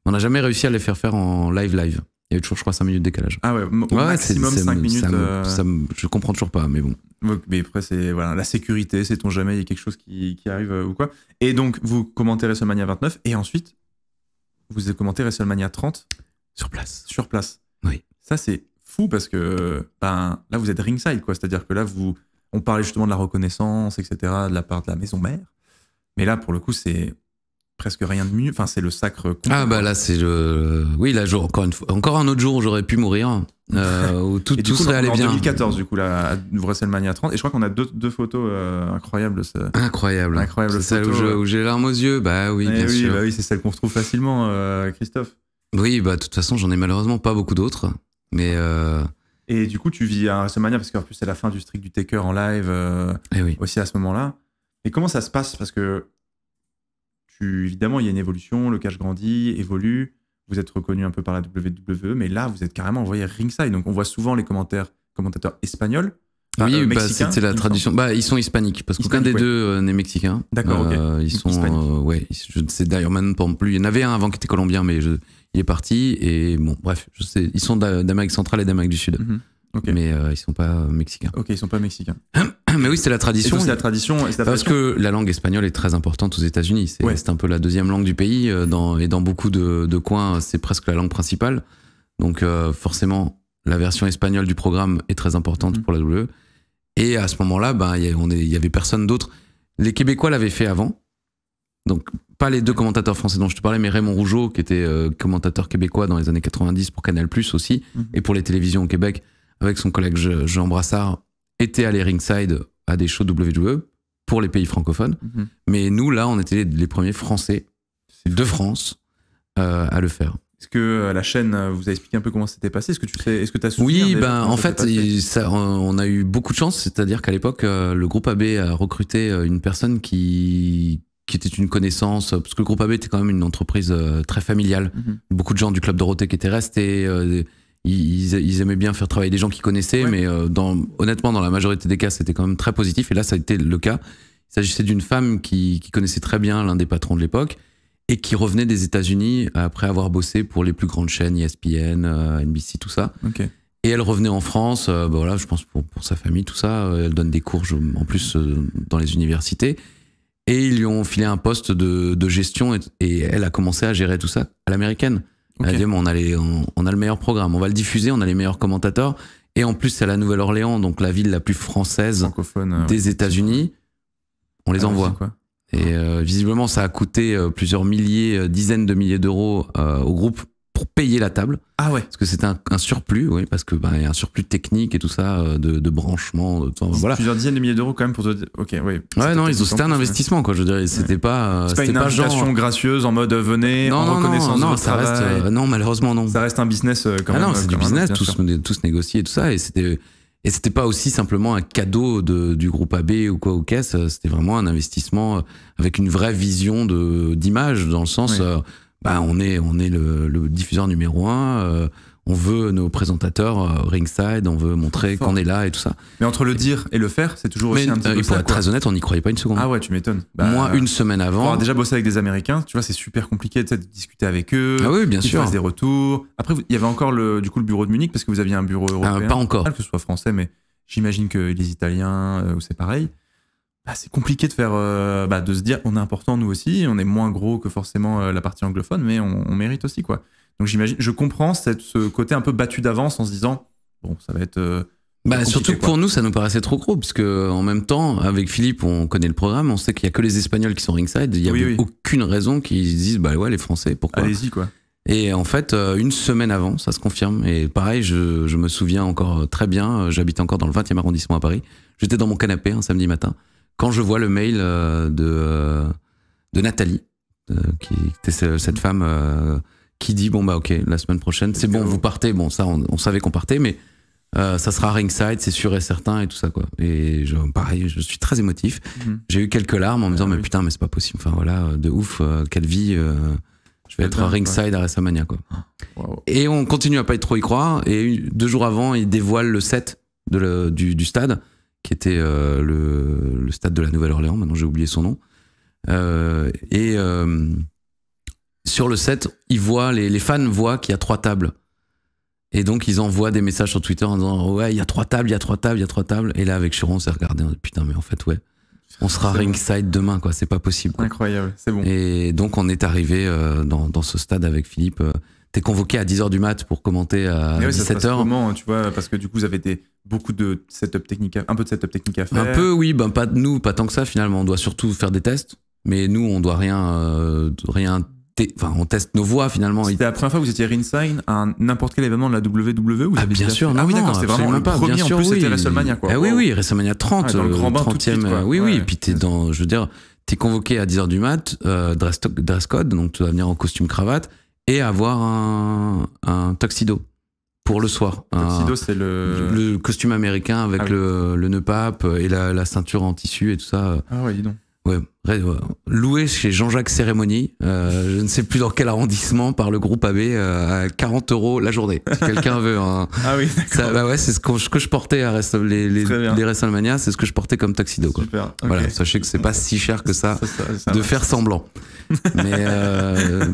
on n'a jamais réussi à les faire faire en live live. Il y a toujours, je crois, 5 minutes de décalage. Ah ouais, au maximum 5 minutes. Euh, je comprends toujours pas, mais bon. Mais après, c'est voilà, la sécurité, sait-on jamais, il y a quelque chose qui, qui arrive euh, ou quoi. Et donc, vous commentez WrestleMania 29, et ensuite, vous commentez WrestleMania 30 sur place. Sur place. Oui. Ça, c'est fou parce que ben, là, vous êtes ringside, quoi. C'est-à-dire que là, vous, on parlait justement de la reconnaissance, etc., de la part de la maison mère. Mais là, pour le coup, c'est presque rien de mieux. Enfin, c'est le sacre. Ah bah là, c'est le. Oui, là, encore une fois, encore un autre jour, j'aurais pu mourir. Euh, où tout, et tout serait allé bien. En 2014, du coup, là, à WrestleMania 30. Et je crois qu'on a deux, photos euh, incroyables. Incroyable. Incroyable. C'est celle où euh. j'ai l'arme aux yeux. Bah oui, eh bien sûr. Bah oui, c'est celle qu'on retrouve facilement, Christophe. Oui, bah de toute façon, j'en ai malheureusement pas beaucoup d'autres, mais. Et du coup, tu vis à manière parce qu'en plus, c'est la fin du streak du Taker en live et eh oui. aussi à ce moment-là. Et comment ça se passe Parce que évidemment, il y a une évolution, le cash grandit, évolue, vous êtes reconnu un peu par la WWE, mais là, vous êtes carrément envoyé ringside. Donc, on voit souvent les commentaires, commentateurs espagnols. oui, ah, euh, bah, c'est la tradition. Bah, ils sont hispaniques, parce qu'aucun des deux euh, n'est mexicain. D'accord, euh, Ils sont, ouais, je ne sais d'ailleurs plus. Il y en avait un avant qui était colombien, mais il est parti. Et bon, bref, je sais, ils sont d'Amérique centrale et d'Amérique du Sud. Mhm. Mais euh, ils sont pas euh, mexicains. Ok, ils sont pas mexicains. mais oui, c'est la tradition. C'est la tradition. Parce que la langue espagnole est très importante aux États-Unis. C'est un peu la deuxième langue du pays. Euh, dans, et dans beaucoup de, coins, c'est presque la langue principale. Donc forcément, la version espagnole du programme est très importante mm-hmm. pour la W. E. Et à ce moment-là, ben, il y avait personne d'autre. Les Québécois l'avaient fait avant. Donc, pas les deux commentateurs français dont je te parlais, mais Raymond Rougeau, qui était commentateur québécois dans les années 90 pour Canal Plus aussi, mm-hmm. et pour les télévisions au Québec, avec son collègue Jean Brassard, était allé ringside à des shows WWE pour les pays francophones. Mhm. Mais nous, là, on était les, premiers Français de France euh, à le faire. Est-ce que euh, la chaîne euh, vous a expliqué un peu comment c'était passé Est-ce que tu as, est-ce que tu as Oui, ben en fait, ça, on a eu beaucoup de chance, c'est-à-dire qu'à l'époque, le groupe AB a recruté une personne qui était une connaissance, parce que le groupe AB était quand même une entreprise très familiale. Mhm. Beaucoup de gens du club Dorothée qui étaient restés, ils, aimaient bien faire travailler des gens qu'ils connaissaient, mais euh, dans, honnêtement, dans la majorité des cas, c'était quand même très positif. Et là, ça a été le cas. Il s'agissait d'une femme qui, connaissait très bien l'un des patrons de l'époque et qui revenait des États-Unis après avoir bossé pour les plus grandes chaînes, ESPN, euh, NBC, tout ça. Et elle revenait en France, euh, bah voilà, je pense pour, sa famille, tout ça. elle donne des cours en plus dans les universités. Et ils lui ont filé un poste de, gestion et, elle a commencé à gérer tout ça à l'américaine on, a on, a le meilleur programme, on va le diffuser, on a les meilleurs commentateurs. Et en plus, c'est la Nouvelle-Orléans, donc la ville la plus française euh, des États-Unis. On les ah envoie. Et euh, visiblement, ça a coûté euh, plusieurs milliers, dizaines de milliers d'euros au groupe pour payer la table. Ah ouais. Parce que c'était un, surplus, oui, parce que ben, y a un surplus technique et tout ça, euh, de, branchement. De, voilà. Plusieurs dizaines de milliers d'euros quand même pour Ok, oui. Ouais, non, c'était un investissement, quoi. Je dirais, c'était euh, pas. c'était pas une pas gracieuse en mode euh, venez non, en non, ça Reste, non, malheureusement non. Ça reste un business quand ah même. Non, c'est du business, tout se, tout et tout ça, et c'était. Et c'était pas aussi simplement un cadeau de, du groupe AB ou quoi au caisse, c'était vraiment un investissement avec une vraie vision d'image, dans le sens, bah, on est, on est le, diffuseur numéro un euh, on veut nos présentateurs euh, ringside, on veut montrer qu'on est là et tout ça. Mais entre le dire et le faire, c'est toujours aussi un petit euh, peu. pour être très honnête, on n'y croyait pas une seconde. Ah ouais, tu m'étonnes. Bah, Moi, une semaine avant. On a déjà bossé avec des Américains, tu vois, c'est super compliqué de discuter avec eux. Ah oui, bien sûr. des retours. Après, il y avait encore le, du coup le bureau de Munich parce que vous aviez un bureau ah, européen. pas encore. Pas ah, que ce soit français, mais j'imagine que les Italiens, ou c'est pareil. Bah, c'est compliqué de faire, euh, bah, de se dire on est important nous aussi, on est moins gros que forcément euh, la partie anglophone, mais on, mérite aussi quoi. Donc j'imagine, je comprends cette, ce côté un peu battu d'avance en se disant bon, ça va être. Euh, bah, surtout que pour nous, ça nous paraissait trop gros, parce que en même temps, avec Philippe, on connaît le programme, on sait qu'il y a que les Espagnols qui sont ringside, il n'y a aucune raison qu'ils disent bah ouais les Français, pourquoi Allez-y quoi. Et en fait, une semaine avant, ça se confirme. Et pareil, je, je me souviens encore très bien, j'habite encore dans le 20e arrondissement à Paris. J'étais dans mon canapé un samedi matin quand je vois le mail euh, de, euh, de Nathalie, euh, qui était cette femme qui dit bon bah ok la semaine prochaine c'est bon vous partez bon ça on, savait qu'on partait mais ça sera ringside c'est sûr et certain et tout ça quoi et pareil je suis très émotif mhm. j'ai eu quelques larmes en me disant ah mais putain mais c'est pas possible enfin voilà de ouf quelle vie je vais être ringside à WrestleMania quoi et on continue à pas trop y croire et deux jours avant il dévoile le set de du, stade qui était euh, le, stade de la Nouvelle-Orléans, maintenant j'ai oublié son nom. Euh, et euh, sur le set, ils voient, les, fans voient qu'il y a trois tables. Et donc ils envoient des messages sur Twitter en disant ouais, il y a trois tables, il y a trois tables, il y a trois tables. Et là avec Chiron, on s'est regardé, putain mais en fait ouais, on sera ringside demain quoi, c'est pas possible. Incroyable, c'est bon. Et donc on est arrivé dans, dans, ce stade avec Philippe t'es convoqué à 10h du mat pour commenter à eh ouais, 17h. Comment, tu vois, parce que du coup, vous avez des, beaucoup de setup technique, un peu de setup technique à faire. Un peu, oui, ben pas nous, pas tant que ça finalement. On doit surtout faire des tests, mais nous, on doit rien, euh, rien. Enfin, on teste nos voix finalement. C'était la première fois que vous étiez Rinsign à n'importe quel événement de la WWE ah, bien sûr, non, ah oui, d'accord, c'est vraiment le premier, bien sûr, en plus, oui. c'était WrestleMania quoi. Ah, oui, oui, WrestleMania 30, ah, dans le grand 30 suite, euh, oui, oui, et puis t'es dans, je veux dire, t'es convoqué à 10h du mat, euh, dress, code, donc tu vas venir en costume cravate et avoir un, un pour le soir. Le c'est le... costume américain avec ah le, le nœud pape et la, ceinture en tissu et tout ça. Ah ouais, dis donc. Ouais, loué chez Jean-Jacques Cérémonie, euh, je ne sais plus dans quel arrondissement, par le groupe AB euh, à 40 euros la journée. Si quelqu'un veut. Hein. ah oui. bah ouais, c'est ce que je, portais à les, WrestleMania, c'est ce que je portais comme tuxedo. Super, Voilà, sachez que c'est pas si cher que ça, ça de faire semblant. Mais euh,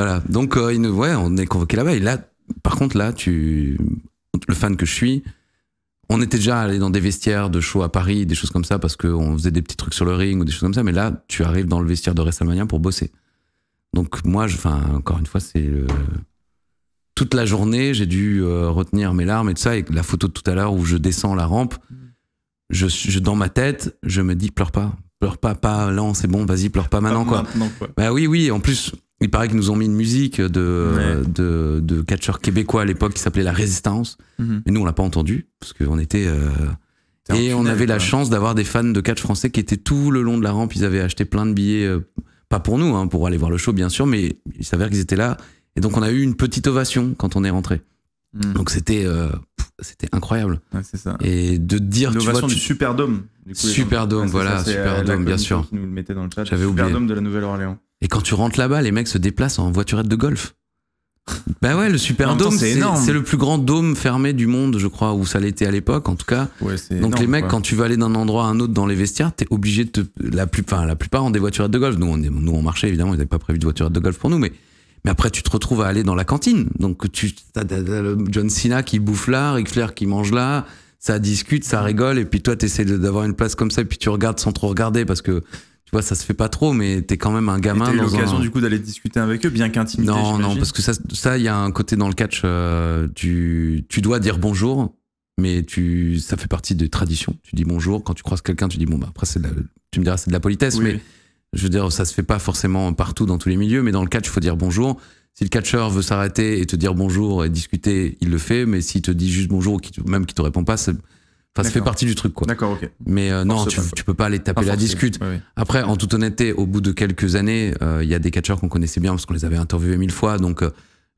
voilà. Donc, euh, ouais, on est convoqué là-bas. Et là, par contre, là, tu, le fan que je suis, on était déjà allé dans des vestiaires de show à Paris, des choses comme ça, parce qu'on faisait des petits trucs sur le ring ou des choses comme ça. Mais là, tu arrives dans le vestiaire de WrestleMania pour bosser. Donc, moi, je, encore une fois, c'est. toute la journée, j'ai dû euh, retenir mes larmes et tout ça. Et la photo de tout à l'heure où je descends la rampe, je, dans ma tête, je me dis pleure pas, pleure pas, pas lent, c'est bon, vas-y, pleure pas maintenant, Maintenant, quoi. Bah oui, oui, en plus, il paraît qu'ils nous ont mis une musique de, de, catcheur québécois à l'époque qui s'appelait La Résistance. Mhm. Mais nous, on l'a pas entendu, parce qu'on était. Euh, et on avait la chance d'avoir des fans de catch français qui étaient tout le long de la rampe. Ils avaient acheté plein de billets, euh, pas pour nous, hein, pour aller voir le show, bien sûr, mais il s'avère qu'ils étaient là. Et donc, on a eu une petite ovation quand on est rentré. Mhm. Donc, c'était euh, c'était incroyable. Ouais, ça. Et de dire. L'ovation tu vois, du Superdome. Superdome, voilà, Superdome, bien sûr. J'avais oublié. Superdome de la Nouvelle-Orléans. Et quand tu rentres là-bas, les mecs se déplacent en voiturette de golf. Bah ouais, le Superdome, c'est le plus grand dôme fermé du monde, je crois, où ça l'était à l'époque, en tout cas. Donc les mecs, quand tu vas aller d'un endroit à un autre dans les vestiaires, t'es obligé de te... La, plus, enfin, la plupart ont des voiturettes de golf. Nous, on, nous, on marchait, évidemment, ils n'avaient pas prévu de voiturette de golf pour nous, mais... Mais après, tu te retrouves à aller dans la cantine. Donc, tu as, John Cena qui bouffe là, Ric Flair qui mange là, ça discute, ça rigole, et puis toi, t'essaies d'avoir une place comme ça, et puis tu regardes sans trop regarder parce que tu vois, ça se fait pas trop, mais t'es quand même un gamin. T'as eu l'occasion du coup d'aller discuter avec eux, bien qu'intimité. Non, non, parce que ça, il y a un côté dans le catch, euh, tu, dois dire bonjour, mais tu, ça fait partie de tradition Tu dis bonjour quand tu croises quelqu'un, tu dis bon bah après c'est tu me diras c'est de la politesse, mais je veux dire ça se fait pas forcément partout dans tous les milieux, mais dans le catch, il faut dire bonjour. Si le catcheur veut s'arrêter et te dire bonjour et discuter, il le fait, mais s'il te dit juste bonjour même qu'il te répond pas, ça fait partie du truc, quoi. D'accord, ok. Mais euh, non, tu, tu, peux pas aller taper la discute. Après, en toute honnêteté, au bout de quelques années, euh, il y a des catcheurs qu'on connaissait bien parce qu'on les avait interviewés mille fois. Donc, euh,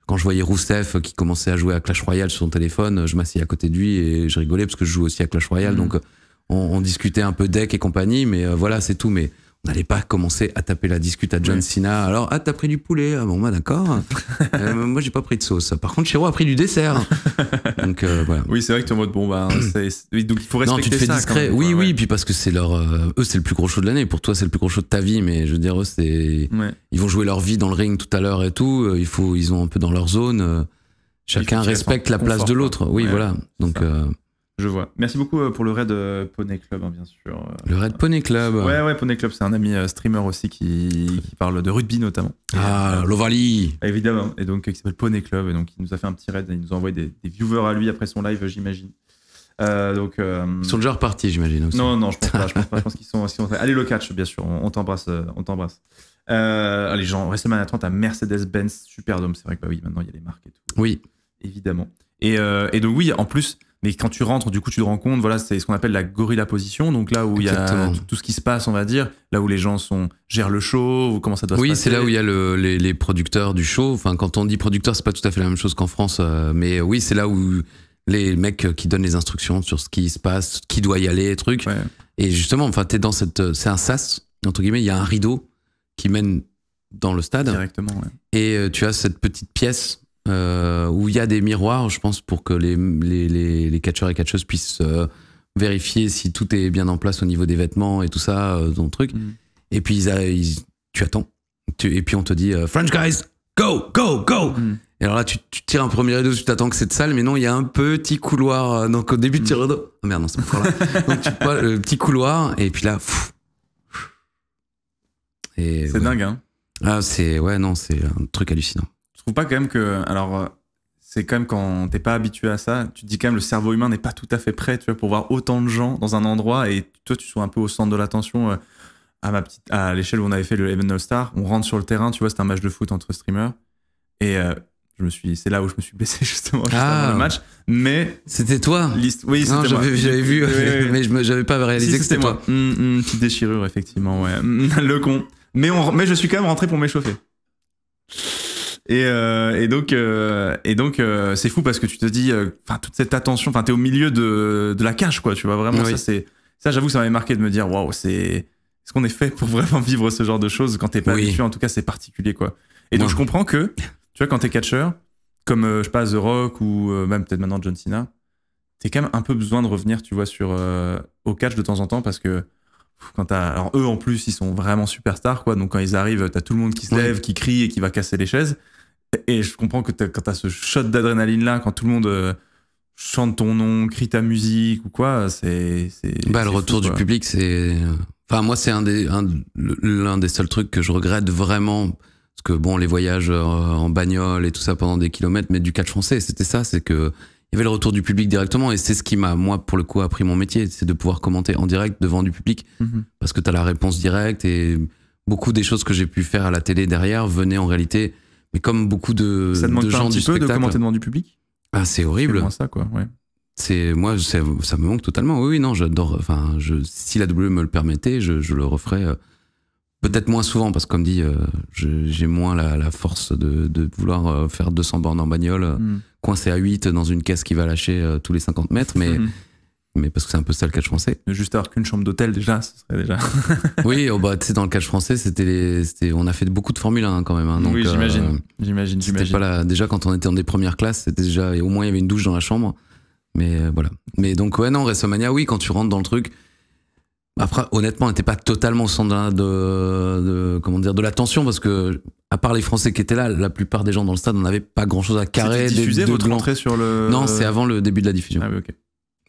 quand je voyais Rousseff qui commençait à jouer à Clash Royale sur son téléphone, je m'assis à côté de lui et je rigolais parce que je joue aussi à Clash Royale. Mhm. Donc, on, on, discutait un peu deck et compagnie, mais voilà, c'est tout. Mais N'allez pas commencer à taper la discute à John Cena. Alors, ah, t'as pris du poulet. Ah bon, bah d'accord. Euh, moi, j'ai pas pris de sauce. Par contre, Chiro a pris du dessert. donc, euh, voilà. Oui, c'est vrai que tu es en mode, bon, bah, donc il faut respecter. Non, tu te fais discret. oui, oui, puis parce que c'est leur. Euh, eux, c'est le plus gros show de l'année. Pour toi, c'est le plus gros show de ta vie, mais je veux dire, eux, c'est. Ils vont jouer leur vie dans le ring tout à l'heure et tout. Il faut, ils ont un peu dans leur zone. Chacun respecte la place de l'autre. Oui, voilà. Donc. Je vois. Merci beaucoup euh, pour le raid euh, Poney Club, hein, bien sûr. Euh. Le raid Poney Club. Ouais, ouais, Poney Club, c'est un ami streamer aussi qui, qui parle de rugby notamment. Ah, l'Ovalie Évidemment. Et donc, qui s'appelle Poney Club. Et donc, il nous a fait un petit raid. Et il nous a envoyé des, viewers à lui après son live, j'imagine. donc, Ils sont déjà repartis, j'imagine. Non, non, je pense pas. Je pense, qu'ils sont, Allez, le catch, bien sûr. On t'embrasse. On t'embrasse. Euh, les gens, WrestleMania 30 à Mercedes-Benz Superdome. C'est vrai que bah oui, maintenant il y a les marques et tout. Oui. Évidemment. Et, et donc, oui, en plus, mais quand tu rentres, du coup, tu te rends compte, voilà, c'est ce qu'on appelle la gorilla position. Donc là où il y a tout, ce qui se passe, on va dire, là où les gens sont, gèrent le show, comment ça doit oui, se passer. Oui, c'est là où il y a les, producteurs du show. Enfin, quand on dit producteur, c'est pas tout à fait la même chose qu'en France. Euh, mais oui, c'est là où les mecs qui donnent les instructions sur ce qui se passe, qui doit y aller, trucs. Et justement, enfin, t'es dans cette. Euh, c'est un sas, entre guillemets, il y a un rideau qui mène dans le stade. Directement, Et euh, tu as cette petite pièce euh, où il y a des miroirs, je pense, pour que les, les, catcheurs et catcheuses puissent euh, vérifier si tout est bien en place au niveau des vêtements et tout ça, euh, dans le truc. Mm. Et puis, tu attends. et puis, on te dit French guys, go, go, go mm. Et alors là, tu, tires un premier rideau, tu t'attends que c'est de sale mais non, il y a un petit couloir. donc, au début, tu tires mm. rideau. Oh, merde, non, c'est pas là. donc, tu le petit couloir, et puis là. c'est dingue, hein ah, c'est ouais non c'est un truc hallucinant. Je trouve pas quand même que. Alors, euh, c'est quand même quand t'es pas habitué à ça, tu te dis quand même le cerveau humain n'est pas tout à fait prêt, tu vois, pour voir autant de gens dans un endroit et toi, tu sois un peu au centre de l'attention. Euh, à ma petite, à l'échelle où on avait fait le Event All Star, on rentre sur le terrain, tu vois, c'est un match de foot entre streamers et euh, je me suis, c'est là où je me suis blessé justement le ah. match. Mais c'était toi. Oui, c'était j'avais, j'avais vu, mais je n'avais pas réalisé que c'était moi. Toi. Hum, hum, petite déchirure effectivement, ouais, le con. Mais on, mais je suis quand même rentré pour m'échauffer. Euh, et, donc, euh, et donc, euh, c'est fou parce que tu te dis, enfin, toute cette attention, enfin, t'es au milieu de, de la cage, quoi. Tu vois vraiment ça, c'est ça. J'avoue, ça m'avait marqué de me dire, waouh, c'est ce qu'on est fait pour vraiment vivre ce genre de choses quand t'es pas habitué. En tout cas, c'est particulier, quoi. Et donc, je comprends que, tu vois, quand t'es catcheur, comme je sais pas The Rock ou même peut-être maintenant John Cena, t'es quand même un peu besoin de revenir, tu vois, sur au catch de temps en temps parce que quand alors eux en plus ils sont vraiment superstars quoi donc quand ils arrivent t'as tout le monde qui se lève qui crie et qui va casser les chaises et je comprends que quand tu as ce shot d'adrénaline là, quand tout le monde euh, chante ton nom, crie ta musique ou quoi, c'est. Bah, le retour du public, c'est. Enfin, moi, c'est un des, l'un des seuls trucs que je regrette vraiment. Parce que bon, les voyages euh, en bagnole et tout ça pendant des kilomètres, mais du catch français, c'était ça, c'est que il y avait le retour du public directement et c'est ce qui m'a moi pour le coup appris mon métier c'est de pouvoir commenter en direct devant du public mhm. parce que tu as la réponse directe et beaucoup des choses que j'ai pu faire à la télé derrière venaient en réalité mais comme beaucoup de, de gens un du peu spectacle. de devant du public Ah, c'est horrible. C'est ça, quoi, C'est, moi, ça me manque totalement. Oui, oui, non, j'adore. Enfin, je, si la W me le permettait, je, le referais euh, peut-être moins souvent, parce que comme dit, euh, j'ai moins la, force de, vouloir euh, faire 200 bornes en bagnole, hmm. coincé à 8 dans une caisse qui va lâcher tous les 50 mètres, mais. Hmm mais parce que c'est un peu ça le catch français. Juste avoir qu'une chambre d'hôtel déjà, ce serait déjà. oui, oh bah, tu sais, dans le catch français, c'était, on a fait beaucoup de Formule 1 quand même. Hein, oui, j'imagine. Euh, j'imagine, C'était pas là. Déjà, quand on était en des premières classes, c'était déjà, et au moins il y avait une douche dans la chambre. Mais euh, voilà. Mais donc, ouais, non, WrestleMania, oui, quand tu rentres dans le truc. Après, honnêtement, on n'était pas totalement au centre de, de, comment dire, de l'attention parce que, à part les Français qui étaient là, la plupart des gens dans le stade, on n'avait pas grand chose à carrer. Diffusé votre entrée sur le. Non, c'est avant le début de la diffusion. Ah oui, ok.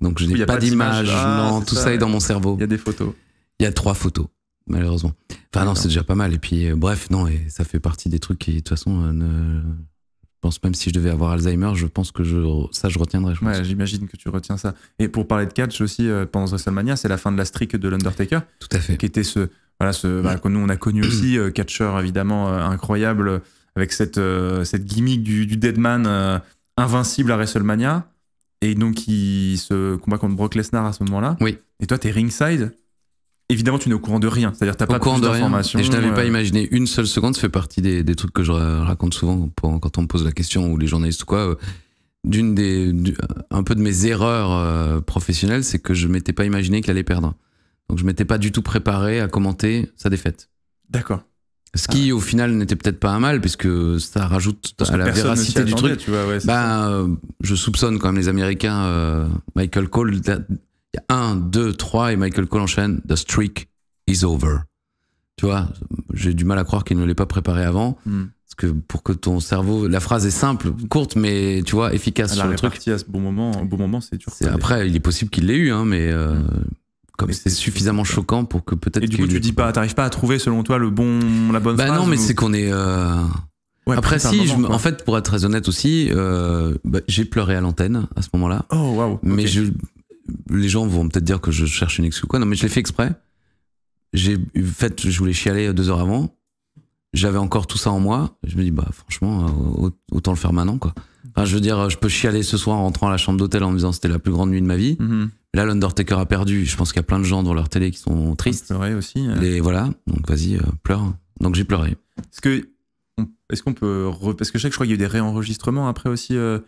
Donc je n'ai pas, d'image, ah, non, tout ça, est dans mon cerveau. Il y a des photos. Il y a trois photos, malheureusement. Enfin non, c'est déjà pas mal. Et puis euh, bref, non, et ça fait partie des trucs qui, de toute façon, euh, ne... je pense même si je devais avoir Alzheimer, je pense que je... ça, je retiendrai. Je ouais, j'imagine que tu retiens ça. Et pour parler de catch aussi, euh, pendant WrestleMania, c'est la fin de la streak de l'Undertaker. Tout à fait. Qui était ce, voilà, ce, bah, que nous on a connu aussi, Catcher, évidemment incroyable, avec cette, cette gimmick du, du Deadman invincible à WrestleMania et donc, il se combat contre Brock Lesnar à ce moment-là. Oui. Et toi, t'es ringside. Évidemment, tu n'es au courant de rien. C'est-à-dire, t'as pas courant de Et je n'avais pas euh, imaginé une seule seconde. Ça fait partie des, trucs que je raconte souvent quand on me pose la question ou les journalistes ou quoi. Euh, d'une des, euh, un peu de mes erreurs professionnelles, c'est que je m'étais pas imaginé qu'il allait perdre. Donc, je m'étais pas du tout préparé à commenter sa défaite. D'accord. Ce qui, ah. au final, n'était peut-être pas un mal, puisque ça rajoute à la véracité du truc. Ben, euh, je soupçonne quand même les Américains. Euh, Michael Cole, il y a 1, 2, 3, et Michael Cole enchaîne The streak is over. Tu vois, j'ai du mal à croire qu'il ne l'ait pas préparé avant. Hmm. Parce que pour que ton cerveau. La phrase est simple, courte, mais tu vois, efficace sur le truc. à ce bon moment, bon moment, c'est Après, il est possible qu'il l'ait eu, hein, mais. Euh, hmm c'est suffisamment choquant pour que peut-être. Et du coup, tu dis pas, t'arrives pas à trouver selon toi le bon, la bonne. Bah phrase, non, mais c'est qu'on est. Euh, après, si, en fait, pour être très honnête aussi, euh, bah, j'ai pleuré à l'antenne à ce moment-là. Oh, wow, Mais les gens vont peut-être dire que je cherche une excuse ou quoi. Non, mais je l'ai fait exprès. J'ai fait, je voulais chialer deux heures avant. J'avais encore tout ça en moi. Je me dis, bah, franchement, euh, autant le faire maintenant, quoi. Enfin, je veux dire, je peux chialer ce soir en rentrant à la chambre d'hôtel en me disant c'était la plus grande nuit de ma vie. Mhm. Là, l'Undertaker a perdu. Je pense qu'il y a plein de gens dans leur télé qui sont tristes. pleuré aussi. Hein. Les, voilà. Donc, vas-y, euh, pleure. Donc, j'ai pleuré. Est-ce que, est-ce qu'on peut, parce que je sais que je crois qu'il y a eu des réenregistrements après aussi euh,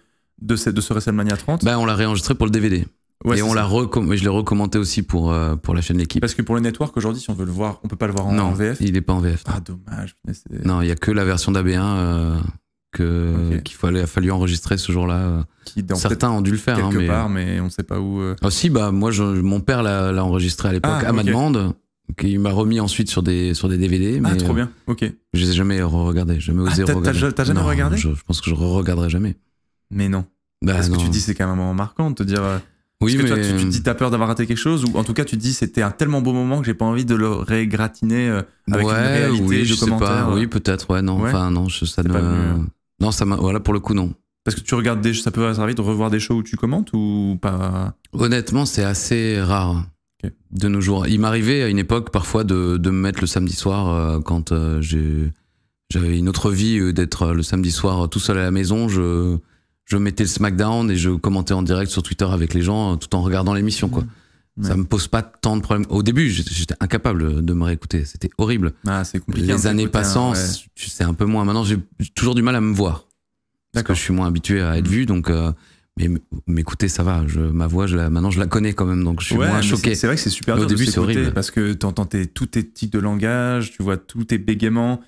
de, ce, de ce WrestleMania 30. Ben, on l'a réenregistré pour le DVD. et on l'a je l'ai recommandé aussi pour, euh, pour la chaîne l'équipe. Parce que pour le network aujourd'hui, si on veut le voir, on peut pas le voir en, non, Il est pas en VF. Ah dommage. Non, il y a que la version d'AB1 qu'il fallait a fallu enregistrer ce jour-là. Certains ont dû le faire, hein, quelque part, mais on ne sait pas où. Euh. Ah si, bah moi, mon père l'a enregistré à l'époque ah, à ma demande. Il m'a remis ensuite sur des sur des DVD. ah trop euh, bien, ok. Je les ai jamais re-regardés, jamais ah, osé ah, T'as jamais regardé je, pense que je regarderai jamais. Mais non. Bah, Parce que tu dis c'est quand même un moment marquant de te dire. Euh, oui, Parce que toi, tu, tu, dis t'as peur d'avoir raté quelque chose ou en tout cas tu dis c'était un tellement beau moment que j'ai pas envie de le régratiner avec ouais, une de je commentaires. Sais pas, oui, peut-être, ouais, non, enfin non, je, ça ne. Non, Voilà, pour le coup, non. Parce que tu regardes des ça peut servir de revoir des shows où tu commentes ou pas Honnêtement, c'est assez rare de nos jours. Il m'arrivait à une époque parfois de, me mettre le samedi soir euh, quand euh, j'avais une autre vie euh, d'être le samedi soir tout seul à la maison. Je, mettais le SmackDown et je commentais en direct sur Twitter avec les gens tout en regardant l'émission, quoi. Mmh. Ça me pose pas tant de problèmes. Au début, j'étais incapable de me réécouter. C'était horrible. Ah, c'est compliqué. Les hein, années passant, c'est un peu moins. Maintenant, j'ai toujours du mal à me voir. Parce que je suis moins habitué à être mm. vu, donc. Euh, mais m'écouter, ça va. Je, ma voix, je maintenant, je la connais quand même, donc je suis moins choqué. C'est vrai que c'est super dur Au début, c'est horrible. Parce que tu entends tes, tous tes tics de langage, tu vois tous tes bégaiements,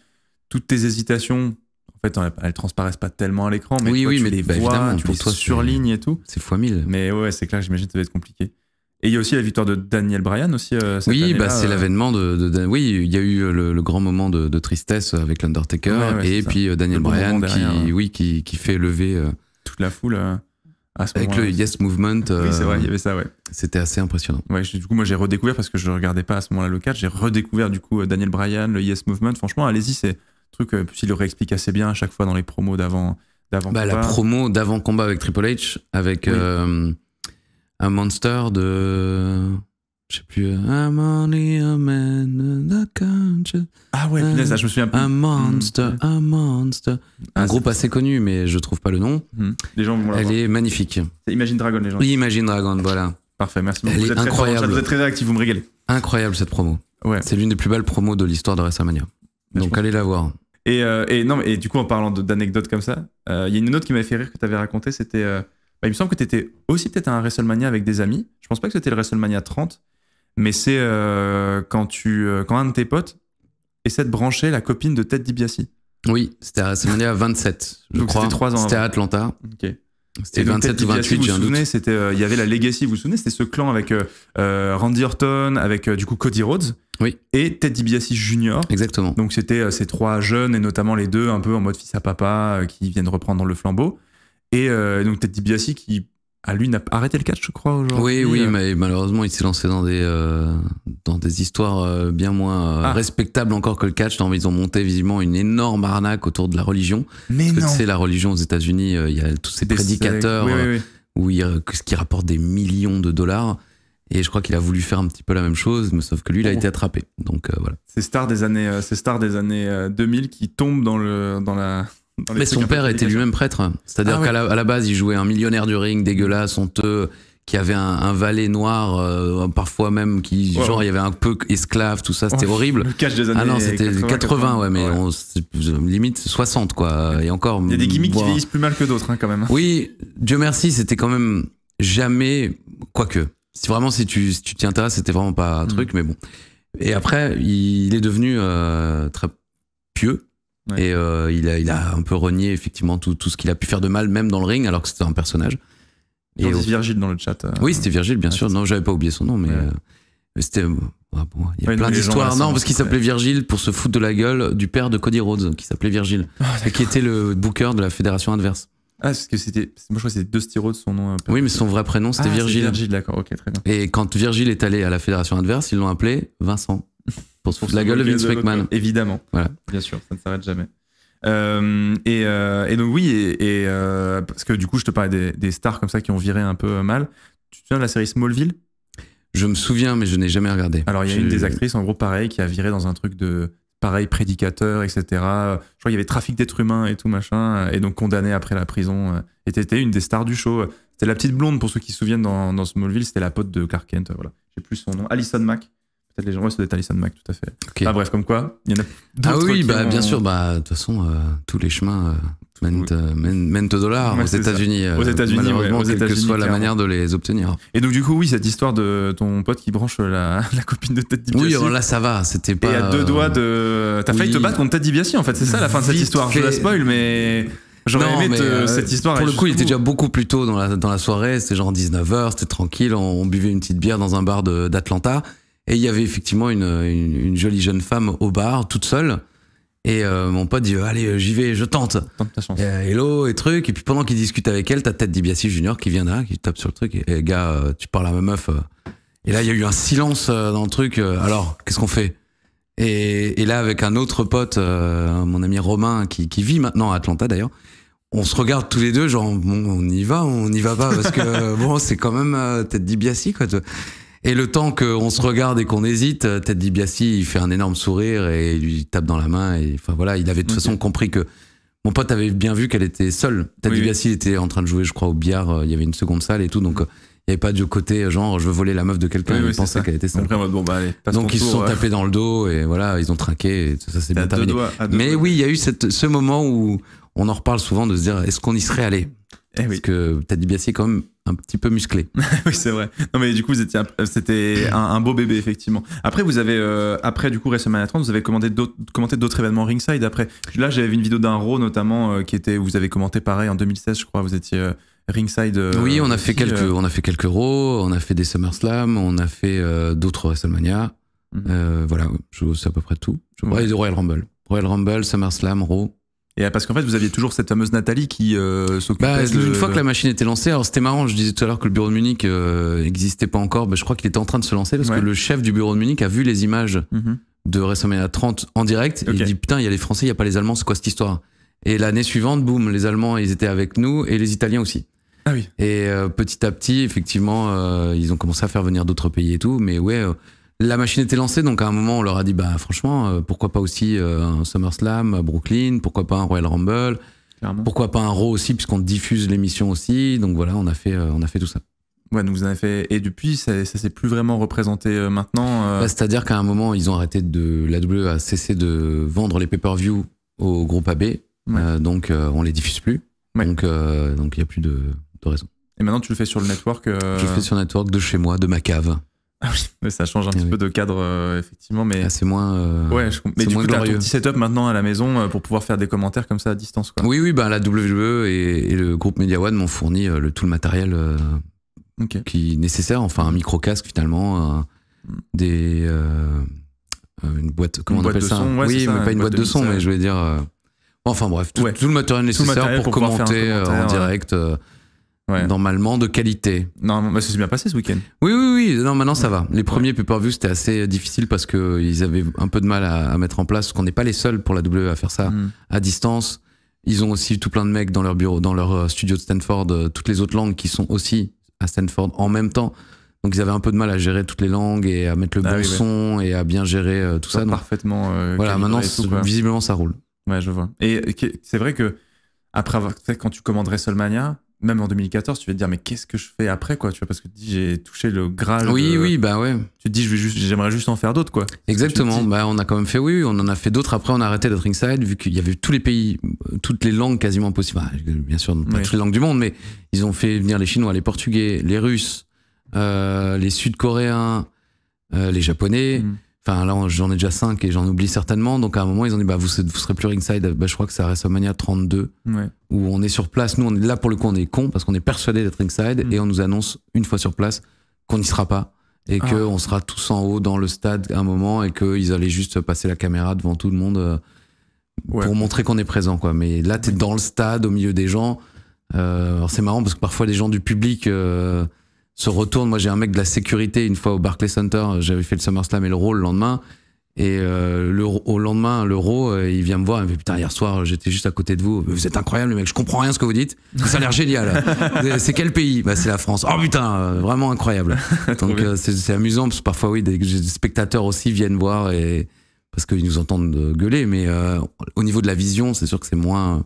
toutes tes hésitations. En fait, elles transparaissent pas tellement à l'écran, mais oui, oui, tu mais, les bah, vois, tu pour les surlignes et tout. C'est fois mille. Mais ouais, c'est clair, j'imagine que ça va être compliqué. Et il y a aussi la victoire de Daniel Bryan aussi. Euh, là oui, bah, c'est euh. l'avènement de, Oui, il y a eu le, grand moment de, tristesse avec l'Undertaker et puis euh, Daniel Bryan hein. qui, fait lever euh, toute la foule. À ce avec le Yes Movement. oui, c'est vrai, il y avait ça, ouais. C'était assez impressionnant. du coup, moi, j'ai redécouvert parce que je regardais pas à ce moment-là le catch. J'ai redécouvert du coup Daniel Bryan, le Yes Movement. Franchement, allez-y, c'est truc. Puis le réexplique assez bien à chaque fois dans les promos d'avant. Bah, la promo d'avant combat avec Triple H, avec un monster de. Je sais plus. a Ah ouais, je me souviens Un monster, mm, mm. un monster. un ah, groupe assez connu, mais je trouve pas le nom. Mm. Les gens vont Elle est magnifique. C'est Imagine Dragon, les gens. Oui, Imagine Dragon, voilà. Parfait, merci beaucoup. vous, incroyable. vous êtes très réactif, vous me régalez. Incroyable cette promo. Ouais. C'est l'une des plus belles promos de l'histoire de WrestleMania. Mania. Donc allez la voir. Et, euh, non, et du coup, en parlant d'anecdotes comme ça, euh, il y a une autre qui m'avait fait rire que tu avais raconté, c'était. Euh, bah, il me semble que tu étais aussi peut-être à un WrestleMania avec des amis. Je pense pas que c'était le WrestleMania 30, mais c'est euh, quand, tu, euh, quand un de tes potes essaie de brancher la copine de Ted DiBiase. Oui, c'était à WrestleMania 27. Je donc c'était ans. C'était à Atlanta. Ok. C'était 27 ou 28, j'ai vous souvenez, euh, il y avait la Legacy, vous vous souvenez, c'était ce clan avec Randy Orton, avec du coup Cody Rhodes. Oui. Et Ted DiBiase Jr. Exactement. Donc c'était ces trois jeunes et notamment les deux un peu en mode fils à papa qui viennent reprendre le flambeau. Euh, et donc, Ted DiBiase qui à lui n'a arrêté le catch, je crois. Aujourd'hui. Oui, oui, euh. mais malheureusement, il s'est lancé dans des, euh, dans des histoires bien moins ah. respectables encore que le catch. ils ont monté visiblement une énorme arnaque autour de la religion. Mais Parce que tu sais, la religion aux États-Unis, il y a tous ces prédicateurs Où qui rapporte des millions de dollars. Et je crois qu'il a voulu faire un petit peu la même chose, mais sauf que lui, il a oh. été attrapé. Donc voilà. Ces stars des années, stars des années 2000 qui tombe dans, le, dans la mais son père était lui-même prêtre. C'est-à-dire ah qu'à la, base, il jouait un millionnaire du ring dégueulasse, honteux, qui avait un, valet noir, euh, parfois même, qui, genre, il y avait un peu esclave, tout ça, c'était oh, horrible. des ah années Ah non, c'était 80, ouais, mais On, limite 60, quoi. Et encore. Il y a des gimmicks qui vieillissent plus mal que d'autres, hein, quand même. Oui, Dieu merci, c'était quand même jamais, quoique. Si vraiment, si tu t'y intéresses, c'était vraiment pas un mm. truc, mais bon. Et après, il, est devenu euh, très pieux. Et euh, il, a, un peu renié effectivement tout, ce qu'il a pu faire de mal, même dans le ring, alors que c'était un personnage. Et Virgile dans le chat. Euh. oui, c'était Virgile, bien sûr. Non, j'avais pas oublié son nom, mais, euh, c'était. Ah, il y a plein d'histoires. Non, parce qu'il s'appelait Virgile pour se foutre de la gueule du père de Cody Rhodes, qui s'appelait Virgile, oh, qui était le booker de la fédération adverse. Ah, parce que c'était. Moi, je crois que c'était Dusty Rhodes, son nom. oui, mais son vrai prénom, c'était ah, Virgile. Virgile, d'accord, Et quand Virgile est allé à la fédération adverse, ils l'ont appelé Vincent la gueule de Vince McMahon. Évidemment. Voilà. Bien sûr, ça ne s'arrête jamais. Euh, euh, et, donc oui, et, euh, parce que du coup, je te parlais des, stars comme ça qui ont viré un peu mal. Tu te souviens de la série Smallville Je me souviens, mais je n'ai jamais regardé. Alors il y a une des actrices, en gros, pareil, qui a viré dans un truc de pareil prédicateur, etc. Je crois qu'il y avait trafic d'êtres humains et tout machin, et donc condamnée après la prison. Et t'étais une des stars du show. C'était la petite blonde pour ceux qui se souviennent dans, Smallville, c'était la pote de Clark Kent. Voilà, j'ai plus son nom, Alison Mack peut les gens, ouais, c'est des Mac, tout à fait. Ah, bref, comme quoi, il y a Ah oui, bah, bien sûr, bah, de toute façon, euh, tous les chemins euh, euh, mènent, au dollar aux États-Unis. aux États-Unis, malheureusement, quelle que soit la manière de les obtenir. Et donc, du coup, oui, cette histoire de ton pote qui branche la, copine de Ted DiBiase. Oui, alors là, ça va, c'était pas. Et à deux doigts de. T'as failli te battre contre Ted DiBiase, en fait, c'est ça la fin de cette histoire. Je la spoil, mais. J'aurais aimé mais cette histoire. Pour le coup, il était déjà beaucoup plus tôt dans la, soirée. C'était genre 19h, c'était tranquille. On, on, buvait une petite bière dans un bar d'Atlanta. Et il y avait effectivement une, jolie jeune femme au bar, toute seule. Et euh, mon pote dit Allez, euh, j'y vais, je tente. Tente ta chance. Euh, hello et truc. Et puis pendant qu'il discute avec elle, t'as tête d'Ibiassi Junior qui vient là, qui tape sur le truc. Et, gars, tu parles à ma meuf. Et là, il y a eu un silence dans le truc. Alors, qu'est-ce qu'on fait et, là, avec un autre pote, mon ami Romain, qui, vit maintenant à Atlanta d'ailleurs, on se regarde tous les deux, genre, bon, on y va, on n'y va pas, parce que bon, c'est quand même tête d'Ibiassi, quoi. Et le temps qu'on se regarde et qu'on hésite, euh, Ted DiBiase, il fait un énorme sourire et il lui tape dans la main. Et enfin voilà, il avait de toute façon compris que mon pote avait bien vu qu'elle était seule. Ted oui, était en train de jouer, je crois, au billard. Euh, il y avait une seconde salle et tout, donc mhm. euh, il n'y avait pas du côté genre je veux voler la meuf de quelqu'un. il pensait qu'elle était seule. donc bah, ils se sont tapés dans le dos et voilà, ils ont trinqué. ça, bien Mais oui, il y a eu ce moment où on en reparle souvent de se dire est-ce qu'on y serait allé eh parce que Teddy bien bah, est quand même un petit peu musclé. oui, c'est vrai. Non, mais du coup, vous euh, c'était un, beau bébé, effectivement. Après, vous avez, euh, après, du coup, WrestleMania 30, vous avez commenté d'autres, d'autres événements ringside. Après, là, j'avais vu une vidéo d'un Raw, notamment, euh, qui était, vous avez commenté pareil en 2016, je crois, vous étiez ringside. oui, on a fait quelques, on a fait quelques Raw, on a fait des SummerSlam, on a fait d'autres WrestleMania. Mhm. voilà, c'est à peu près tout. Royal Rumble. Royal Rumble, SummerSlam, Raw. Et euh, parce qu'en fait, vous aviez toujours cette fameuse Nathalie qui euh, s'occupait. Bah, une fois que la machine était lancée, alors c'était marrant. Je disais tout à l'heure que le bureau de Munich n'existait euh, pas encore. Mais bah, je crois qu'il était en train de se lancer parce que le chef du bureau de Munich a vu les images mhm. de -hmm. de 30 en direct. il dit putain, il y a les Français, il y a pas les Allemands. C'est quoi cette histoire Et l'année suivante, boum, les Allemands, ils étaient avec nous et les Italiens aussi. Ah oui. Et petit à petit, effectivement, ils ont commencé à faire venir d'autres pays et tout. Mais ouais, la machine était lancée, donc à un moment, on leur a dit, bah franchement, euh, pourquoi pas aussi euh, un SummerSlam à Brooklyn, pourquoi pas un Royal Rumble, pourquoi pas un Raw aussi, puisqu'on diffuse l'émission aussi. Donc voilà, on a fait, euh, on a fait tout ça. Ouais, vous fait. Et depuis, ça, ça s'est plus vraiment représenté maintenant. Bah, c'est-à-dire qu'à un moment, ils ont arrêté de. La W a cessé de vendre les pay-per-view au groupe AB. donc on les diffuse plus. donc Donc il n'y a plus de, de, raison. Et maintenant, tu le fais sur le network Je le fais sur le network de chez moi, de ma cave. Ah ça change un eh petit peu de cadre, euh, effectivement. Mais ah, c'est moins. Euh, ouais, mais du coup, as petit setup maintenant à la maison euh, pour pouvoir faire des commentaires comme ça à distance. Quoi. Oui, oui, bah, la WWE et, le groupe Media One m'ont fourni euh, le, tout le matériel qui est nécessaire. Enfin, un micro casque finalement, des une boîte. Comment on appelle ça son, Oui, mais pas une boîte, de, son, mais je voulais dire. Enfin bref, tout, le matériel nécessaire pour, pour commenter en direct normalement de qualité. Non, mais ça s'est bien passé ce week-end. Oui, oui, oui. Non, maintenant ça va. Les premiers ouais. pay c'était assez euh, difficile parce que euh, ils avaient un peu de mal à, mettre en place. Qu'on n'est pas les seuls pour la w à faire ça hmm. à distance. Ils ont aussi tout plein de mecs dans leur bureau, dans leur euh, studio de Stanford, toutes les autres langues qui sont aussi à Stanford en même temps. Donc ils avaient un peu de mal à gérer toutes les langues et à mettre le ah bon son et à bien gérer tout ça. parfaitement. voilà, maintenant visiblement ça roule. Ouais, je vois. Et c'est vrai que après avoir, quand tu commandes WrestleMania, même en 2014, tu vas te dire, mais qu'est-ce que je fais après, quoi, tu vois, parce que tu dis, j'ai touché le graal. Oui, oui, bah ouais. Tu te dis, j'aimerais juste, juste en faire d'autres, quoi. Exactement, bah on a quand même fait, oui, on en a fait d'autres. Après, on a arrêté d'être inside, vu qu'il y avait tous les pays, toutes les langues quasiment possibles. bien sûr, pas toutes les langues du monde, mais ils ont fait venir les Chinois, les Portugais, les Russes, euh, les Sud-Coréens, euh, les Japonais. Mm. Enfin, là, j'en ai déjà 5 et j'en oublie certainement. Donc, à un moment, ils ont dit, bah, vous, vous serez plus ringside. Bah, je crois que reste à Mania 32, ouais. où on est sur place. Nous, on est là, pour le coup, on est con parce qu'on est persuadé d'être ringside mm. et on nous annonce une fois sur place qu'on n'y sera pas et ah. que qu'on sera tous en haut dans le stade à un moment et qu'ils allaient juste passer la caméra devant tout le monde euh, pour montrer qu'on est présent. Quoi. Mais là, tu es dans le stade, au milieu des gens. Euh, alors c'est marrant parce que parfois les gens du public, euh, se retourne. Moi, j'ai un mec de la sécurité une fois au Barclays Center. Euh, j'avais fait le Summer SummerSlam et le Raw le lendemain. Et euh, le, au lendemain, le Raw euh, il vient me voir, il me dit Putain, hier soir, j'étais juste à côté de vous. Vous êtes incroyable, le mec, je comprends rien ce que vous dites. Ça a l'air génial. c'est quel pays bah, C'est la France. Oh putain, vraiment incroyable. Donc c'est amusant, parce que parfois, oui, des, spectateurs aussi viennent voir, et, parce qu'ils nous entendent gueuler, mais au niveau de la vision, c'est sûr que c'est moins,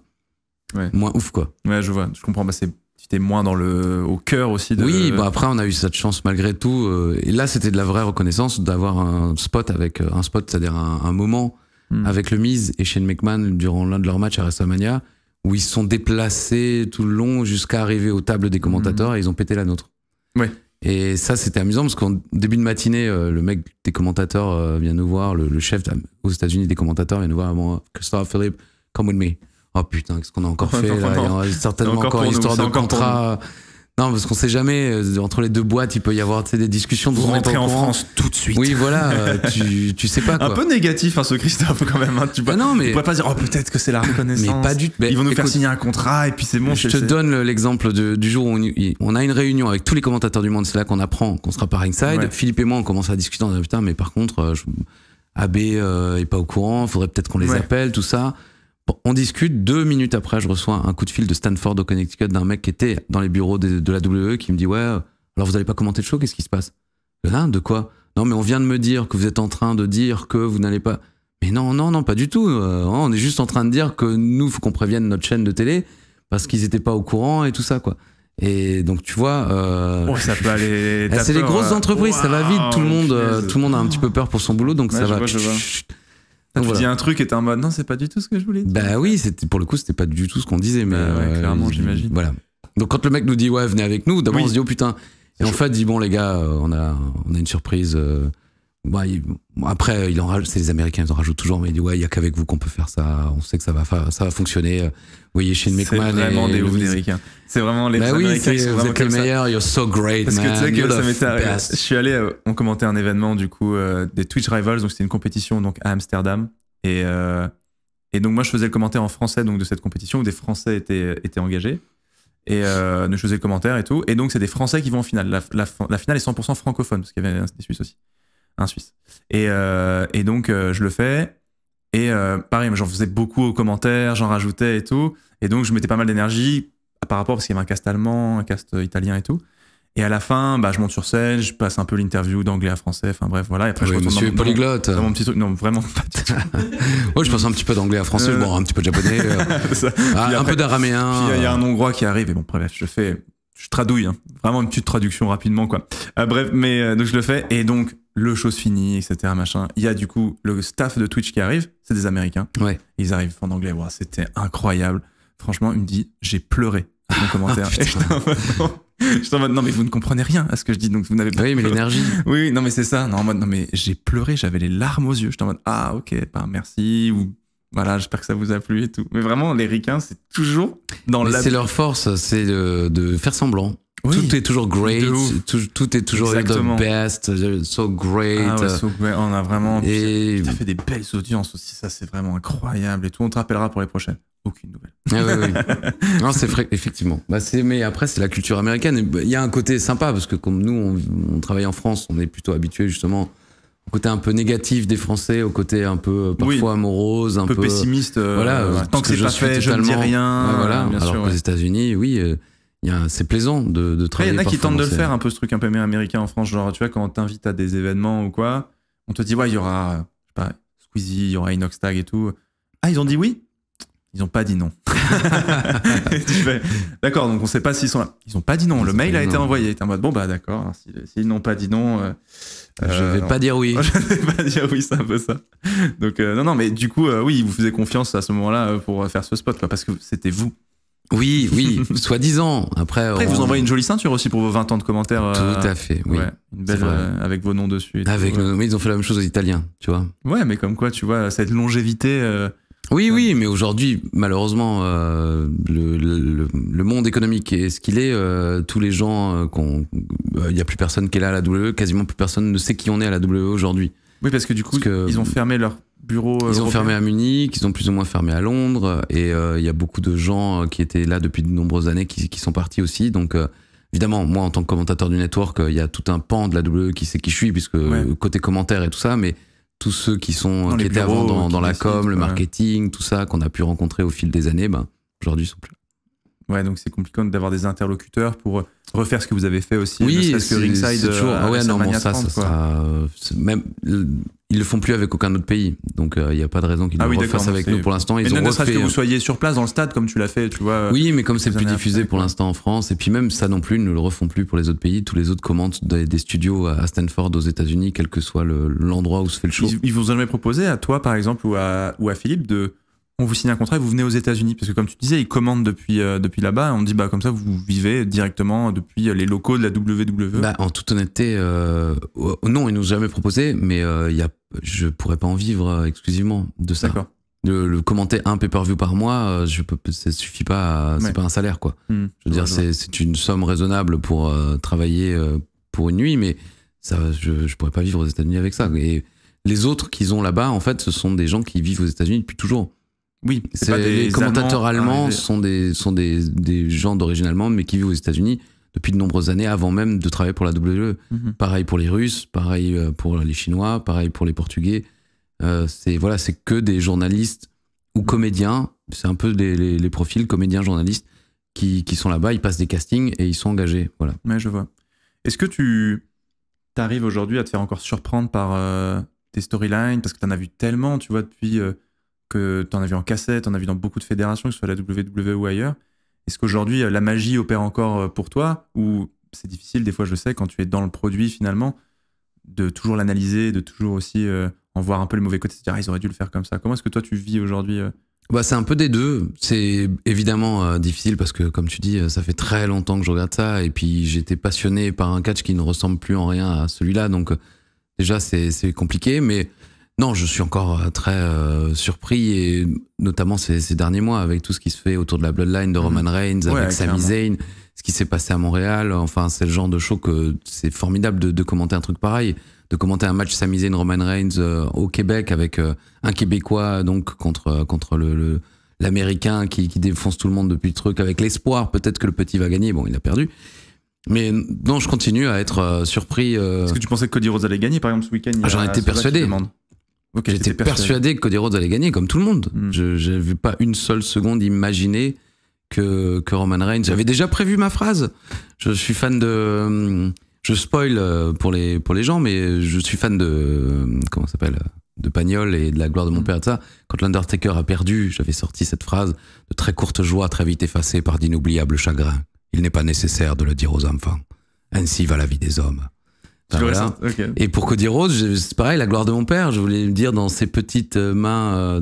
moins ouf, quoi. Ouais, je vois, je comprends. Bah, c'est t'es moins dans le au cœur aussi de Oui, bah après on a eu cette chance malgré tout euh, et là c'était de la vraie reconnaissance d'avoir un spot avec euh, un spot, c'est-à-dire un, moment hmm. avec le Miz et Shane McMahon durant l'un de leurs matchs à WrestleMania où ils se sont déplacés tout le long jusqu'à arriver aux tables des commentateurs hmm. et ils ont pété la nôtre. Ouais. Et ça, c'était amusant parce qu'en début de matinée, euh, le mec des commentateurs vient nous voir, le, chef aux États-Unis des commentateurs vient nous voir, Christophe Philippe, come with me oh putain, qu'est-ce qu'on a encore fait là Il y a certainement encore, une histoire de contrat. Non, parce qu'on sait jamais, euh, entre les deux boîtes, il peut y avoir des discussions de Vous rentrez en, en France tout de suite. Oui, voilà, euh, tu, tu sais pas. Un peu négatif, hein, ce Christophe, quand même. Hein, tu ah ne mais, pas dire, oh, peut-être que c'est la reconnaissance. Mais pas du tout. Ils vont nous faire signer un contrat et puis c'est bon. Je te donne l'exemple du jour où on, a une réunion avec tous les commentateurs du monde, c'est là qu'on apprend qu'on sera par ringside. Philippe et moi, on commence à discuter, on dit, putain, mais par contre, euh, AB pas au courant, Il faudrait peut-être qu'on les appelle, tout ça on discute. Deux minutes après, je reçois un coup de fil de Stanford au Connecticut d'un mec qui était dans les bureaux de, la WE qui me dit Ouais, euh, alors vous n'allez pas commenter le show, qu'est-ce qui se passe là, hein, de quoi Non, mais on vient de me dire que vous êtes en train de dire que vous n'allez pas. Mais non, non, non, pas du tout. Euh, hein, on est juste en train de dire que nous, faut qu'on prévienne notre chaîne de télé parce qu'ils n'étaient pas au courant et tout ça, quoi. Et donc tu vois, euh, ça ah, c'est les grosses entreprises, ça va vite. Tout le monde, tout le monde a un petit peu peur pour son boulot, donc ça va. Donc tu dis un truc et t'es en mode non, c'est pas du tout ce que je voulais dire. Bah oui, pour le coup, c'était pas du tout ce qu'on disait, mais bah ouais, euh, clairement, j'imagine. Voilà. Donc quand le mec nous dit ouais, venez avec nous, d'abord on se dit oh putain. Et en fait, dit bon les gars, euh, on a on a une surprise. Euh, après, il c'est les Américains, ils en rajoutent toujours, mais il dit ouais, il n'y a qu'avec vous qu'on peut faire ça. On sait que ça va, ça va fonctionner. Euh, vous voyez, chez McMahon. C'est vraiment des Américains C'est vraiment les bah Américains. Qui sont vous êtes les meilleurs. You're so great, Parce que tu sais que ça m'était arrivé. Je suis allé, euh, on commentait un événement du coup euh, des Twitch Rivals, donc c'était une compétition donc à Amsterdam et et donc moi je faisais le commentaire en français donc de cette compétition où des Français étaient étaient engagés et euh, je faisais le commentaire et tout. Et donc, c'est des Français qui vont en finale. La, la finale est 100% francophone, parce qu'il y avait des Suisses aussi un Suisse. Et, euh, et donc, euh, je le fais. Et euh, pareil, j'en faisais beaucoup aux commentaires, j'en rajoutais et tout. Et donc, je mettais pas mal d'énergie par rapport, parce qu'il y avait un cast allemand, un cast italien et tout. Et à la fin, bah, je monte sur scène, je passe un peu l'interview d'anglais à français, enfin bref, voilà. Et après, je retourne monsieur dans, polyglotte. mon petit truc, non, vraiment pas ouais, je passe un petit peu d'anglais à français, bon, un petit peu de japonais, un peu d'araméen. Il y, a un hongrois qui arrive, et bon, bref, je fais, je tradouille, hein. vraiment une petite traduction rapidement, quoi. bref, mais donc je le fais, et donc le chose fini, etc. Machin. Il y a du coup le staff de Twitch qui arrive, c'est des Américains. Ouais. Ils arrivent en anglais. c'était incroyable. Franchement, il me dit j'ai pleuré mon ah, commentaire. en mode, non, mais vous ne comprenez rien à ce que je dis, donc vous n'avez pas. Oui, mais l'énergie. Oui, non, mais c'est ça. Non, non, mais j'ai pleuré, j'avais les larmes aux yeux. Je en mode, ah, ok, ben, merci, ou voilà, j'espère que ça vous a plu et tout. Mais vraiment, les ricains, c'est toujours dans la. C'est leur force, c'est de, faire semblant. Tout est toujours great, tout, est toujours the best, ah so great. on a vraiment et... fait des belles audiences aussi, ça c'est vraiment incroyable et tout. On te rappellera pour les prochaines. Aucune nouvelle. Ah non, c'est vrai, effectivement. Bah, mais après, c'est la culture américaine. Bah, il y a un côté sympa parce que comme nous, on, travaille en France, on est plutôt habitué justement au côté un peu négatif des Français, au côté un peu euh, parfois un peu, pessimiste. Euh, voilà, tant que, c'est pas fait, je ne dis rien. voilà. Bien Alors sûr, aux États-Unis, oui. Euh, c'est plaisant de, de travailler. Il y en a qui tentent de le faire, un peu ce truc un peu américain en France, genre tu vois, quand on t'invite à des événements ou quoi, on te dit ouais, il y aura je sais pas, Squeezie, il y aura Inox Tag et tout. Ah, ils ont dit oui Ils ont pas dit non. d'accord, donc on sait pas s'ils sont là. Ils ont pas dit non, le mail a été envoyé. en mode bon bah d'accord, hein, s'ils n'ont pas dit non. Euh, je vais euh, pas dire oui. je vais pas dire oui, c'est un peu ça. Donc euh, non, non, mais du coup, oui, ils vous faisaient confiance à ce moment-là pour faire ce spot, parce que c'était vous. Oui, oui, soi-disant. Après, Après vous envoie une jolie ceinture aussi pour vos 20 ans de commentaires. Tout euh, à fait, oui. Euh, avec vos noms dessus. Avec nos... mais ils ont fait la même chose aux Italiens, tu vois. Ouais, mais comme quoi, tu vois, cette longévité. Euh, oui, oui, mais aujourd'hui, malheureusement, le, monde économique est ce qu'il est. tous les gens, il n'y a plus personne qui est là à la WE, quasiment plus personne ne sait qui on est à la WE aujourd'hui. Oui, parce que du coup, ils ont fermé leur euh, ils ont fermé à Munich, ils ont plus ou moins fermé à Londres, et euh, il y a beaucoup de gens euh, qui étaient là depuis de nombreuses années qui, sont partis aussi. Donc évidemment, moi en tant que commentateur du network, il y a tout un pan de la WWE qui sait qui je suis, puisque côté commentaire et tout ça, mais tous ceux qui sont qui étaient avant dans, la com, le marketing, tout ça qu'on a pu rencontrer au fil des années, ben, aujourd'hui sont plus. Ouais, donc c'est compliqué d'avoir des interlocuteurs pour refaire ce que vous avez fait aussi. Oui, c'est que ringside. Toujours... Ah ouais, ça, ça sera... même ils le font plus avec aucun autre pays, donc il euh, n'y a pas de raison qu'ils ah le refassent avec nous pour l'instant. Mais ne refait... serait-ce que vous euh, soyez sur place dans le stade comme tu l'as fait, tu vois. Euh, oui, mais comme c'est plus diffusé pour l'instant en France, et puis même ça non plus, ils ne le refont plus pour les autres pays. Tous les autres commentent des, studios à Stanford aux États-Unis, quel que soit l'endroit où se fait le show. Ils, ils vous ont jamais proposé à toi par exemple ou à, ou à Philippe de on vous signe un contrat et vous venez aux États-Unis parce que comme tu disais, ils commandent depuis euh, depuis là-bas. On dit bah comme ça vous vivez directement depuis euh, les locaux de la WWE. Bah, en toute honnêteté, euh, oh, non, ils nous ont jamais proposé, mais je y a, je pourrais pas en vivre exclusivement de ça. De le commenter un pay-per-view par mois, je peux, ça suffit pas, c'est pas un salaire quoi. Hmm. je veux dire, c'est une somme raisonnable pour travailler pour une nuit, mais ça, je, je pourrais pas vivre aux États-Unis avec ça. Et les autres qu'ils ont là-bas, en fait, ce sont des gens qui vivent aux États-Unis depuis toujours. Oui, les commentateurs allemands, sont des, sont des, gens d'origine allemande, mais qui vivent aux États-Unis depuis de nombreuses années avant même de travailler pour la WWE. Mhm. Pareil pour les Russes, pareil euh, pour les Chinois, pareil pour les Portugais. Euh, c'est voilà, c'est que des journalistes ou comédiens. C'est un peu les, profils comédiens, journalistes qui, qui sont là-bas. Ils passent des castings et ils sont engagés. Voilà. Mais je vois. Est-ce que tu arrives aujourd'hui à te faire encore surprendre par euh, tes storylines parce que tu en as vu tellement, tu vois, depuis que tu en as vu en cassette, tu en as vu dans beaucoup de fédérations, que ce soit la WWE ou ailleurs. Est-ce qu'aujourd'hui, euh, la magie opère encore euh, pour toi Ou c'est difficile, des fois, je sais, quand tu es dans le produit finalement, de toujours l'analyser, de toujours aussi euh, en voir un peu le mauvais côté, à dire, ah, ils auraient dû le faire comme ça. Comment est-ce que toi, tu vis aujourd'hui bah, C'est un peu des deux. C'est évidemment difficile parce que, comme tu dis, ça fait très longtemps que je regarde ça. Et puis, j'étais passionné par un catch qui ne ressemble plus en rien à celui-là. Donc, déjà, c'est compliqué. Mais non, je suis encore euh, très euh, surpris, et notamment ces, derniers mois, avec tout ce qui se fait autour de la Bloodline, de mhm. Roman Reigns, avec Sami Zayn, ce qui s'est passé à Montréal. Enfin, c'est le genre de show que c'est formidable de, commenter un truc pareil, de commenter un match Sami Zayn, Roman Reigns euh, au Québec avec un Québécois donc contre contre l'américain qui, défonce tout le monde depuis le truc avec l'espoir peut-être que le petit va gagner bon il a perdu mais non, je continue à être surpris. Est-ce que tu pensais que Cody Rhodes allait gagner, par exemple, ce week-end ah, J'en étais persuadé. J'étais persuadé que Cody Rhodes allait gagner, comme tout le monde. Hmm. Je n'avais pas une seule seconde imaginé que, Roman Reigns. J'avais déjà prévu ma phrase. Je suis fan de. Hmm, je spoil euh, pour les, pour les gens, mais je suis fan de. Hmm, comment ça s'appelle euh, De Pagnol et de la gloire de mon père et ça. Quand l'Undertaker a perdu, j'avais sorti cette phrase de très courte joie, très vite effacée par d'inoubliables chagrins. Il n'est pas nécessaire de le dire aux enfants. Ainsi va la vie des hommes. Et pour Cody Rhodes, c'est pareil, la gloire de mon père, je voulais le dire dans ses petites euh, mains, euh,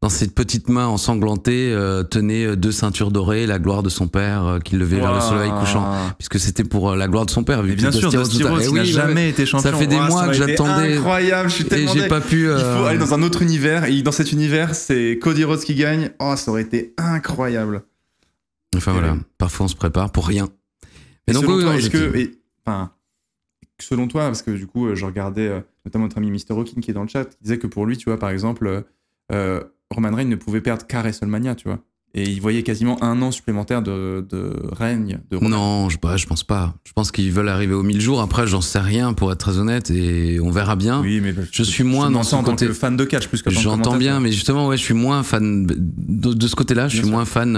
dans ses petites mains ensanglantées, euh, tenait deux ceintures dorées, la gloire de son père qu'il qui levait vers le soleil couchant, puisque c'était pour la gloire de son père. vu bien sûr, Cody Rhodes, n'a eh jamais été champion. Ça fait des mois que j'attendais. Incroyable, je suis tellement. j'ai pas pu. Il faut aller dans un autre univers, et dans cet univers, c'est Cody Rhodes qui gagne. Oh, ça aurait été incroyable. Enfin voilà, parfois on se prépare pour rien. Mais donc, est que, selon toi, parce que du coup, euh, je regardais euh, notamment notre ami Mr. Hawking qui est dans le chat, qui disait que pour lui, tu vois, par exemple, euh, Roman Reigns ne pouvait perdre qu'à WrestleMania, tu vois. Et il voyait quasiment un an supplémentaire de, règne de Non, bah, je, pense pas. Je pense qu'ils veulent arriver aux 1000 jours. Après, j'en sais rien, pour être très honnête, et on verra bien. Oui, mais je suis moins dans ce en fan de catch, plus que J'entends bien, mais justement, ouais, je suis moins fan de, ce côté-là. Je suis moins fan.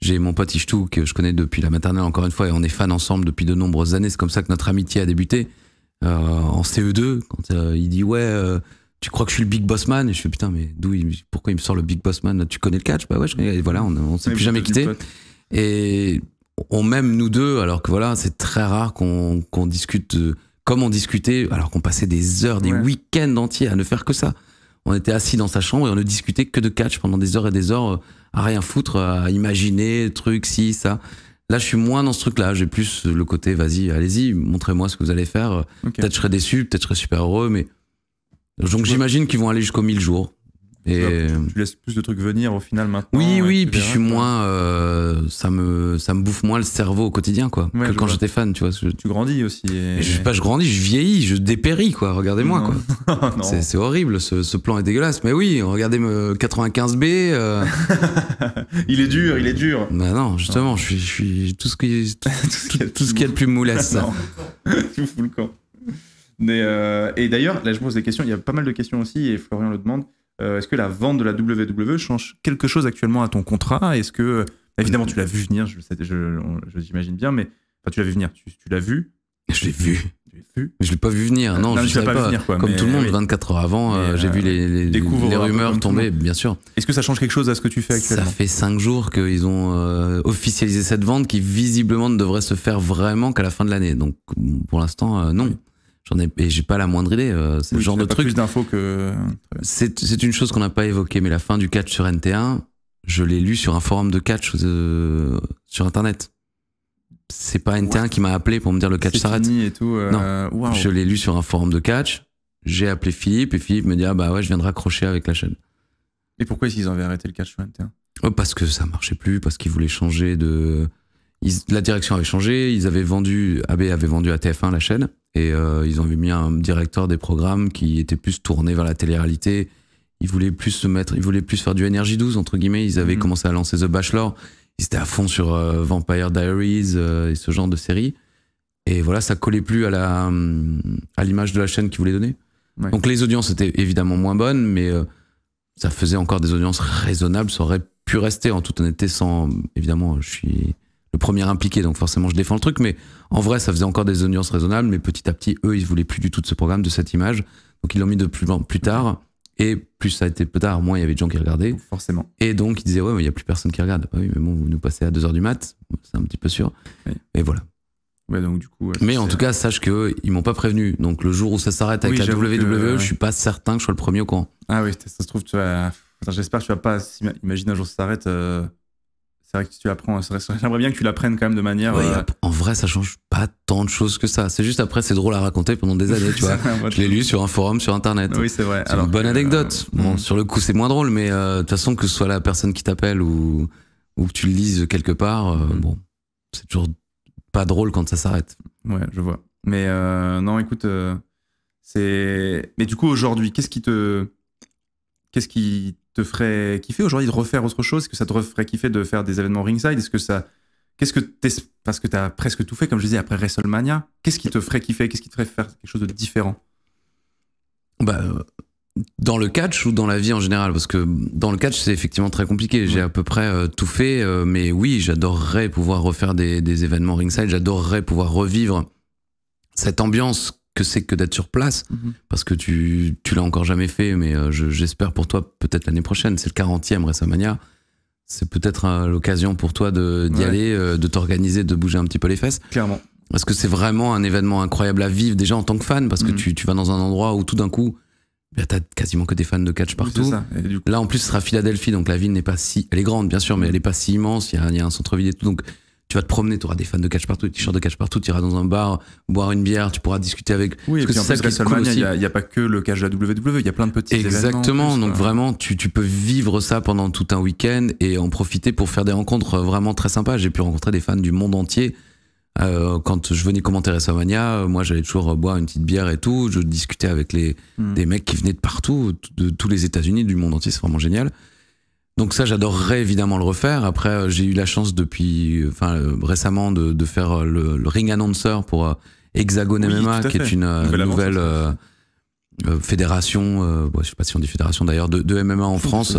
J'ai mon pote Ishtou que je connais depuis la maternelle encore une fois et on est fans ensemble depuis de nombreuses années. C'est comme ça que notre amitié a débuté euh, en CE2 quand euh, il dit ouais euh, tu crois que je suis le big boss man et je fais putain mais d'où il, pourquoi il me sort le big boss man tu connais le catch bah ouais et voilà on, ne s'est plus jamais quitté et on m'aime nous deux alors que voilà c'est très rare qu'on qu'on discute comme on discutait alors qu'on passait des heures des week-ends entiers à ne faire que ça on était assis dans sa chambre et on ne discutait que de catch pendant des heures et des heures euh, à rien foutre, à imaginer, trucs, si, ça. Là, je suis moins dans ce truc-là. J'ai plus le côté, vas-y, allez-y, montrez-moi ce que vous allez faire. Peut-être je serai déçu, peut-être je serai super heureux, mais. Donc j'imagine qu'ils vont aller jusqu'au 1000 jours. Euh, tu laisses plus de trucs venir au final maintenant. Oui, oui, puis je suis moins, euh, ça me, ça me bouffe moins le cerveau au quotidien quoi. que quand j'étais fan, tu vois. Tu grandis aussi. je, pas, je grandis, je vieillis, je dépéris quoi. Regardez-moi quoi. c'est horrible, ce, plan est dégueulasse. Mais oui, regardez me euh, 95B. il est dur, il est dur. Bah non, justement, Je, suis, tout ce qui, tout, ce qui est le plus moulasse. tu fous le camp. Mais et d'ailleurs, là je pose des questions, il y a pas mal de questions aussi, et Florian le demande. Euh, est-ce que la vente de la WWE change quelque chose actuellement à ton contrat Est-ce que évidemment tu l'as vu venir, je j'imagine bien, mais tu l'as vu venir, tu, l'as vu. Je l'ai vu. vu. Je l'ai pas vu venir. Non, je l'ai pas, pas. Venir, Comme tout le monde, 24 heures avant, euh, j'ai euh, vu les, rumeurs tomber, bien sûr. Est-ce que ça change quelque chose à ce que tu fais actuellement Ça fait 5 jours qu'ils ont officialisé cette vente qui visiblement ne devrait se faire vraiment qu'à la fin de l'année. Donc pour l'instant, non. J'en ai, et j'ai pas la moindre idée. ce euh, c'est le genre de truc. que. C'est, c'est une chose qu'on n'a pas évoquée, mais la fin du catch sur NT1, je l'ai lu sur un forum de catch euh, sur internet. C'est pas NT1 qui m'a appelé pour me dire le catch s'arrête. et tout. Euh, je l'ai lu sur un forum de catch. J'ai appelé Philippe et Philippe me dit ah bah ouais je viens de raccrocher avec la chaîne. Et pourquoi ils avaient arrêté le catch sur NT1 Parce que ça marchait plus, parce qu'ils voulaient changer de. la direction avait changé, ils avaient vendu, AB avait vendu à TF1 la chaîne. Et euh, ils ont mis un directeur des programmes qui était plus tourné vers la télé-réalité. Ils voulaient plus se mettre, ils voulaient plus faire du NRJ12, entre guillemets. Ils avaient mhm. commencé à lancer The Bachelor. Ils étaient à fond sur euh, Vampire Diaries euh, et ce genre de séries. Et voilà, ça collait plus à la à l'image de la chaîne qu'ils voulaient donner. Donc les audiences étaient évidemment moins bonnes, mais ça faisait encore des audiences raisonnables. Ça aurait pu rester, en toute honnêteté, sans évidemment, je suis le premier impliqué, donc forcément je défends le truc, mais en vrai ça faisait encore des audiences raisonnables, mais petit à petit, eux, ils voulaient plus du tout de ce programme, de cette image, donc ils l'ont mis de plus, en plus tard, et plus ça a été plus tard, moins il y avait de gens qui regardaient. Forcément. Et donc ils disaient, ouais, mais il n'y a plus personne qui regarde. Ah oui, mais bon, vous nous passez à 2h du mat, c'est un petit peu sûr. Et voilà. donc, du coup, mais en tout cas, sache que ils m'ont pas prévenu. Donc le jour où ça s'arrête avec la WWE, e, je suis pas certain que je sois le premier au courant. Ah oui, ça se trouve, tu J'espère que tu vas pas Imagine un jour ça s'arrête. Euh, c'est vrai que tu apprends. J'aimerais bien que tu l'apprennes quand même de manière. Euh, en vrai, ça change pas tant de choses que ça. C'est juste après, c'est drôle à raconter pendant des années, tu vois. Je l'ai lu sur un forum, sur internet. Oui, c'est vrai. C'est une bonne euh, anecdote. Bon, hmm. sur le coup, c'est moins drôle, mais euh, de toute façon, que ce soit la personne qui t'appelle ou, ou que tu le lises quelque part, hmm. bon, c'est toujours pas drôle quand ça s'arrête. Ouais, je vois. Mais non, écoute, c'est. Mais du coup, aujourd'hui, qu'est-ce qui te. Qu'est-ce qui te ferait kiffer aujourd'hui de refaire autre chose Est-ce que ça te ferait kiffer de faire des événements ringside Est-ce que ça. Qu'est-ce que t'es. Parce que t'as presque tout fait, comme je disais, après WrestleMania. Qu'est-ce qui te ferait kiffer Qu'est-ce qui te ferait faire quelque chose de différent Bah. Dans le catch ou dans la vie en général Parce que dans le catch, c'est effectivement très compliqué. J'ai à peu près euh, tout fait, euh, mais oui, j'adorerais pouvoir refaire des, des événements ringside. J'adorerais pouvoir revivre cette ambiance que c'est que d'être sur place, mhm. parce que tu, l'as encore jamais fait, mais euh, j'espère pour toi peut-être l'année prochaine, c'est le 40e Ressamania, c'est peut-être euh, l'occasion pour toi d'y aller, euh, de t'organiser, de bouger un petit peu les fesses. Clairement. Parce que c'est vraiment un événement incroyable à vivre déjà en tant que fan, parce que mhm. tu, vas dans un endroit où tout d'un coup, bah, t'as quasiment que des fans de catch partout. Là en plus, ce sera Philadelphie, donc la ville n'est pas si... Elle est grande bien sûr, mais elle n'est pas si immense, il y, y a, un centre-ville et tout, donc tu vas te promener, tu auras des fans de catch partout, des t-shirts de catch partout, tu iras dans un bar, boire une bière, tu pourras discuter avec. Oui, parce et puis que en plus, il n'y a, pas que le catch de la WWE, il y a plein de petits Exactement, donc vraiment, tu, peux vivre ça pendant tout un week-end et en profiter pour faire des rencontres vraiment très sympas. J'ai pu rencontrer des fans du monde entier. Euh, quand je venais commenter WrestleMania, euh, moi j'allais toujours euh, boire une petite bière et tout, je discutais avec les, hmm. des mecs qui venaient de partout, de tous les États-Unis, du monde entier, c'est vraiment génial. Donc ça, j'adorerais évidemment le refaire. Après, euh, j'ai eu la chance depuis, euh, enfin euh, récemment, de, faire le, ring announcer pour Hexagon MMA, qui est une nouvelle, fédération, je ne je sais pas si on dit fédération d'ailleurs, de, MMA en France,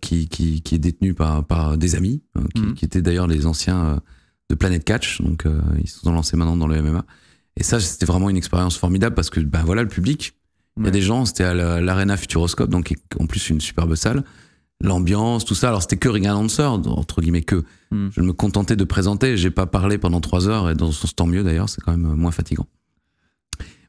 qui, qui, est détenue par, par des amis, mhm. qui, étaient d'ailleurs les anciens de Planet Catch, donc ils se sont lancés maintenant dans le MMA. Et ça, c'était vraiment une expérience formidable parce que, ben voilà, le public, il y a des gens, c'était à l'Arena Futuroscope, donc en plus une superbe salle l'ambiance, tout ça. Alors c'était que Ring Announcer, entre guillemets que. Hmm. Je me contentais de présenter, j'ai pas parlé pendant trois heures, et dans ce temps mieux d'ailleurs, c'est quand même euh, moins fatigant.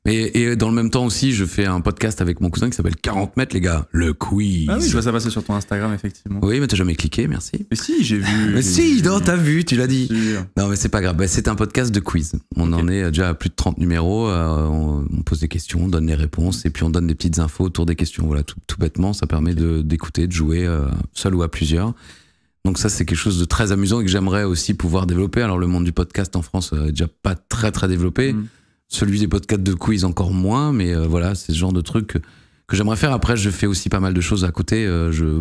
Et, dans le même temps aussi, je fais un podcast avec mon cousin qui s'appelle 40 mètres, les gars. Le quiz. Ah oui, je vois ça passer sur ton Instagram, effectivement. Oui, mais t'as jamais cliqué, merci. Mais si, j'ai vu. mais si, non, t'as vu, tu l'as dit. Non, mais c'est pas grave. Bah, c'est un podcast de quiz. On en est déjà à plus de 30 numéros. Euh, on, pose des questions, on donne les réponses et puis on donne des petites infos autour des questions. Voilà, tout, bêtement, ça permet d'écouter, de, jouer euh, seul ou à plusieurs. Donc ça, c'est quelque chose de très amusant et que j'aimerais aussi pouvoir développer. Alors le monde du podcast en France euh, est déjà pas très très développé. Mm. Celui des podcasts de quiz encore moins, mais euh, voilà, c'est ce genre de truc que, j'aimerais faire. Après, je fais aussi pas mal de choses à côté. Euh, je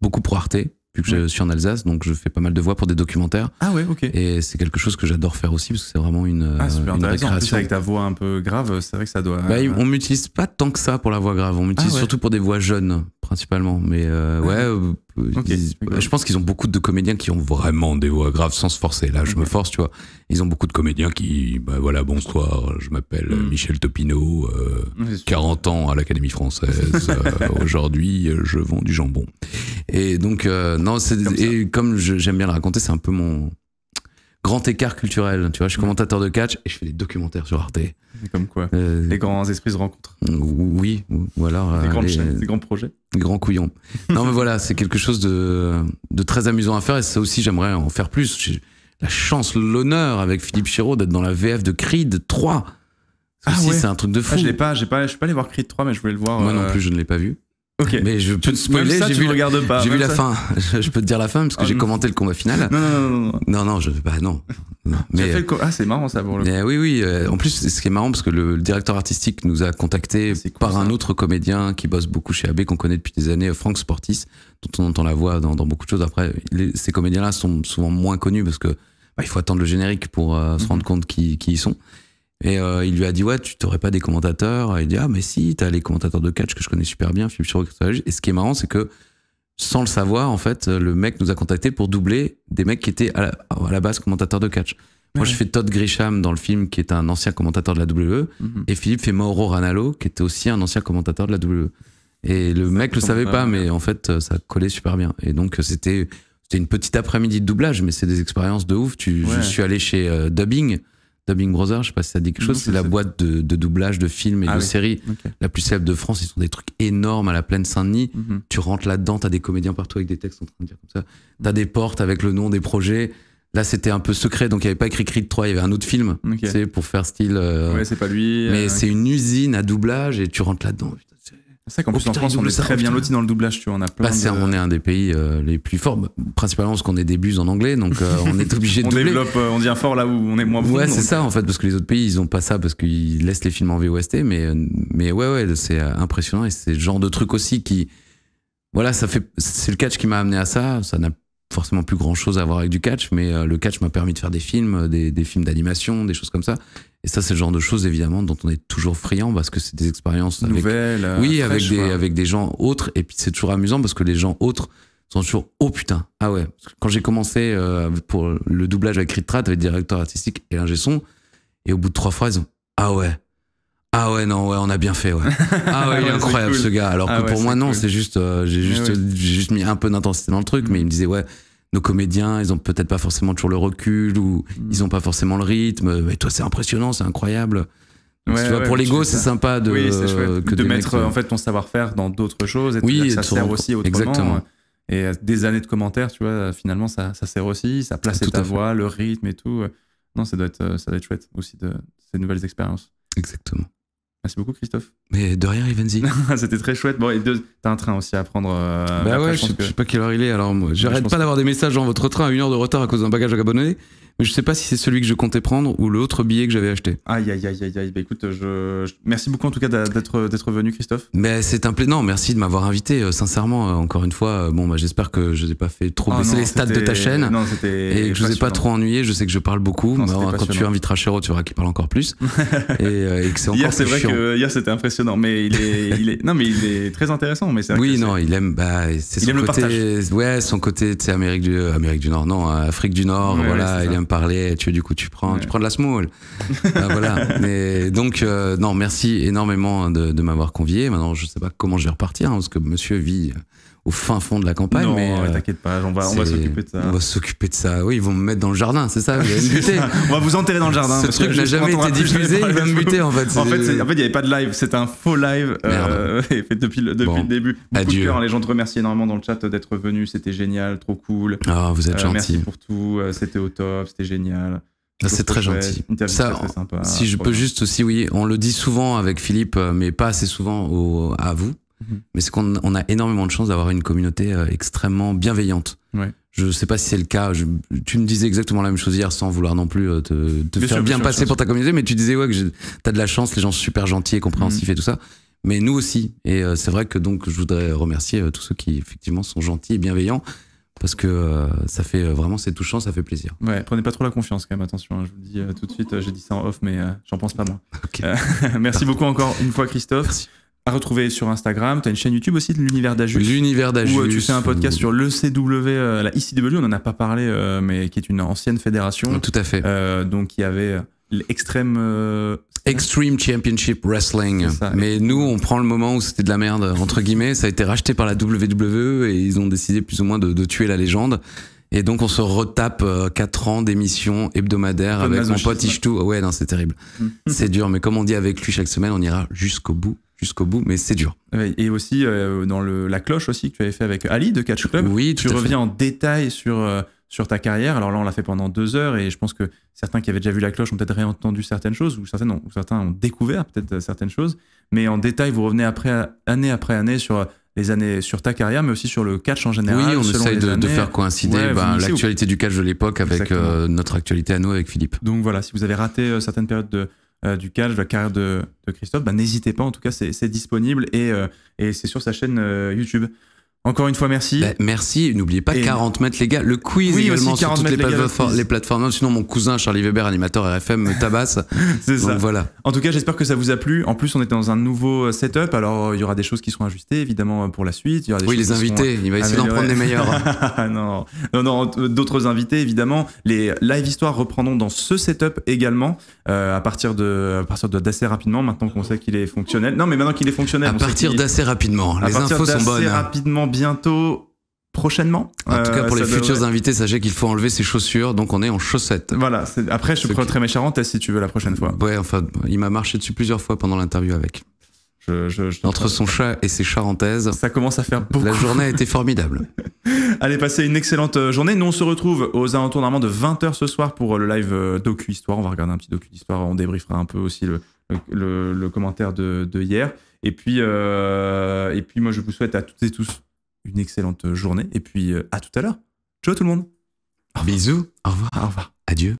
beaucoup pour Arte, vu je suis en Alsace, donc je fais pas mal de voix pour des documentaires. Ah ouais, ok. Et c'est quelque chose que j'adore faire aussi parce que c'est vraiment une, ah, euh, une récréation. avec ta voix un peu grave, c'est vrai que ça doit. Bah, on m'utilise pas tant que ça pour la voix grave. On m'utilise ah surtout pour des voix jeunes, principalement. Mais euh, ah. euh, ouais, je pense qu'ils ont beaucoup de comédiens qui ont vraiment des voix graves sans se forcer. Là, je me force, tu vois. Ils ont beaucoup de comédiens qui, bah, voilà, bonsoir, je m'appelle hmm. Michel Topino, 40 euh, ans à l'Académie française. Aujourd'hui, je vends du jambon. Et donc, non, comme, comme j'aime bien le raconter, c'est un peu mon grand écart culturel. Tu vois, je suis mm. commentateur de catch et je fais des documentaires sur Arte. Comme quoi euh, Les grands esprits se rencontrent. Oui, ou, alors. Euh, les, grands projets. Les grands couillons. non, mais voilà, c'est quelque chose de, très amusant à faire et ça aussi, j'aimerais en faire plus. J'ai la chance, l'honneur avec Philippe Chéreau d'être dans la VF de Creed 3. Ah ouais. c'est un truc de ah, fou. je l'ai pas, j'ai pas, je suis pas allé voir Creed 3, mais je voulais le voir. Moi non euh, plus, je ne l'ai pas vu. Mais je peux te spoiler, j'ai vu, pas, j'ai vu la fin. Je, peux te dire la fin parce que ah, j'ai commenté le combat final. Non, non, non, non. Non, non, je, veux bah, pas. non. Mais, euh, ah, c'est marrant ça pour le. Mais, oui, oui. Euh, en plus, ce qui est marrant parce que le, directeur artistique nous a contacté ah, par un autre comédien qui bosse beaucoup chez AB qu'on connaît depuis des années, Franck Sportis, dont on entend la voix dans, beaucoup de choses. Après, ces comédiens-là sont souvent moins connus parce que bah, il faut attendre le générique pour euh, se mhm. rendre compte qui, qui y sont. Et euh, il lui a dit ouais, tu t'aurais pas des commentateurs. il dit ah mais si, t'as les commentateurs de catch que je connais super bien, Philippe Chiroc. Et ce qui est marrant, c'est que sans le savoir, en fait, le mec nous a contacté pour doubler des mecs qui étaient à la, base commentateurs de catch. Moi, je fais Todd Grisham dans le film, qui est un ancien commentateur de la WWE, mhm. et Philippe fait Mauro Ranallo, qui était aussi un ancien commentateur de la WWE. Et le mec le savait pas, mais en fait, euh, ça collait super bien. Et donc, euh, c'était c'était une petite après-midi de doublage, mais c'est des expériences de ouf. Je suis allé chez Dubbing, Dubbing Brothers, je sais pas si ça dit quelque chose, c'est la boîte de, doublage de films et ah de séries la plus célèbre de France. Ils sont des trucs énormes à la plaine Saint-Denis. Mhm. Tu rentres là-dedans, t'as des comédiens partout avec des textes en train de dire comme ça. T'as des portes avec le nom des projets. Là, c'était un peu secret, donc il n'y avait pas écrit Crit 3, il y avait un autre film, C'est tu sais, pour faire style. Euh, ouais, c'est pas lui. Mais euh, c'est une usine à doublage et tu rentres là-dedans. C'est vrai qu'en plus, en France, on est très bien loti dans le doublage, tu vois. On, a plein bah, on est un des pays euh, les plus forts, principalement parce qu'on est des en anglais, donc euh, on est obligé de. on développe, euh, on devient fort là où on est moins bon. Ouais, c'est ça, en fait, parce que les autres pays, ils ont pas ça, parce qu'ils laissent les films en VOST, mais, mais ouais, ouais, c'est impressionnant et c'est le genre de truc aussi qui. Voilà, ça fait. C'est le catch qui m'a amené à ça. Ça n'a forcément plus grand chose à voir avec du catch, mais euh, le catch m'a permis de faire des films, euh, des, films d'animation, des choses comme ça. Et ça, c'est le genre de choses évidemment dont on est toujours friand parce que c'est des expériences nouvelles, euh, oui, avec des avec des gens autres. Et puis c'est toujours amusant parce que les gens autres sont toujours oh putain ah ouais. Quand j'ai commencé pour le doublage avec Ritrat, avec directeur artistique et l'ingé son, et au bout de trois fois ils ont ah ouais ah ouais non ouais on a bien fait ouais. Ah ouais, il incroyable ce gars. Alors ah que pour moi non c'est juste euh, j'ai eh juste juste mis un peu d'intensité dans le truc mais il me disait ouais nos comédiens ils ont peut-être pas forcément toujours le recul ou mm. ils ont pas forcément le rythme mais toi c'est impressionnant c'est incroyable. tu vois, pour l'ego, c'est sympa de, de mettre euh, en fait ton savoir-faire dans d'autres choses et oui, ça sert aussi autrement. Exactement. Et euh, des années de commentaires, tu vois, finalement, ça, ça sert aussi, ça place ta voix, le rythme et tout. Non, ça doit être, ça doit être chouette aussi de ces nouvelles expériences. Exactement. Merci beaucoup, Christophe. Mais de rien, Ivanzi. C'était très chouette. Bon, et deux, t'as un train aussi à prendre. Euh, bah ouais, je, sais, pas quelle heure il est. Alors, moi, j'arrête pas d'avoir des messages dans votre train à une heure de retard à cause d'un bagage à abandonné je sais pas si c'est celui que je comptais prendre ou l'autre billet que j'avais acheté. Aïe, aïe, aïe, aïe, aïe. Bah, écoute, je... merci beaucoup en tout cas d'être, d'être venu, Christophe. Mais c'est un plaisir. Non, merci de m'avoir invité. Euh, sincèrement, euh, encore une fois, euh, bon, bah, j'espère que je n'ai pas fait trop oh baisser les stats de ta chaîne. Non, c'était. Et que je vous ai pas trop ennuyé. Je sais que je parle beaucoup. Non, bah, quand tu inviteras Chéro, tu verras qu'il parle encore plus. et, que c'est Hier, c'est vrai que hier, c'était impressionnant. Mais il est, est, non, mais il est très intéressant. Mais oui, non, il aime, bah, c'est son côté, ouais, son côté, tu sais, Amérique du, Nord, non, Afrique du Nord, voilà, il parler. Tu du coup, tu prends, tu prends de la smoule ah, voilà. donc, euh, non, merci énormément de, m'avoir convié. Maintenant, je sais pas comment je vais repartir hein, parce que Monsieur vit au fin fond de la campagne. mais euh, t'inquiète pas, on va, s'occuper de ça. On va s'occuper de ça. Oui, ils vont me mettre dans le jardin, c'est ça. on va vous enterrer dans le jardin. Ce truc n'a jamais été diffusé. il va me buter en fait. En fait, il n'y avait pas de live. C'était un faux live euh, fait depuis le, depuis le début. Beaucoup Adieu. Hein, les gens te remercier énormément dans le chat d'être venu. C'était génial, trop cool. Ah, vous êtes euh, gentil. Merci pour tout. C'était au top. C'était génial. Ah, c'est très gentil. Ça, sympa, si je peux juste aussi, oui, on le dit souvent avec Philippe, mais pas assez souvent à vous, Mhm. Mais c'est qu'on a énormément de chance d'avoir une communauté euh, extrêmement bienveillante. Ouais. Je sais pas si c'est le cas. tu me disais exactement la même chose hier sans vouloir non plus euh, te, faire bien, passer pour ta communauté, mais tu disais ouais que as de la chance, les gens sont super gentils et compréhensifs mhm. et tout ça. Mais nous aussi. Et euh, c'est vrai que donc je voudrais remercier tous ceux qui effectivement sont gentils et bienveillants parce que ça fait vraiment c'est touchant, ça fait plaisir. prenez pas trop la confiance quand même, attention. Hein, je vous le dis tout de suite, j'ai dit ça en off, mais j'en pense pas moi. merci beaucoup encore une fois Christophe à retrouver sur Instagram. Tu as une chaîne YouTube aussi de l'univers d'Ajus. L'univers d'Ajus. Où euh, tu fais un podcast sur le CW, euh, la ICW, on n'en a pas parlé, euh, mais qui est une ancienne fédération. Ah, tout à fait. donc il y avait l'extrême. Extreme Championship Wrestling. mais nous, on prend le moment où c'était de la merde, entre guillemets. Ça a été racheté par la WWE et ils ont décidé plus ou moins de, tuer la légende. Et donc on se retape 4 ans d'émissions hebdomadaires avec mon pote Ishtou. Ah ouais, non, c'est terrible. Mm. c'est dur, mais comme on dit avec lui chaque semaine, on ira jusqu'au bout jusqu'au bout, mais c'est dur. Et aussi euh, dans le, la cloche aussi que tu avais fait avec Ali de Catch Club. Oui, tu reviens en détail sur euh, sur ta carrière. Alors là, on l'a fait pendant deux heures et je pense que certains qui avaient déjà vu la cloche ont peut-être réentendu certaines choses ou certains ont, certains ont découvert peut-être euh, certaines choses. Mais en détail, vous revenez après année après année sur les années sur ta carrière, mais aussi sur le catch en général. Oui, on essaye de, faire coïncider ben, l'actualité du catch de l'époque avec notre actualité à nous avec Philippe. Donc voilà, si vous avez raté certaines périodes de euh, du cash de la carrière de, Christophe, bah, n'hésitez pas, en tout cas c'est disponible et, euh, et c'est sur sa chaîne euh, YouTube. Encore une fois, merci. Bah, merci. N'oubliez pas 40 mètres, les gars. Le quiz oui, également sur toutes les, plateformes, sinon, mon cousin Charlie Weber, animateur RFM, me tabasse. C'est ça. voilà. En tout cas, j'espère que ça vous a plu. En plus, on était dans un nouveau euh, setup. Alors, euh, il y aura des choses qui seront ajustées, évidemment, euh, pour la suite. oui, les invités. Il va essayer d'en prendre les meilleurs. non, non, d'autres invités, évidemment. Les live histoires reprendront dans ce setup également, à partir de, à partir d'assez rapidement, maintenant qu'on sait qu'il est fonctionnel. Non, mais maintenant qu'il est fonctionnel. À partir d'assez rapidement. Les infos sont bonnes. rapidement bientôt prochainement. En tout cas, euh, pour les futurs invités, sachez qu'il faut enlever ses chaussures, donc on est en chaussettes. Voilà, après je très mes charentes si tu veux la prochaine fois. Ouais, enfin, il m'a marché dessus plusieurs fois pendant l'interview avec. Entre son chat et ses charentaises. Ça commence à faire beaucoup. La journée a été formidable. Allez, passez une excellente euh, journée. Nous, on se retrouve aux alentours normalement de 20h ce soir pour euh, le live docu-histoire. On va regarder un petit docu-histoire. On débriefera un peu aussi le, le, commentaire de, hier. Et puis, et puis, moi, je vous souhaite à toutes et tous une excellente journée et puis euh, à tout à l'heure. Ciao tout le monde. Bisous, au revoir, au revoir, adieu.